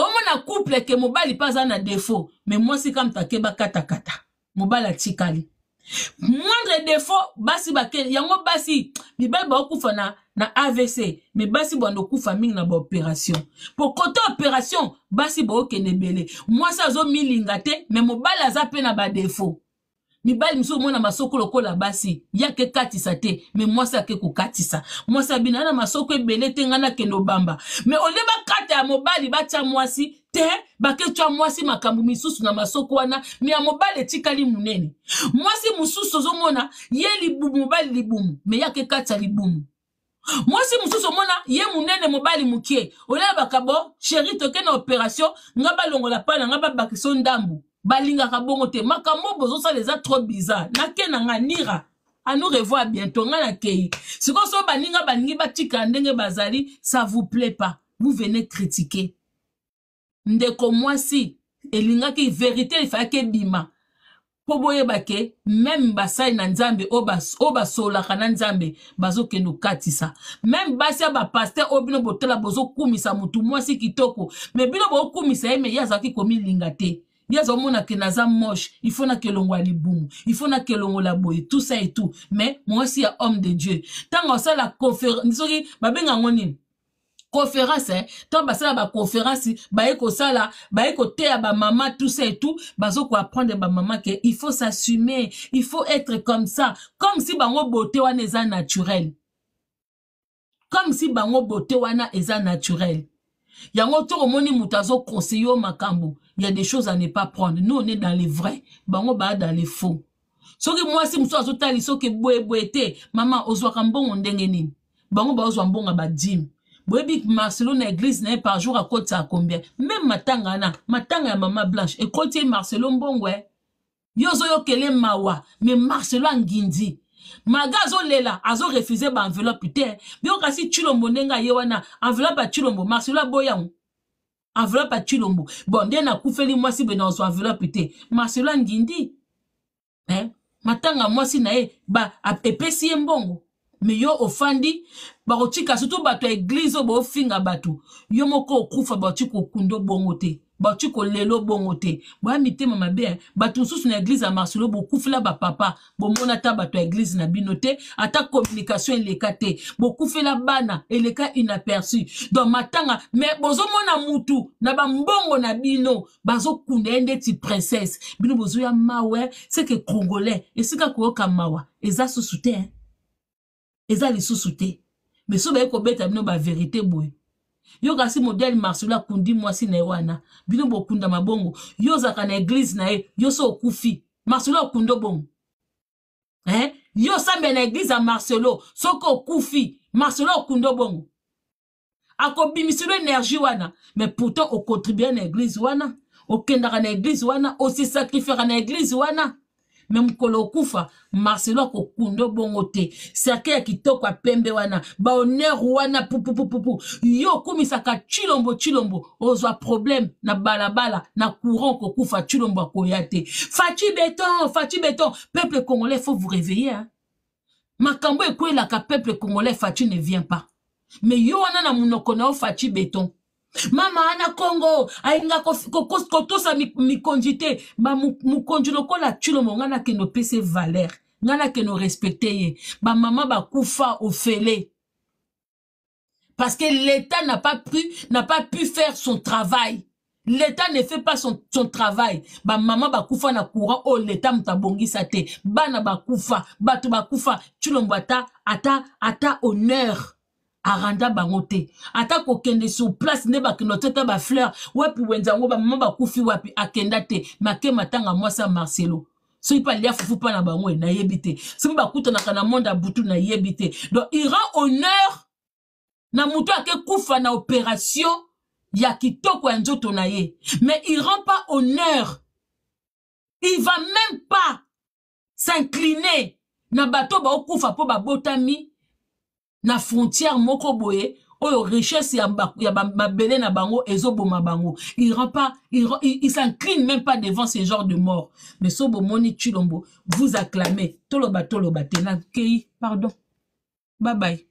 omona couple ke mobali mpe aza na defo me mwasi kamta ke bakatakata mobali atikali moindre defo basi bake yango basi mibali baokufa na, na avc me basi bwanda okufa mingi na baopération po kota opération basi baokende ebele mwasi azomilinga te me mobali aza mpe na badefo mibali mosusu omona masoko lokola basi ye ake katisa te me mwasi ake kokatisa mwasi abina na masoko ebele te ngai nakende obamba me ole bakata ya mobali batya mwasi te bake tya mwasi makambo misusu na masoko wana me ya mobali etikali monene mwasi mosusu ozomona ye libumu mobali libumu me ye ake katisa libumu mwasi mosusu omona ye monene mobali mokie oleyabaka bo sheri toke na operatio nga balongola pana nga babakiso ndambu balingaka bongo te makambo bozosala eza trop bizarre nake na nga nira anu revoir bientôt nga nakei sikoyo so baninga baningi batika ndenge bazali ça vous plaît pas vous venez critiquer ndeko mwasi elingaki verité efayaki ebima mpo boyebake meme basali na nzambe oyo basolaka na nzambe bazokende okatisa meme basi ya bapaster oyo bino botala bozokumisa motu mwasi kitoko me bino bokumisa ye me ye azalaki komilinga te ye azomona ke naza moshe ifo nake elongo ya libumu ifo nake elongola boye tout ça et tout mais mwasi ya homme de dieu ntango asala conférence soki babenga yango nini conférence eh? ntango basala baconférence baye kosala baye koteya bamama tout ça et tout bazokoapprendre bamama ke il faut s'assumer il faut être comme ça comme si bango beauté wana eza naturel comme si bango beauté wana eza naturel yango tokomoni moto azokonseye yo makambo il y a des choses à ne pas prendre. Nous, on est dans les vrais, bango ba dans les faux. soki mwasi mosusu azotali soki boyeboye te mama ozwaka mbongo ndenge nini bango bon mbongo badime boyebi marcelo na n'est pas jour par jour à combien même matanga na matanga ya maman blanche et Marcelon marcelo ouais eh? yo ma mawa mais marcelo angindi maga azolela azorefuse baenveloppe te biyokasi tulombo ndenge nenga yewana enveloppe ba tulombo marcelo boya enveloppe achilombo bon nde nakufeli mwasi boye nazwa enveloppe te marcelo angindi eh? matanga mwasi na ye epesi ye mbongo me yo ofandi bakotika surtout bato ya eglize oyo boofinga bato yo moko okufa bakotika okunda obongo te bauti kolelo bongo te boya mitema mabe bato mosusu na eglize ya marselo bokufela bapapa bomona ata bato ya eglize na bino te ata communication eleka te bokufela bana eleka inaperçu donc matanga me bozomona mutu na bambongo na bino bazokunda ye ndeti princesse bino bozoya mawe seke congolais esika koyoka mawa eza susu te eza lisusu te me so baye kobeta bino baverité boye yo kasi modele marsula akundi mwasi na ye wana bino bokundama bongo yo ozalaka na eglize na ye yo so okufi marsula okundi obongo eh? yo osambela na eglize ya marcelo soki okufi marcelo okundi obongo akobimiselo energie wana me pourtant okontribue na eglize wana okendaka na eglize wana osisakrifera na eglize wana me mokolo okufa marcelo akokunda obongo te sake ya kitoko ya pembe wana bahoner wana pupupupupu yo okumisaka chilombo chilombo ozwa probleme na balabala na courant kokufa chilombo akoya te faci beton faci beton peuple congolais faut vous réveiller hein? makambo ekwelaka peuple congolais faci ne vient pas me yo wana na monoko na yo faci beton Mama Ana kongo conduire kotosa mikonzi tu mokonzi la tulomo no pese opesa pese valeur ngai nakende respecte ye koufa ou ofele parce que l'état n'a pas pu n'a pas pu faire son travail l'état ne fait pas son, son travail ba Koufa na courant oh l'état moto sa te ba Bakoufa bato koufa, tulombo ta ata ata honneur aranda bango te ata kokende sur place nde bakende oteta bafleur wapi wenza yango bamama bakufi wapi akenda te makema ntanga mwasi ya marcelo soki mpe alia fufu mpa na bango e nayebi te soki bakutanaka na monde ya butu nayebi te donc iran honneur na motu akekufa na opération ya kitoko ya nzoto na ye mais iran pas honneur il va même pas s'incliner na bato baokufa mpo babotami na frontière moko boye oyo richesse ya mabele na bango boma bango il rend pas il, il, s'incline même pas devant ce genre de mort mais so moni chilombo vous acclamez Tolo toloba tena Kei, pardon bye bye